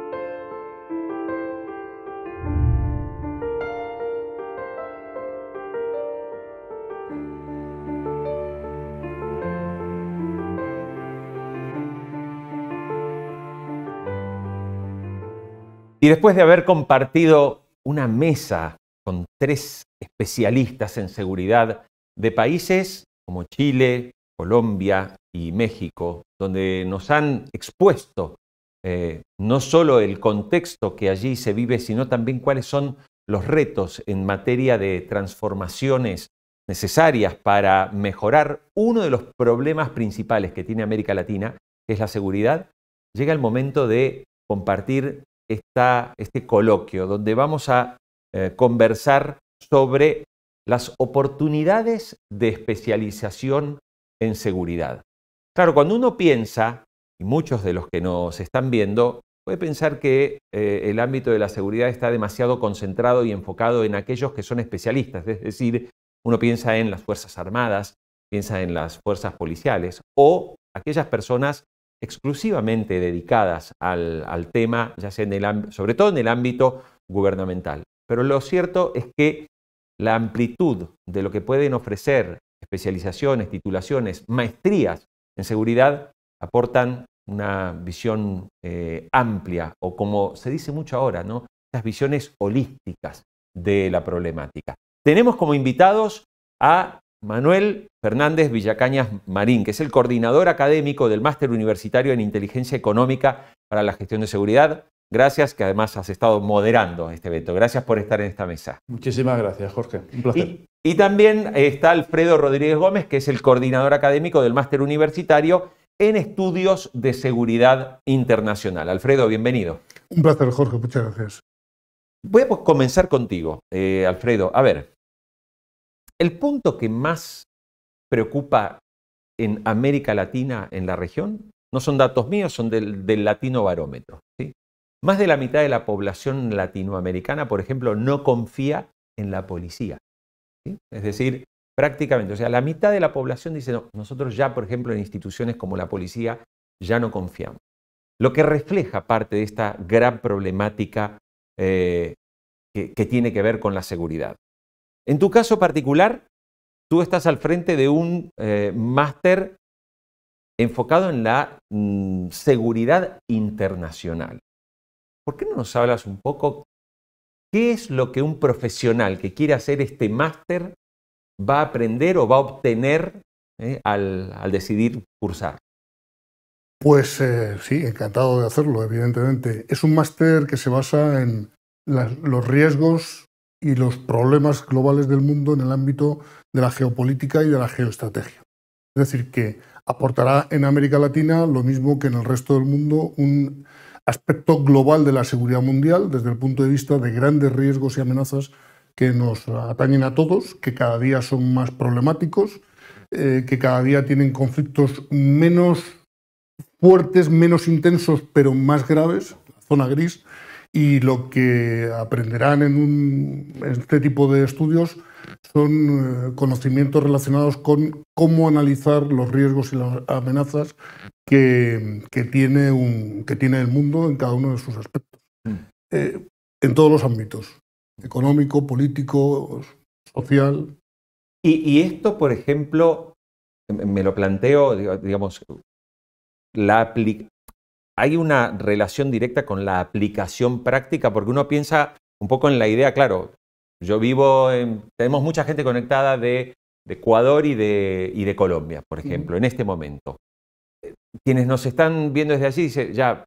Y después de haber compartido una mesa con tres especialistas en seguridad de países como Chile, Colombia y México, donde nos han expuesto eh, no solo el contexto que allí se vive, sino también cuáles son los retos en materia de transformaciones necesarias para mejorar uno de los problemas principales que tiene América Latina, que es la seguridad, llega el momento de compartir está este coloquio, donde vamos a eh, conversar sobre las oportunidades de especialización en seguridad. Claro, cuando uno piensa, y muchos de los que nos están viendo, puede pensar que eh, el ámbito de la seguridad está demasiado concentrado y enfocado en aquellos que son especialistas, es decir, uno piensa en las Fuerzas Armadas, piensa en las Fuerzas Policiales o aquellas personas exclusivamente dedicadas al, tema, ya sea en sobre todo en el ámbito gubernamental. Pero lo cierto es que la amplitud de lo que pueden ofrecer especializaciones, titulaciones, maestrías en seguridad aportan una visión eh, amplia o como se dice mucho ahora, ¿no? Estas visiones holísticas de la problemática. Tenemos como invitados a Manuel Fernández Villacañas Marín, que es el coordinador académico del Máster Universitario en Inteligencia Económica para la Gestión de Seguridad. Gracias, que además has estado moderando este evento. Gracias por estar en esta mesa. Muchísimas gracias, Jorge. Un placer. Y, también está Alfredo Rodríguez Gómez, que es el coordinador académico del Máster Universitario en Estudios de Seguridad Internacional. Alfredo, bienvenido. Un placer, Jorge. Muchas gracias. Voy a comenzar contigo, eh, Alfredo. A ver, el punto que más preocupa en América Latina, en la región, no son datos míos, son del, latino barómetro. Más de la mitad de la población latinoamericana, por ejemplo, no confía en la policía. Es decir, prácticamente, o sea, la mitad de la población dice, no, nosotros ya, por ejemplo, en instituciones como la policía, ya no confiamos. Lo que refleja parte de esta gran problemática eh, que tiene que ver con la seguridad. En tu caso particular, tú estás al frente de un eh, máster enfocado en la mm, seguridad internacional. ¿Por qué no nos hablas un poco qué es lo que un profesional que quiere hacer este máster va a aprender o va a obtener eh, al, decidir cursar? Pues eh, sí, encantado de hacerlo, evidentemente. Es un máster que se basa en los riesgos y los problemas globales del mundo en el ámbito de la geopolítica y de la geoestrategia. Es decir, que aportará en América Latina lo mismo que en el resto del mundo un aspecto global de la seguridad mundial desde el punto de vista de grandes riesgos y amenazas que nos atañen a todos, que cada día son más problemáticos, eh, que cada día tienen conflictos menos fuertes, menos intensos, pero más graves, zona gris, y lo que aprenderán en, este tipo de estudios son eh, conocimientos relacionados con cómo analizar los riesgos y las amenazas que, tiene, el mundo en cada uno de sus aspectos, mm. eh, en todos los ámbitos, económico, político, social. Y, esto, por ejemplo, me lo planteo, digamos, la, hay una relación directa con la aplicación práctica, porque uno piensa un poco en la idea, claro, yo vivo, tenemos mucha gente conectada de, Ecuador y de, Colombia, por ejemplo, en este momento. Quienes nos están viendo desde allí dicen, ya,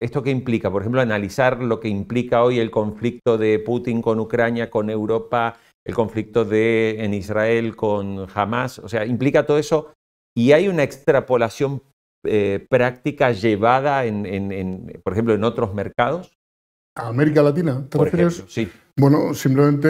¿esto qué implica? Por ejemplo, analizar lo que implica hoy el conflicto de Putin con Ucrania, con Europa, el conflicto en Israel con Hamas, o sea, implica todo eso y hay una extrapolación eh, práctica llevada, en, por ejemplo, en otros mercados? América Latina? por Ejemplo, sí. Bueno, simplemente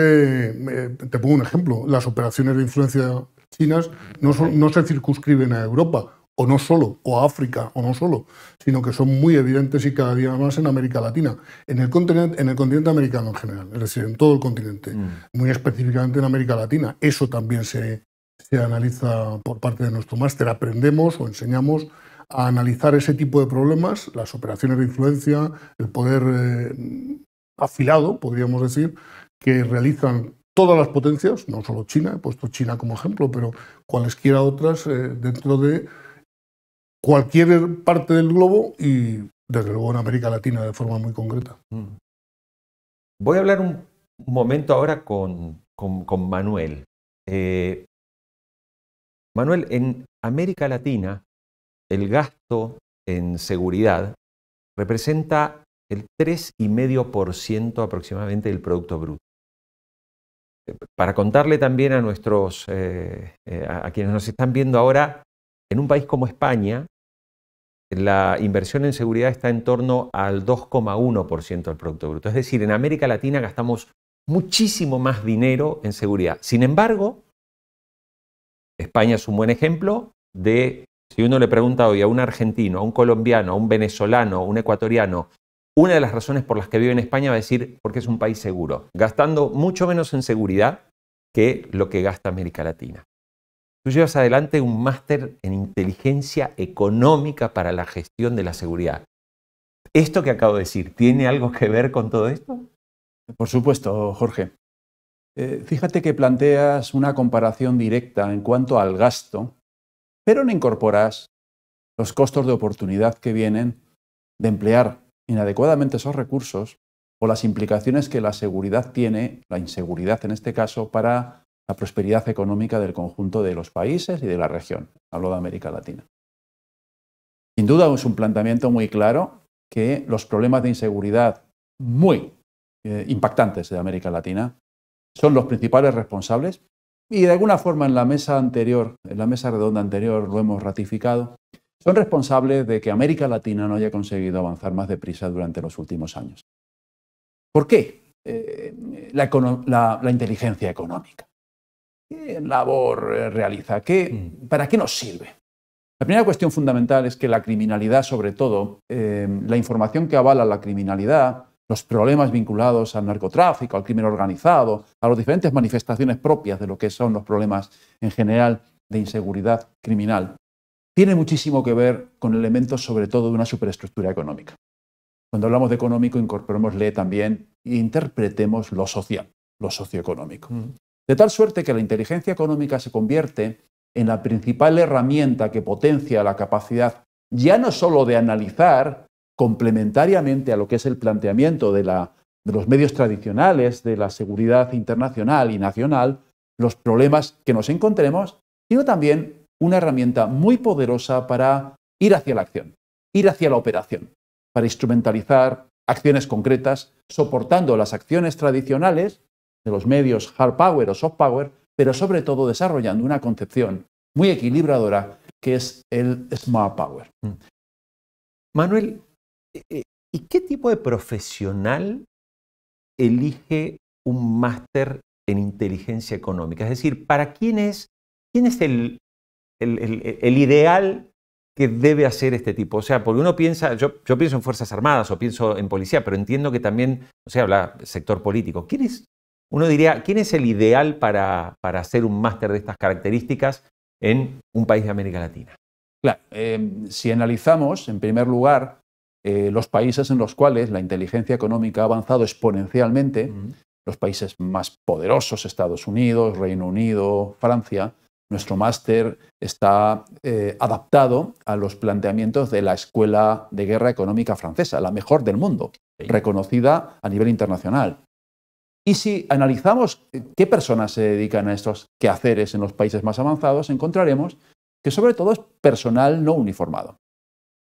eh, te pongo un ejemplo. Las operaciones de influencia chinas no, se circunscriben a Europa, o no solo, o a África, o no solo, sino que son muy evidentes y cada día más en América Latina, en el continente, en el continente americano en general, es decir, en todo el continente, mm. muy específicamente en América Latina. Eso también se, se analiza por parte de nuestro máster. Aprendemos o enseñamos a analizar ese tipo de problemas, las operaciones de influencia, el poder eh, afilado, podríamos decir, que realizan todas las potencias, no solo China, he puesto China como ejemplo, pero cualesquiera otras eh, dentro de cualquier parte del globo y desde luego en América Latina de forma muy concreta. Mm. Voy a hablar un momento ahora con, Manuel. Eh, Manuel, en América Latina el gasto en seguridad representa el 3,5% aproximadamente del Producto Bruto. Para contarle también a nuestros, eh, eh, a quienes nos están viendo ahora, en un país como España, la inversión en seguridad está en torno al 2,1% del Producto Bruto. Es decir, en América Latina gastamos muchísimo más dinero en seguridad. Sin embargo, España es un buen ejemplo de si uno le pregunta hoy a un argentino, a un colombiano, a un venezolano, a un ecuatoriano, una de las razones por las que vive en España va a decir porque es un país seguro, gastando mucho menos en seguridad que lo que gasta América Latina. Tú llevas adelante un máster en inteligencia económica para la gestión de la seguridad. ¿Esto que acabo de decir tiene algo que ver con todo esto? Por supuesto, Jorge. Eh, fíjate que planteas una comparación directa en cuanto al gasto pero no incorporas los costos de oportunidad que vienen de emplear inadecuadamente esos recursos o las implicaciones que la seguridad tiene, la inseguridad en este caso, para la prosperidad económica del conjunto de los países y de la región. Hablo de América Latina. Sin duda es un planteamiento muy claro que los problemas de inseguridad muy eh, impactantes de América Latina son los principales responsables, y de alguna forma en la mesa anterior, en la mesa redonda anterior lo hemos ratificado, son responsables de que América Latina no haya conseguido avanzar más deprisa durante los últimos años. ¿Por qué? Eh, la, inteligencia económica. ¿Qué labor eh, realiza? ¿Qué, mm. ¿Para qué nos sirve? La primera cuestión fundamental es que la criminalidad, sobre todo, eh, la información que avala la criminalidad, los problemas vinculados al narcotráfico, al crimen organizado, a las diferentes manifestaciones propias de lo que son los problemas en general de inseguridad criminal, tiene muchísimo que ver con elementos sobre todo de una superestructura económica. Cuando hablamos de económico, incorporémosle también e interpretemos lo social, lo socioeconómico. Mm. De tal suerte que la inteligencia económica se convierte en la principal herramienta que potencia la capacidad ya no solo de analizar complementariamente a lo que es el planteamiento de, los medios tradicionales de la seguridad internacional y nacional, los problemas que nos encontremos, sino también una herramienta muy poderosa para ir hacia la acción, ir hacia la operación, para instrumentalizar acciones concretas, soportando las acciones tradicionales de los medios hard power o soft power, pero sobre todo desarrollando una concepción muy equilibradora que es el smart power. Mm. Manuel, eh, eh, ¿Y qué tipo de profesional elige un máster en inteligencia económica? Es decir, ¿para quién es, quién es el, el, ideal que debe hacer este tipo? O sea, porque uno piensa, yo, pienso en Fuerzas Armadas o pienso en policía, pero entiendo que también, o sea, habla sector político. ¿Quién es, uno diría, ¿quién es el ideal para, para hacer un máster de estas características en un país de América Latina? Claro, eh, si analizamos, en primer lugar, eh, los países en los cuales la inteligencia económica ha avanzado exponencialmente, los países más poderosos, Estados Unidos, Reino Unido, Francia, nuestro máster está eh, adaptado a los planteamientos de la Escuela de Guerra Económica Francesa, la mejor del mundo, reconocida a nivel internacional. Y si analizamos eh, qué personas se dedican a estos quehaceres en los países más avanzados, encontraremos que sobre todo es personal no uniformado.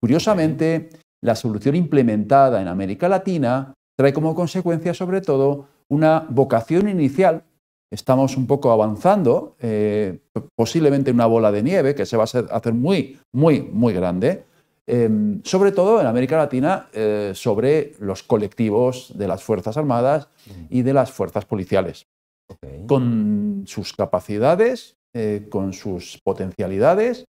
Curiosamente, la solución implementada en América Latina trae como consecuencia, sobre todo, una vocación inicial. Estamos un poco avanzando, eh, posiblemente una bola de nieve que se va a hacer muy, muy, muy grande, em, sobre todo en América Latina, eh, sobre los colectivos de las Fuerzas Armadas mm. y de las Fuerzas Policiales, con sus capacidades, eh, con sus potencialidades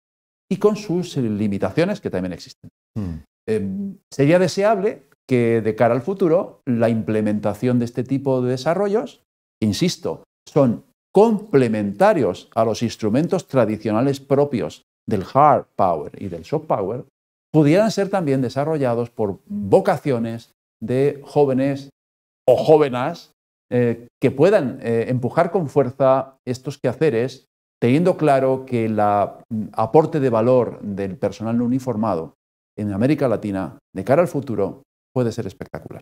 y con sus limitaciones que también existen. Mm. Em, sería deseable que de cara al futuro la implementación de este tipo de desarrollos, insisto, son complementarios a los instrumentos tradicionales propios del hard power y del soft power, pudieran ser también desarrollados por vocaciones de jóvenes o jóvenes eh, que puedan eh, empujar con fuerza estos quehaceres, teniendo claro que el mm, aporte de valor del personal no uniformado en América Latina de cara al futuro puede ser espectacular.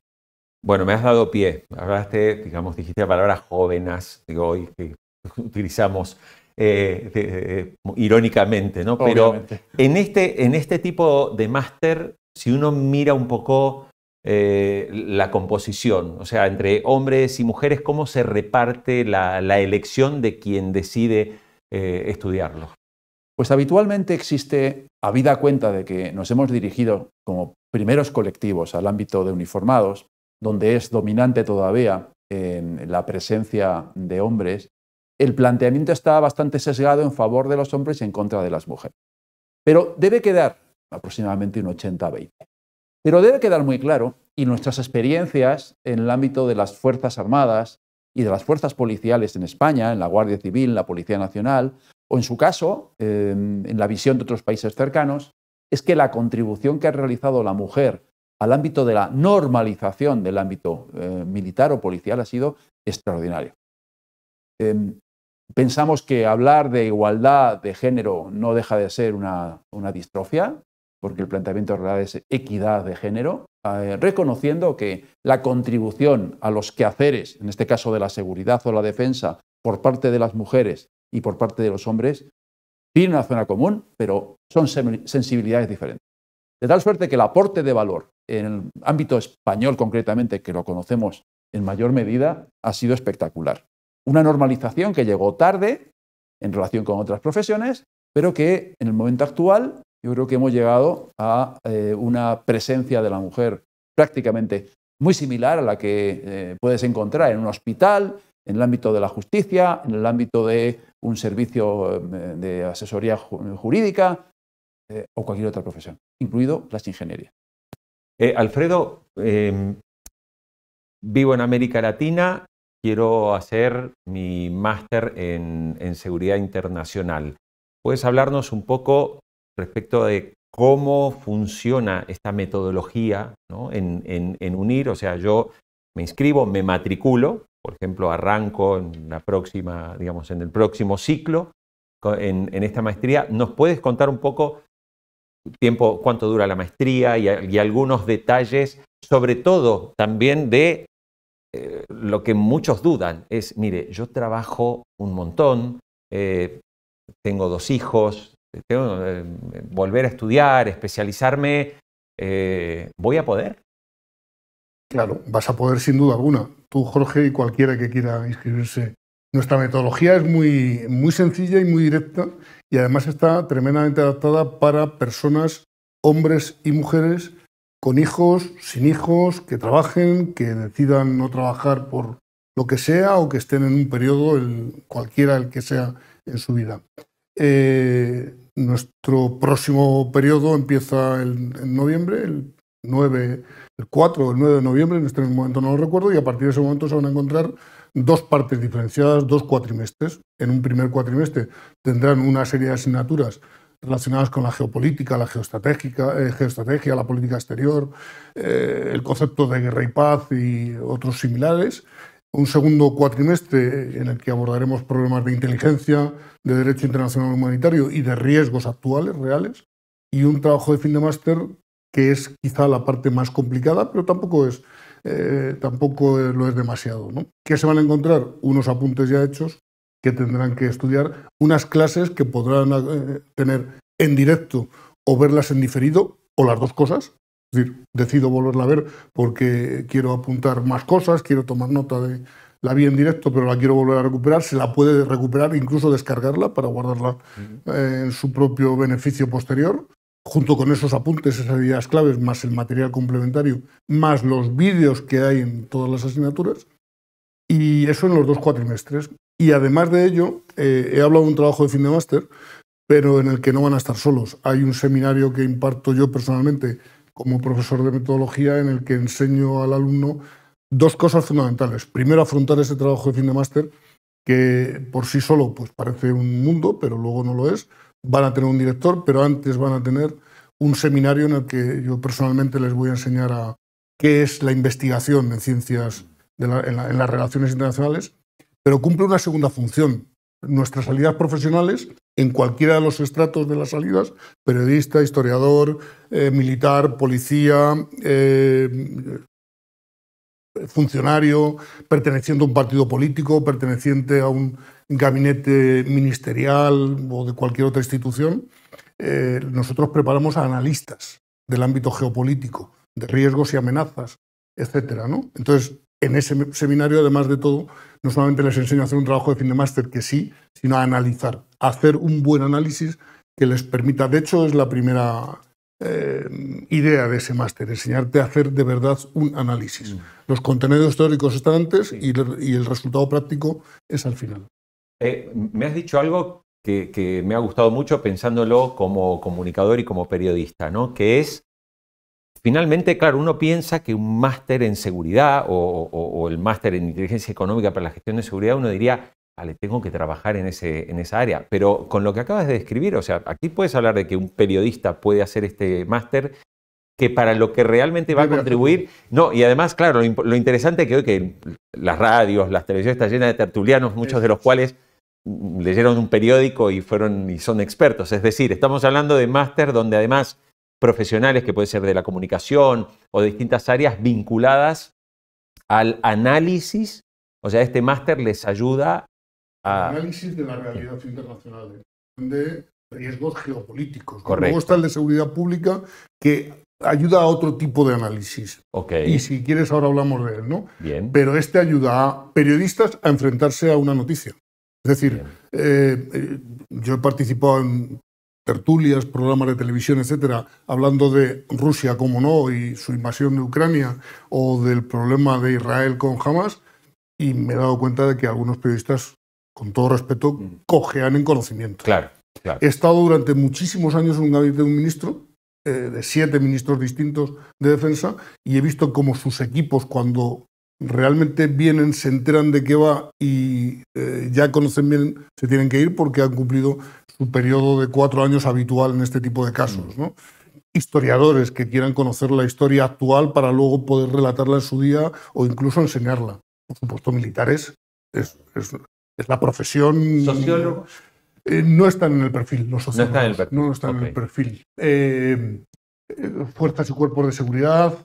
Bueno, me has dado pie. Hablaste, digamos, dijiste palabras palabra jóvenes, digo, hoy que utilizamos eh, irónicamente, ¿no? Pero en este, en este tipo de máster, si uno mira un poco eh, la composición, o sea, entre hombres y mujeres, ¿cómo se reparte la, elección de quien decide eh, estudiarlo? Pues habitualmente existe, habida cuenta de que nos hemos dirigido como primeros colectivos al ámbito de uniformados, donde es dominante todavía en la presencia de hombres, el planteamiento está bastante sesgado en favor de los hombres y en contra de las mujeres. Pero debe quedar aproximadamente un 80-20. Pero debe quedar muy claro, y nuestras experiencias en el ámbito de las Fuerzas Armadas y de las fuerzas policiales en España, en la Guardia Civil, en la Policía Nacional, o en su caso, em, en la visión de otros países cercanos, es que la contribución que ha realizado la mujer al ámbito de la normalización del ámbito eh, militar o policial ha sido extraordinaria. Em, pensamos que hablar de igualdad de género no deja de ser una, distrofia, porque el planteamiento real es equidad de género, ah, eh, reconociendo que la contribución a los quehaceres, en este caso de la seguridad o la defensa, por parte de las mujeres y por parte de los hombres tienen una zona común, pero son sensibilidades diferentes. De tal suerte que el aporte de valor en el ámbito español concretamente, que lo conocemos en mayor medida, ha sido espectacular. Una normalización que llegó tarde en relación con otras profesiones, pero que en el momento actual yo creo que hemos llegado a eh, una presencia de la mujer prácticamente muy similar a la que eh, puedes encontrar en un hospital, en el ámbito de la justicia, en el ámbito de un servicio eh, de asesoría jurídica eh, o cualquier otra profesión, incluido las ingeniería. Eh, Alfredo, em, vivo en América Latina, quiero hacer mi máster en, seguridad internacional. ¿Puedes hablarnos un poco respecto de cómo funciona esta metodología en, unir? O sea, yo me inscribo, me matriculo, por ejemplo, arranco en la próxima, digamos, en el próximo ciclo, en, esta maestría, ¿nos puedes contar un poco tiempo, cuánto dura la maestría y, algunos detalles, sobre todo también de eh, lo que muchos dudan, es, mire, yo trabajo un montón, eh, tengo dos hijos, tengo eh, volver a estudiar, especializarme, ¿voy a poder? Claro, vas a poder sin duda alguna tú, Jorge, y cualquiera que quiera inscribirse. Nuestra metodología es muy, muy sencilla y muy directa y además está tremendamente adaptada para personas, hombres y mujeres, con hijos, sin hijos, que trabajen, que decidan no trabajar por lo que sea o que estén en un periodo, el, cualquiera el que sea en su vida. Eh, nuestro próximo periodo empieza en noviembre, el 9 el 4 o el 9 de noviembre, en este momento no lo recuerdo, y a partir de ese momento se van a encontrar dos partes diferenciadas, dos cuatrimestres. En un primer cuatrimestre tendrán una serie de asignaturas relacionadas con la geopolítica, la geoestratégica, eh, geoestrategia, la política exterior, eh, el concepto de guerra y paz y otros similares. Un segundo cuatrimestre en el que abordaremos problemas de inteligencia, de derecho internacional humanitario y de riesgos actuales, reales. Y un trabajo de fin de máster que es quizá la parte más complicada, pero tampoco es, eh, tampoco lo es demasiado. ¿no? Que se van a encontrar unos apuntes ya hechos que tendrán que estudiar, unas clases que podrán eh, tener en directo o verlas en diferido, o las dos cosas. Es decir, decido volverla a ver porque quiero apuntar más cosas, quiero tomar nota de, la vi en directo, pero la quiero volver a recuperar, se la puede recuperar, incluso descargarla para guardarla eh, en su propio beneficio posterior junto con esos apuntes, esas ideas claves, más el material complementario, más los vídeos que hay en todas las asignaturas, y eso en los dos cuatrimestres. Y además de ello, eh, he hablado de un trabajo de fin de máster, pero en el que no van a estar solos. Hay un seminario que imparto yo personalmente como profesor de metodología en el que enseño al alumno dos cosas fundamentales. Primero, afrontar ese trabajo de fin de máster, que por sí solo pues, parece un mundo, pero luego no lo es van a tener un director, pero antes van a tener un seminario en el que yo personalmente les voy a enseñar a qué es la investigación en ciencias, en, las relaciones internacionales, pero cumple una segunda función. Nuestras salidas profesionales, en cualquiera de los estratos de las salidas, periodista, historiador, eh, militar, policía, eh, funcionario, perteneciente a un partido político, perteneciente a un gabinete ministerial o de cualquier otra institución, eh, nosotros preparamos a analistas del ámbito geopolítico, de riesgos y amenazas, etcétera, Entonces, en ese seminario, además de todo, no solamente les enseño a hacer un trabajo de fin de máster, que sí, sino a analizar, a hacer un buen análisis que les permita. De hecho, es la primera eh, idea de ese máster, enseñarte a hacer de verdad un análisis. Mm. Los contenidos teóricos están antes y el resultado práctico es al final. Eh, me has dicho algo que, me ha gustado mucho pensándolo como comunicador y como periodista, ¿no? Que es, finalmente, claro, uno piensa que un máster en seguridad o, el máster en inteligencia económica para la gestión de seguridad, uno diría, ah, le tengo que trabajar en, ese, en esa área. Pero con lo que acabas de describir, o sea, aquí puedes hablar de que un periodista puede hacer este máster que para lo que realmente va a contribuir. No, y además, claro, lo, interesante es que hoy que las radios, las televisiones están llenas de tertulianos, muchos de los cuales leyeron un periódico y fueron y son expertos. Es decir, estamos hablando de máster donde además profesionales que puede ser de la comunicación o de distintas áreas vinculadas al análisis, o sea, este máster les ayuda a análisis de la realidad internacional, de riesgos geopolíticos. Correcto. Luego está el de seguridad pública que ayuda a otro tipo de análisis. Okay. Y si quieres ahora hablamos de él, ¿no? Bien. Pero este ayuda a periodistas a enfrentarse a una noticia. Es decir, eh, eh, yo he participado en tertulias, programas de televisión, etcétera, hablando de Rusia, como no, y su invasión de Ucrania, o del problema de Israel con Hamas, y me he dado cuenta de que algunos periodistas, con todo respeto, mm. cojean en conocimiento. Claro, He estado durante muchísimos años en un gabinete de un ministro, eh, de siete ministros distintos de defensa, y he visto cómo sus equipos, cuando realmente vienen, se enteran de qué va y eh, ya conocen bien, se tienen que ir porque han cumplido su periodo de cuatro años habitual en este tipo de casos. ¿no? Historiadores que quieran conocer la historia actual para luego poder relatarla en su día o incluso enseñarla. Por supuesto, militares, es, la profesión. Sociólogos. Eh, no están en el perfil, los No están en el perfil. Eh, fuerzas y cuerpos de seguridad,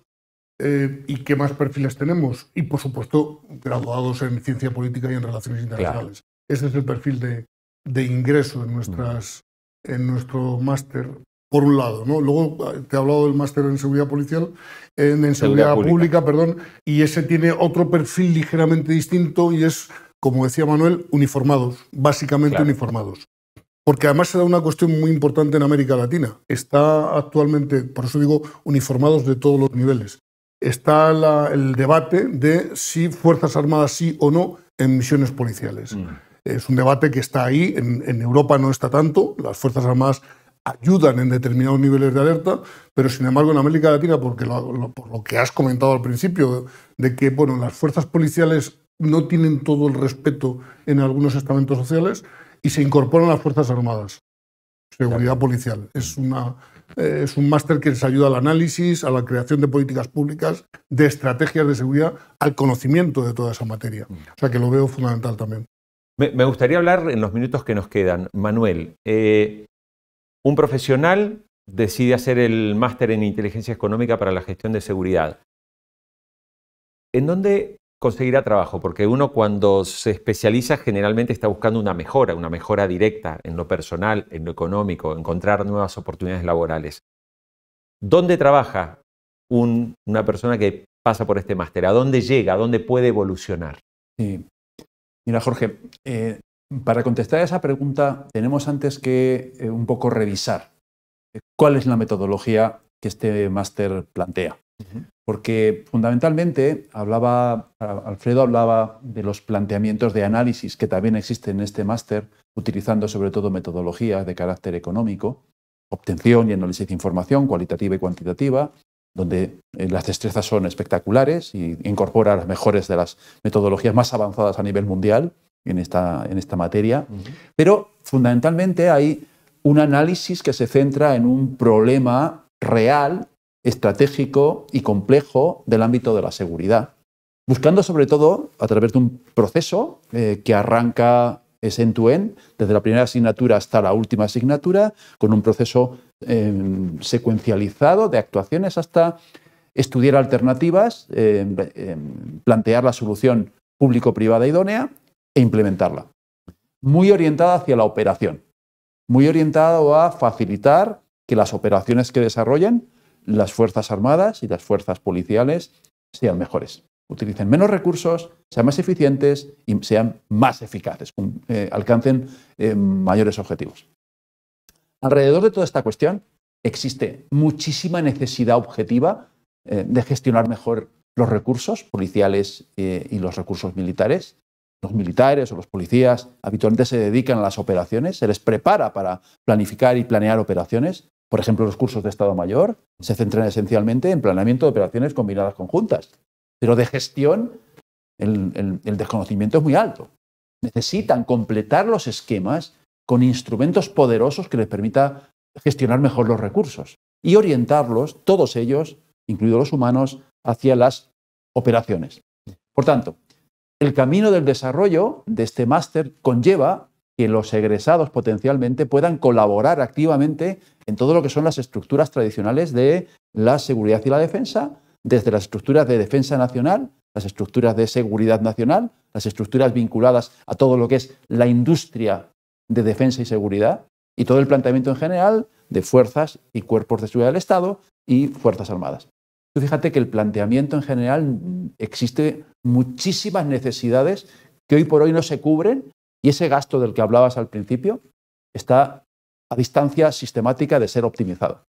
eh, y qué más perfiles tenemos. Y, por supuesto, graduados en ciencia política y en relaciones internacionales. Ese es el perfil de, ingreso en, nuestras, mm. en nuestro máster. Por un lado, ¿no? Luego ah, te he hablado del máster en seguridad policial, en, seguridad, pública, perdón, y ese tiene otro perfil ligeramente distinto y es, como decía Manuel, uniformados, básicamente uniformados. Porque además se da una cuestión muy importante en América Latina. Está actualmente, por eso digo, uniformados de todos los niveles está el debate de si Fuerzas Armadas sí o no en misiones policiales. Mm. Es un debate que está ahí, en, Europa no está tanto, las Fuerzas Armadas ayudan en determinados niveles de alerta, pero sin embargo en América Latina, porque por lo que has comentado al principio, de que bueno, las fuerzas policiales no tienen todo el respeto en algunos estamentos sociales y se incorporan las Fuerzas Armadas, seguridad policial. Es una, es un máster que les ayuda al análisis, a la creación de políticas públicas, de estrategias de seguridad, al conocimiento de toda esa materia. Mm. O sea que lo veo fundamental también. Me, gustaría hablar en los minutos que nos quedan. Manuel, eh, un profesional decide hacer el máster en inteligencia económica para la gestión de seguridad. ¿En dónde conseguirá trabajo, porque uno cuando se especializa generalmente está buscando una mejora, una mejora directa en lo personal, en lo económico, encontrar nuevas oportunidades laborales. ¿Dónde trabaja una persona que pasa por este máster? ¿A dónde llega? ¿A dónde puede evolucionar? Sí. Mira, Jorge, eh, para contestar a esa pregunta tenemos antes que eh, un poco revisar eh, cuál es la metodología que este máster plantea. Porque fundamentalmente hablaba, Alfredo hablaba de los planteamientos de análisis que también existen en este máster, utilizando sobre todo metodologías de carácter económico, obtención y análisis de información cualitativa y cuantitativa, donde eh, las destrezas son espectaculares y incorpora las mejores de las metodologías más avanzadas a nivel mundial en esta, en esta materia. Pero fundamentalmente hay un análisis que se centra en un problema real estratégico y complejo del ámbito de la seguridad, buscando sobre todo a través de un proceso eh, que arranca es end to desde la primera asignatura hasta la última asignatura, con un proceso em, secuencializado de actuaciones hasta estudiar alternativas, em, em, plantear la solución público-privada idónea e implementarla. Muy orientada hacia la operación, muy orientado a facilitar que las operaciones que desarrollen las Fuerzas Armadas y las Fuerzas Policiales sean mejores. Utilicen menos recursos, sean más eficientes y sean más eficaces, eh, alcancen eh, mayores objetivos. Alrededor de toda esta cuestión existe muchísima necesidad objetiva eh, de gestionar mejor los recursos policiales y los recursos militares los militares o los policías habitualmente se dedican a las operaciones, se les prepara para planificar y planear operaciones, por ejemplo, los cursos de Estado Mayor se centran esencialmente en planeamiento de operaciones combinadas conjuntas, pero de gestión el, desconocimiento es muy alto. Necesitan completar los esquemas con instrumentos poderosos que les permita gestionar mejor los recursos y orientarlos, todos ellos, incluidos los humanos, hacia las operaciones. Por tanto, el camino del desarrollo de este máster conlleva que los egresados potencialmente puedan colaborar activamente en todo lo que son las estructuras tradicionales de la seguridad y la defensa, desde las estructuras de defensa nacional, las estructuras de seguridad nacional, las estructuras vinculadas a todo lo que es la industria de defensa y seguridad, y todo el planteamiento en general de fuerzas y cuerpos de seguridad del Estado y fuerzas armadas. Tú fíjate que el planteamiento en general mm, existe muchísimas necesidades que hoy por hoy no se cubren y ese gasto del que hablabas al principio está a distancia sistemática de ser optimizado.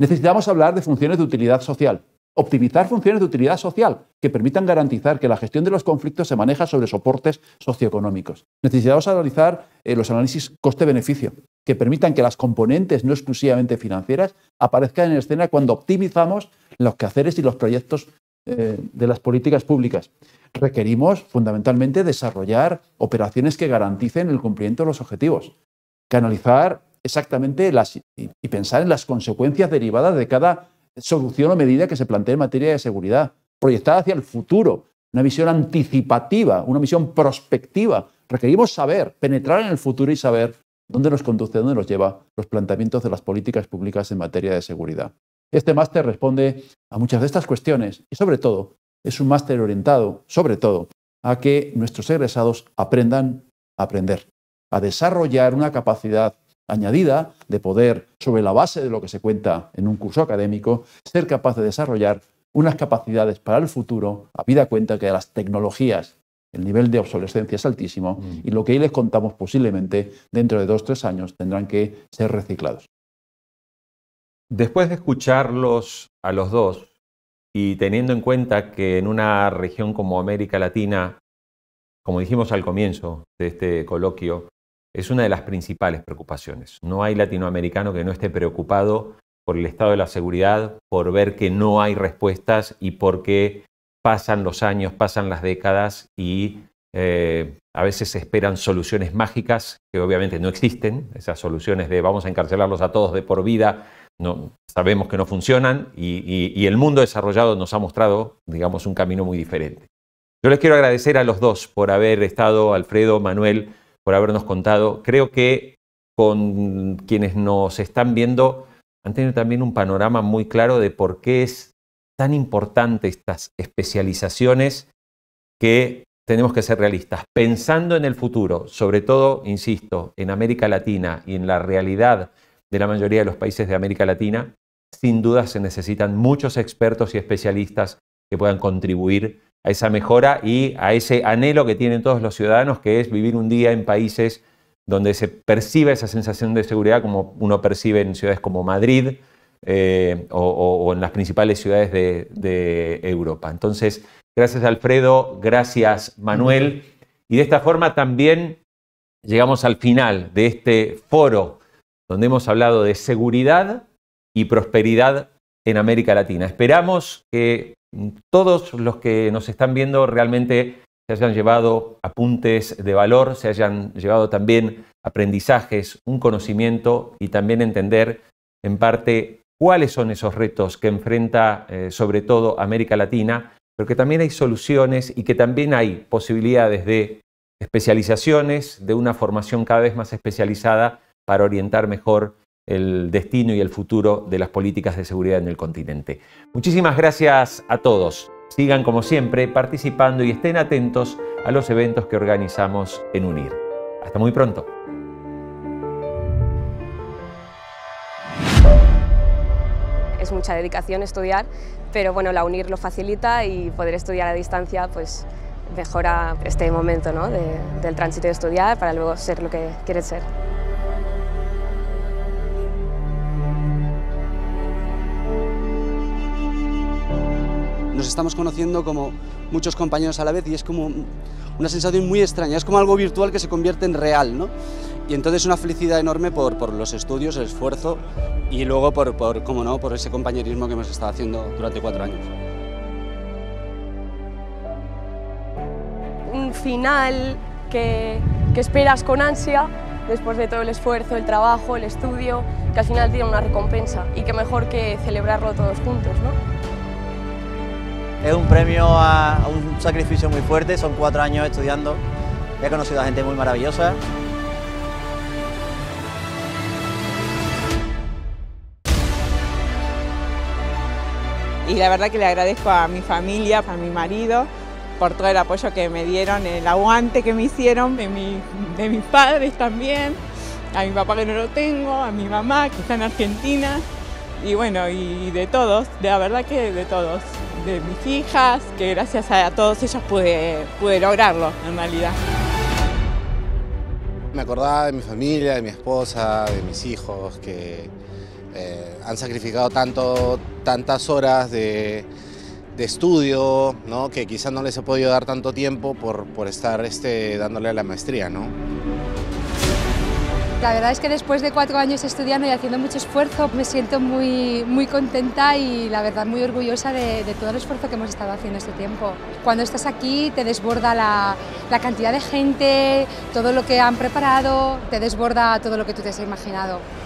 Necesitamos hablar de funciones de utilidad social. Optimizar funciones de utilidad social que permitan garantizar que la gestión de los conflictos se maneja sobre soportes socioeconómicos. Necesitamos analizar eh, los análisis coste-beneficio que permitan que las componentes no exclusivamente financieras aparezcan en escena cuando optimizamos los quehaceres y los proyectos eh, de las políticas públicas requerimos fundamentalmente desarrollar operaciones que garanticen el cumplimiento de los objetivos, canalizar exactamente y pensar en las consecuencias derivadas de cada solución o medida que se plantee en materia de seguridad, Proyectar hacia el futuro, una visión anticipativa, una visión prospectiva. Requerimos saber, penetrar en el futuro y saber dónde nos conduce, dónde nos lleva los planteamientos de las políticas públicas en materia de seguridad. Este máster responde a muchas de estas cuestiones y sobre todo es un máster orientado, sobre todo, a que nuestros egresados aprendan a aprender, a desarrollar una capacidad añadida de poder, sobre la base de lo que se cuenta en un curso académico, ser capaz de desarrollar unas capacidades para el futuro, a vida cuenta que las tecnologías, el nivel de obsolescencia es altísimo mm. y lo que ahí les contamos posiblemente dentro de dos o tres años tendrán que ser reciclados. Después de escucharlos a los dos, y teniendo en cuenta que en una región como América Latina, como dijimos al comienzo de este coloquio, es una de las principales preocupaciones. No hay latinoamericano que no esté preocupado por el estado de la seguridad, por ver que no hay respuestas y porque pasan los años, pasan las décadas y eh, a veces se esperan soluciones mágicas que obviamente no existen, esas soluciones de vamos a encarcelarlos a todos de por vida no, sabemos que no funcionan y, y, el mundo desarrollado nos ha mostrado, digamos, un camino muy diferente. Yo les quiero agradecer a los dos por haber estado, Alfredo, Manuel, por habernos contado. Creo que con quienes nos están viendo han tenido también un panorama muy claro de por qué es tan importante estas especializaciones que tenemos que ser realistas. Pensando en el futuro, sobre todo, insisto, en América Latina y en la realidad de la mayoría de los países de América Latina, sin duda se necesitan muchos expertos y especialistas que puedan contribuir a esa mejora y a ese anhelo que tienen todos los ciudadanos, que es vivir un día en países donde se perciba esa sensación de seguridad como uno percibe en ciudades como Madrid eh, o, en las principales ciudades de, Europa. Entonces, gracias Alfredo, gracias Manuel. Y de esta forma también llegamos al final de este foro donde hemos hablado de seguridad y prosperidad en América Latina. Esperamos que todos los que nos están viendo realmente se hayan llevado apuntes de valor, se hayan llevado también aprendizajes, un conocimiento y también entender en parte cuáles son esos retos que enfrenta eh, sobre todo América Latina, pero que también hay soluciones y que también hay posibilidades de especializaciones, de una formación cada vez más especializada para orientar mejor el destino y el futuro de las políticas de seguridad en el continente. Muchísimas gracias a todos. Sigan como siempre participando y estén atentos a los eventos que organizamos en UNIR. Hasta muy pronto. Es mucha dedicación estudiar, pero bueno, la UNIR lo facilita y poder estudiar a distancia pues mejora este momento ¿no? del tránsito de estudiar para luego ser lo que quieres ser. nos estamos conociendo como muchos compañeros a la vez y es como una sensación muy extraña, es como algo virtual que se convierte en real, ¿no? Y entonces una felicidad enorme por, por los estudios, el esfuerzo y luego por, por, no, por ese compañerismo que hemos estado haciendo durante cuatro años. Un final que, que esperas con ansia después de todo el esfuerzo, el trabajo, el estudio, que al final tiene una recompensa y que mejor que celebrarlo todos juntos, ¿no? Es un premio a, un sacrificio muy fuerte, son cuatro años estudiando, he conocido a gente muy maravillosa, y la verdad que le agradezco a mi familia, a mi marido, por todo el apoyo que me dieron, el aguante que me hicieron, de, de mis padres también, a mi papá que no lo tengo, a mi mamá que está en Argentina y bueno, y de todos, de la verdad que de todos, de mis hijas, que gracias a todos ellos pude, pude lograrlo en realidad. Me acordaba de mi familia, de mi esposa, de mis hijos, que eh, han sacrificado tanto, tantas horas de, de estudio, ¿no? que quizás no les he podido dar tanto tiempo por, estar este, dándole a la maestría. ¿no? La verdad es que después de cuatro años estudiando y haciendo mucho esfuerzo me siento muy, muy contenta y la verdad muy orgullosa de, todo el esfuerzo que hemos estado haciendo este tiempo. Cuando estás aquí te desborda la, cantidad de gente, todo lo que han preparado, te desborda todo lo que tú te has imaginado.